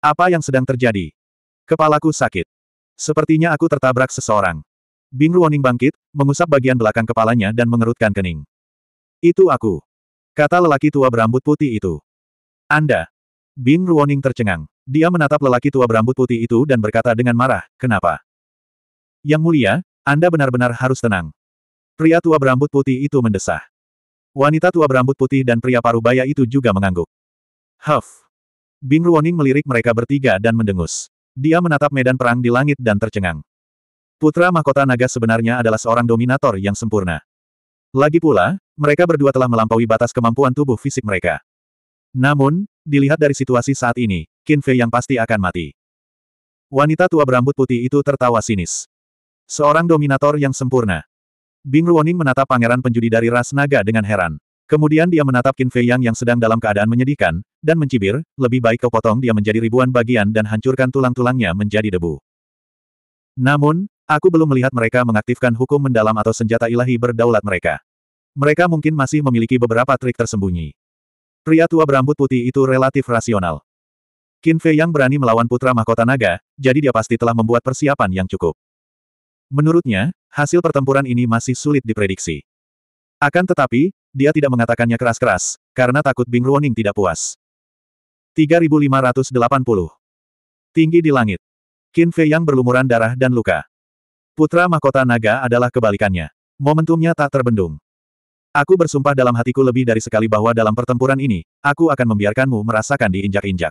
Apa yang sedang terjadi? Kepalaku sakit. Sepertinya aku tertabrak seseorang. Bing Ruoning bangkit, mengusap bagian belakang kepalanya dan mengerutkan kening. Itu aku. Kata lelaki tua berambut putih itu. Anda. Bing Ruoning tercengang. Dia menatap lelaki tua berambut putih itu dan berkata dengan marah, kenapa? Yang mulia, Anda benar-benar harus tenang. Pria tua berambut putih itu mendesah. Wanita tua berambut putih dan pria parubaya itu juga mengangguk. Huff. Bing Ruoning melirik mereka bertiga dan mendengus. Dia menatap medan perang di langit dan tercengang. Putra Mahkota Naga sebenarnya adalah seorang dominator yang sempurna. Lagi pula, mereka berdua telah melampaui batas kemampuan tubuh fisik mereka. Namun, dilihat dari situasi saat ini, Qin Fei yang pasti akan mati. Wanita tua berambut putih itu tertawa sinis. Seorang dominator yang sempurna. Bing Ruoning menatap pangeran penjudi dari ras naga dengan heran. Kemudian dia menatap Qin Fei Yang yang sedang dalam keadaan menyedihkan, dan mencibir, lebih baik kau potong dia menjadi ribuan bagian dan hancurkan tulang-tulangnya menjadi debu. Namun, aku belum melihat mereka mengaktifkan hukum mendalam atau senjata ilahi berdaulat mereka. Mereka mungkin masih memiliki beberapa trik tersembunyi. Pria tua berambut putih itu relatif rasional. Qin Fei Yang berani melawan putra mahkota naga, jadi dia pasti telah membuat persiapan yang cukup. Menurutnya, hasil pertempuran ini masih sulit diprediksi. Akan tetapi, dia tidak mengatakannya keras-keras, karena takut Bing Ruoning tidak puas. 3580. Tinggi di langit. Qin Fei yang berlumuran darah dan luka. Putra mahkota naga adalah kebalikannya. Momentumnya tak terbendung. Aku bersumpah dalam hatiku lebih dari sekali bahwa dalam pertempuran ini, aku akan membiarkanmu merasakan diinjak-injak.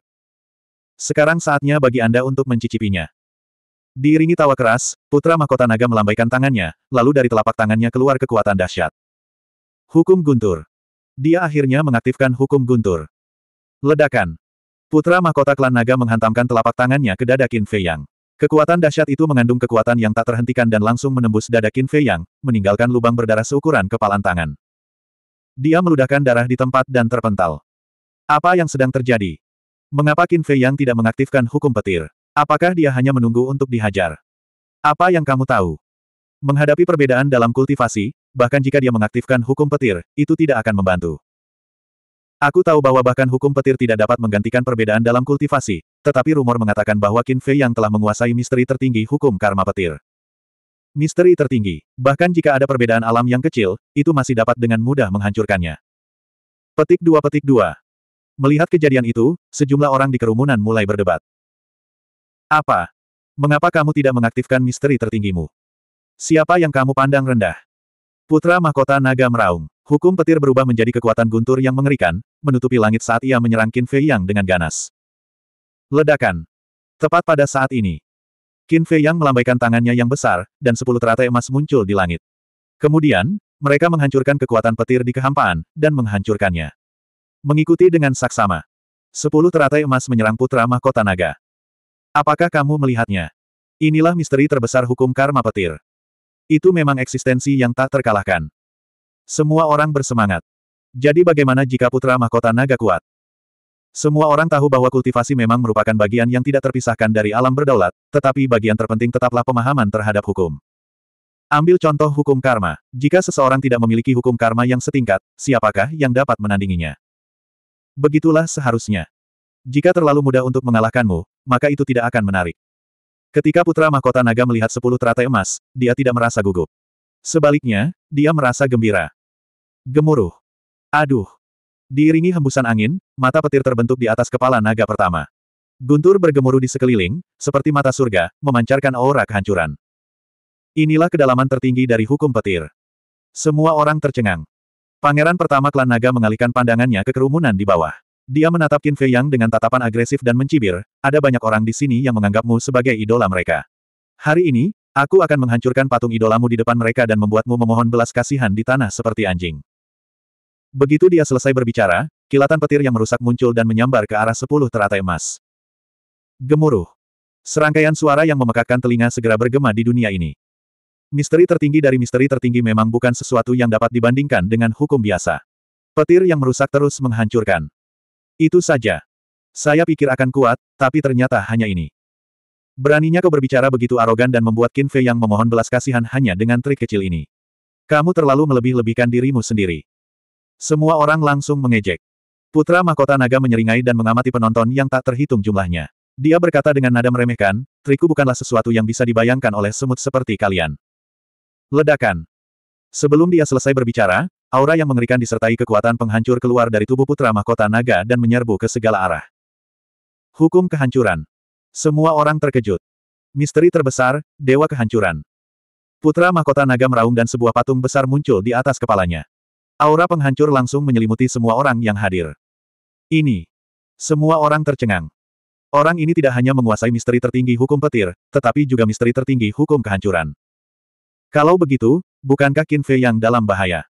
Sekarang saatnya bagi Anda untuk mencicipinya. Diiringi tawa keras, putra mahkota naga melambaikan tangannya, lalu dari telapak tangannya keluar kekuatan dahsyat. Hukum Guntur. Dia akhirnya mengaktifkan hukum Guntur. Ledakan. Putra mahkota klan naga menghantamkan telapak tangannya ke dada Qin Fei Yang. Kekuatan dahsyat itu mengandung kekuatan yang tak terhentikan dan langsung menembus dada Qin Fei Yang, meninggalkan lubang berdarah seukuran kepalan tangan. Dia meludahkan darah di tempat dan terpental. Apa yang sedang terjadi? Mengapa Qin Fei Yang tidak mengaktifkan hukum petir? Apakah dia hanya menunggu untuk dihajar? Apa yang kamu tahu? Menghadapi perbedaan dalam kultivasi, bahkan jika dia mengaktifkan hukum petir, itu tidak akan membantu. Aku tahu bahwa bahkan hukum petir tidak dapat menggantikan perbedaan dalam kultivasi, tetapi rumor mengatakan bahwa Qin Fei yang telah menguasai misteri tertinggi hukum karma petir. Misteri tertinggi, bahkan jika ada perbedaan alam yang kecil, itu masih dapat dengan mudah menghancurkannya. Petik dua petik dua. Melihat kejadian itu, sejumlah orang di kerumunan mulai berdebat. Apa? Mengapa kamu tidak mengaktifkan misteri tertinggimu? Siapa yang kamu pandang rendah? Putra Mahkota Naga meraung. Hukum petir berubah menjadi kekuatan guntur yang mengerikan, menutupi langit saat ia menyerang Qin Fei Yang dengan ganas. Ledakan. Tepat pada saat ini. Qin Fei Yang melambaikan tangannya yang besar, dan sepuluh teratai emas muncul di langit. Kemudian, mereka menghancurkan kekuatan petir di kehampaan, dan menghancurkannya. Mengikuti dengan saksama. Sepuluh teratai emas menyerang putra mahkota naga. Apakah kamu melihatnya? Inilah misteri terbesar hukum karma petir. Itu memang eksistensi yang tak terkalahkan. Semua orang bersemangat. Jadi bagaimana jika putra mahkota naga kuat? Semua orang tahu bahwa kultivasi memang merupakan bagian yang tidak terpisahkan dari alam berdaulat, tetapi bagian terpenting tetaplah pemahaman terhadap hukum. Ambil contoh hukum karma. Jika seseorang tidak memiliki hukum karma yang setingkat, siapakah yang dapat menandinginya? Begitulah seharusnya. Jika terlalu mudah untuk mengalahkanmu, maka itu tidak akan menarik. Ketika putra mahkota naga melihat sepuluh teratai emas, dia tidak merasa gugup. Sebaliknya, dia merasa gembira. Gemuruh. Aduh. Diiringi hembusan angin, mata petir terbentuk di atas kepala naga pertama. Guntur bergemuruh di sekeliling, seperti mata surga, memancarkan aura kehancuran. Inilah kedalaman tertinggi dari hukum petir. Semua orang tercengang. Pangeran pertama klan naga mengalihkan pandangannya ke kerumunan di bawah. Dia menatap Qin Fei Yang dengan tatapan agresif dan mencibir, ada banyak orang di sini yang menganggapmu sebagai idola mereka. Hari ini, aku akan menghancurkan patung idolamu di depan mereka dan membuatmu memohon belas kasihan di tanah seperti anjing. Begitu dia selesai berbicara, kilatan petir yang merusak muncul dan menyambar ke arah sepuluh teratai emas. Gemuruh. Serangkaian suara yang memekakkan telinga segera bergema di dunia ini. Misteri tertinggi dari misteri tertinggi memang bukan sesuatu yang dapat dibandingkan dengan hukum biasa. Petir yang merusak terus menghancurkan. Itu saja. Saya pikir akan kuat, tapi ternyata hanya ini. Beraninya kau berbicara begitu arogan dan membuat Qin Fei yang memohon belas kasihan hanya dengan trik kecil ini. Kamu terlalu melebih-lebihkan dirimu sendiri. Semua orang langsung mengejek. Putra Mahkota Naga menyeringai dan mengamati penonton yang tak terhitung jumlahnya. Dia berkata dengan nada meremehkan, trikku bukanlah sesuatu yang bisa dibayangkan oleh semut seperti kalian. Ledakan. Sebelum dia selesai berbicara, Aura yang mengerikan disertai kekuatan penghancur keluar dari tubuh putra mahkota naga dan menyerbu ke segala arah. Hukum kehancuran. Semua orang terkejut. Misteri terbesar, Dewa Kehancuran. Putra mahkota naga meraung dan sebuah patung besar muncul di atas kepalanya. Aura penghancur langsung menyelimuti semua orang yang hadir. Ini. Semua orang tercengang. Orang ini tidak hanya menguasai misteri tertinggi hukum petir, tetapi juga misteri tertinggi hukum kehancuran. Kalau begitu, bukankah Qin yang dalam bahaya?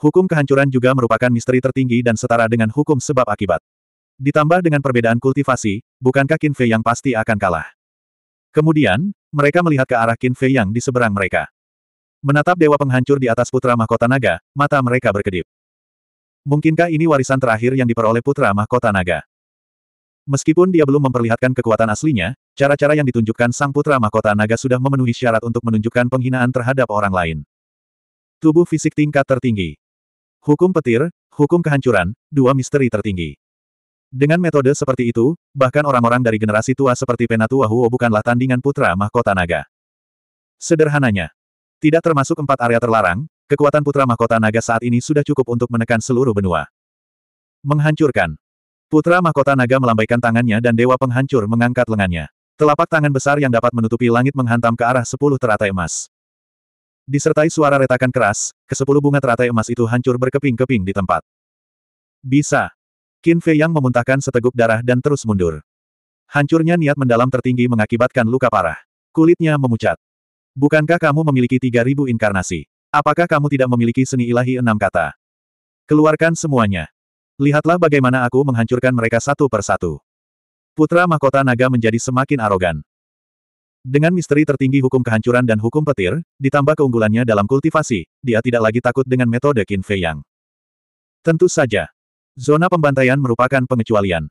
Hukum kehancuran juga merupakan misteri tertinggi dan setara dengan hukum sebab akibat. Ditambah dengan perbedaan kultivasi, bukankah Qin Fei yang pasti akan kalah? Kemudian, mereka melihat ke arah Qin Fei yang di seberang mereka. Menatap dewa penghancur di atas putra mahkota naga, mata mereka berkedip. Mungkinkah ini warisan terakhir yang diperoleh putra mahkota naga? Meskipun dia belum memperlihatkan kekuatan aslinya, cara-cara yang ditunjukkan sang putra mahkota naga sudah memenuhi syarat untuk menunjukkan penghinaan terhadap orang lain. Tubuh fisik tingkat tertinggi. Hukum petir, hukum kehancuran, dua misteri tertinggi. Dengan metode seperti itu, bahkan orang-orang dari generasi tua seperti Penatua Huo bukanlah tandingan putra mahkota naga. Sederhananya, tidak termasuk empat area terlarang, kekuatan putra mahkota naga saat ini sudah cukup untuk menekan seluruh benua. Menghancurkan. Putra mahkota naga melambaikan tangannya dan dewa penghancur mengangkat lengannya. Telapak tangan besar yang dapat menutupi langit menghantam ke arah sepuluh teratai emas. Disertai suara retakan keras, kesepuluh bunga teratai emas itu hancur berkeping-keping di tempat. Bisa. Qin Fei Yang memuntahkan seteguk darah dan terus mundur. Hancurnya niat mendalam tertinggi mengakibatkan luka parah. Kulitnya memucat. Bukankah kamu memiliki tiga ribu inkarnasi? Apakah kamu tidak memiliki seni ilahi enam kata? Keluarkan semuanya. Lihatlah bagaimana aku menghancurkan mereka satu per satu. Putra mahkota naga menjadi semakin arogan. Dengan misteri tertinggi hukum kehancuran dan hukum petir, ditambah keunggulannya dalam kultivasi, dia tidak lagi takut dengan metode Qin Fei Yang. Tentu saja. Zona pembantaian merupakan pengecualian.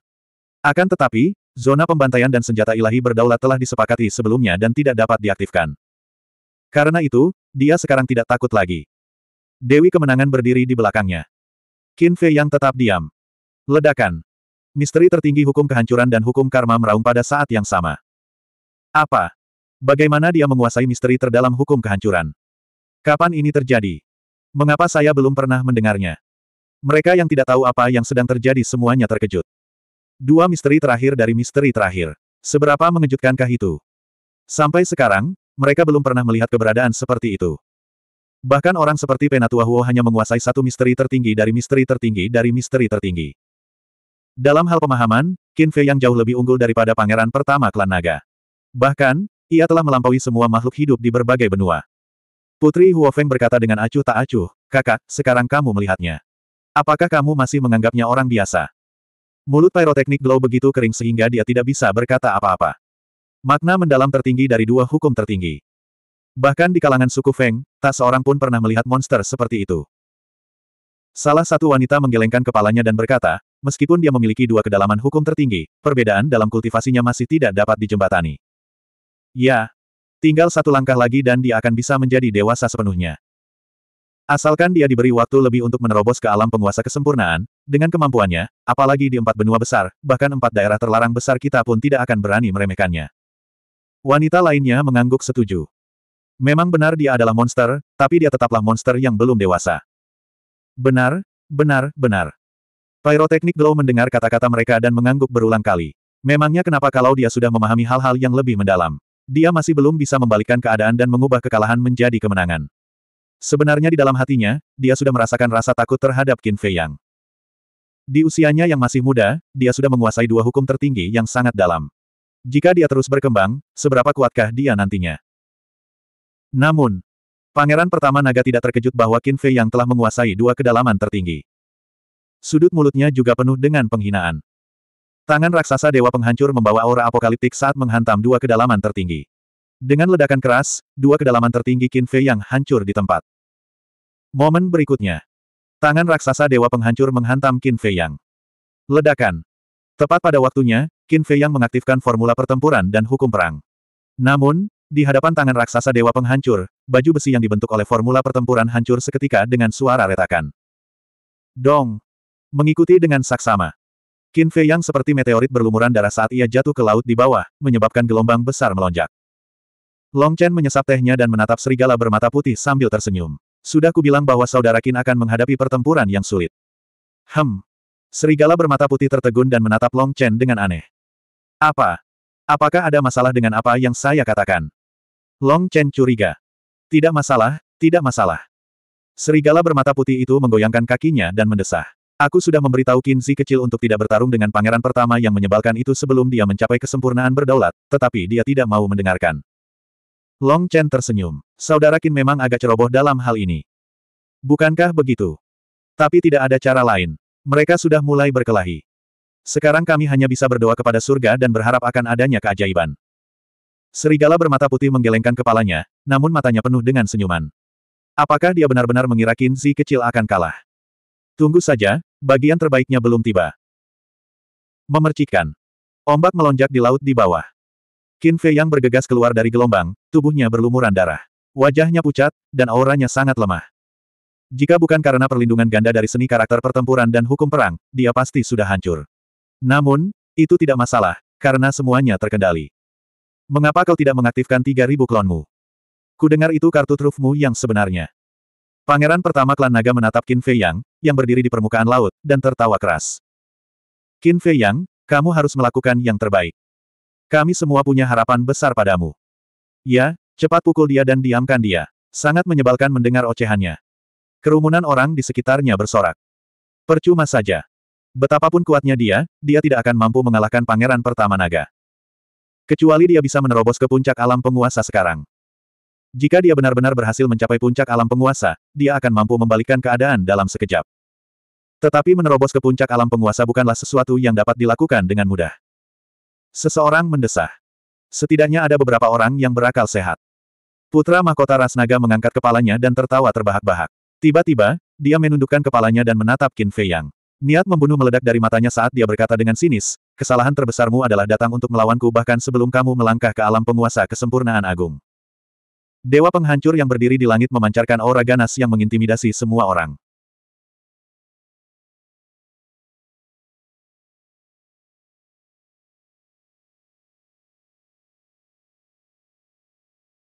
Akan tetapi, zona pembantaian dan senjata ilahi berdaulat telah disepakati sebelumnya dan tidak dapat diaktifkan. Karena itu, dia sekarang tidak takut lagi. Dewi kemenangan berdiri di belakangnya. Qin Fei Yang tetap diam. Ledakan. Misteri tertinggi hukum kehancuran dan hukum karma meraung pada saat yang sama. Apa? Bagaimana dia menguasai misteri terdalam hukum kehancuran? Kapan ini terjadi? Mengapa saya belum pernah mendengarnya? Mereka yang tidak tahu apa yang sedang terjadi semuanya terkejut. Dua misteri terakhir dari misteri terakhir. Seberapa mengejutkankah itu? Sampai sekarang, mereka belum pernah melihat keberadaan seperti itu. Bahkan orang seperti Penatua Huo hanya menguasai satu misteri tertinggi dari misteri tertinggi dari misteri tertinggi. Dalam hal pemahaman, Qin Fei yang jauh lebih unggul daripada pangeran pertama klan naga. Bahkan, ia telah melampaui semua makhluk hidup di berbagai benua. Putri Huofeng berkata dengan acuh tak acuh, kakak, sekarang kamu melihatnya. Apakah kamu masih menganggapnya orang biasa? Mulut pyroteknik glow begitu kering sehingga dia tidak bisa berkata apa-apa. Makna mendalam tertinggi dari dua hukum tertinggi. Bahkan di kalangan suku Feng, tak seorang pun pernah melihat monster seperti itu. Salah satu wanita menggelengkan kepalanya dan berkata, meskipun dia memiliki dua kedalaman hukum tertinggi, perbedaan dalam kultivasinya masih tidak dapat dijembatani. Ya. Tinggal satu langkah lagi dan dia akan bisa menjadi dewasa sepenuhnya. Asalkan dia diberi waktu lebih untuk menerobos ke alam penguasa kesempurnaan, dengan kemampuannya, apalagi di empat benua besar, bahkan empat daerah terlarang besar kita pun tidak akan berani meremehkannya. Wanita lainnya mengangguk setuju. Memang benar dia adalah monster, tapi dia tetaplah monster yang belum dewasa. Benar, benar, benar. Pyroteknik Glow mendengar kata-kata mereka dan mengangguk berulang kali. Memangnya kenapa kalau dia sudah memahami hal-hal yang lebih mendalam dia masih belum bisa membalikkan keadaan dan mengubah kekalahan menjadi kemenangan. Sebenarnya di dalam hatinya, dia sudah merasakan rasa takut terhadap Qin Fei Yang. Di usianya yang masih muda, dia sudah menguasai dua hukum tertinggi yang sangat dalam. Jika dia terus berkembang, seberapa kuatkah dia nantinya? Namun, Pangeran Pertama Naga tidak terkejut bahwa Qin Fei Yang telah menguasai dua kedalaman tertinggi. Sudut mulutnya juga penuh dengan penghinaan. Tangan raksasa Dewa Penghancur membawa aura apokaliptik saat menghantam dua kedalaman tertinggi. Dengan ledakan keras, dua kedalaman tertinggi Qin Fei yang hancur di tempat. Momen berikutnya. Tangan raksasa Dewa Penghancur menghantam Qin Fei yang. Ledakan. Tepat pada waktunya, Qin Fei yang mengaktifkan formula pertempuran dan hukum perang. Namun, di hadapan tangan raksasa Dewa Penghancur, baju besi yang dibentuk oleh formula pertempuran hancur seketika dengan suara retakan. Dong! Mengikuti dengan saksama. Qin Fei yang seperti meteorit berlumuran darah saat ia jatuh ke laut di bawah, menyebabkan gelombang besar melonjak. Long Chen menyesap tehnya dan menatap serigala bermata putih sambil tersenyum. Sudah kubilang bahwa saudara Qin akan menghadapi pertempuran yang sulit. Hem. Serigala bermata putih tertegun dan menatap Long Chen dengan aneh. Apa? Apakah ada masalah dengan apa yang saya katakan? Long Chen curiga. Tidak masalah, tidak masalah. Serigala bermata putih itu menggoyangkan kakinya dan mendesah. Aku sudah memberitahu Kinzi kecil untuk tidak bertarung dengan pangeran pertama yang menyebalkan itu sebelum dia mencapai kesempurnaan berdaulat, tetapi dia tidak mau mendengarkan. Long Chen tersenyum. Saudara Qin memang agak ceroboh dalam hal ini. Bukankah begitu? Tapi tidak ada cara lain. Mereka sudah mulai berkelahi. Sekarang kami hanya bisa berdoa kepada surga dan berharap akan adanya keajaiban. Serigala bermata putih menggelengkan kepalanya, namun matanya penuh dengan senyuman. Apakah dia benar-benar mengira Kinzi kecil akan kalah? Tunggu saja, Bagian terbaiknya belum tiba. Memercikkan. Ombak melonjak di laut di bawah. Qin Fei yang bergegas keluar dari gelombang, tubuhnya berlumuran darah. Wajahnya pucat, dan auranya sangat lemah. Jika bukan karena perlindungan ganda dari seni karakter pertempuran dan hukum perang, dia pasti sudah hancur. Namun, itu tidak masalah, karena semuanya terkendali. Mengapa kau tidak mengaktifkan 3000 klonmu? Kudengar itu kartu trufmu yang sebenarnya. Pangeran pertama klan naga menatap Qin Fei Yang, yang berdiri di permukaan laut, dan tertawa keras. Qin Fei Yang, kamu harus melakukan yang terbaik. Kami semua punya harapan besar padamu. Ya, cepat pukul dia dan diamkan dia. Sangat menyebalkan mendengar ocehannya. Kerumunan orang di sekitarnya bersorak. Percuma saja. Betapapun kuatnya dia, dia tidak akan mampu mengalahkan pangeran pertama naga. Kecuali dia bisa menerobos ke puncak alam penguasa sekarang. Jika dia benar-benar berhasil mencapai puncak alam penguasa, dia akan mampu membalikkan keadaan dalam sekejap. Tetapi menerobos ke puncak alam penguasa bukanlah sesuatu yang dapat dilakukan dengan mudah. Seseorang mendesah. Setidaknya ada beberapa orang yang berakal sehat. Putra mahkota Rasnaga mengangkat kepalanya dan tertawa terbahak-bahak. Tiba-tiba, dia menundukkan kepalanya dan menatap Qin Fei Yang. Niat membunuh meledak dari matanya saat dia berkata dengan sinis, kesalahan terbesarmu adalah datang untuk melawanku bahkan sebelum kamu melangkah ke alam penguasa kesempurnaan agung. Dewa penghancur yang berdiri di langit memancarkan aura ganas yang mengintimidasi semua orang.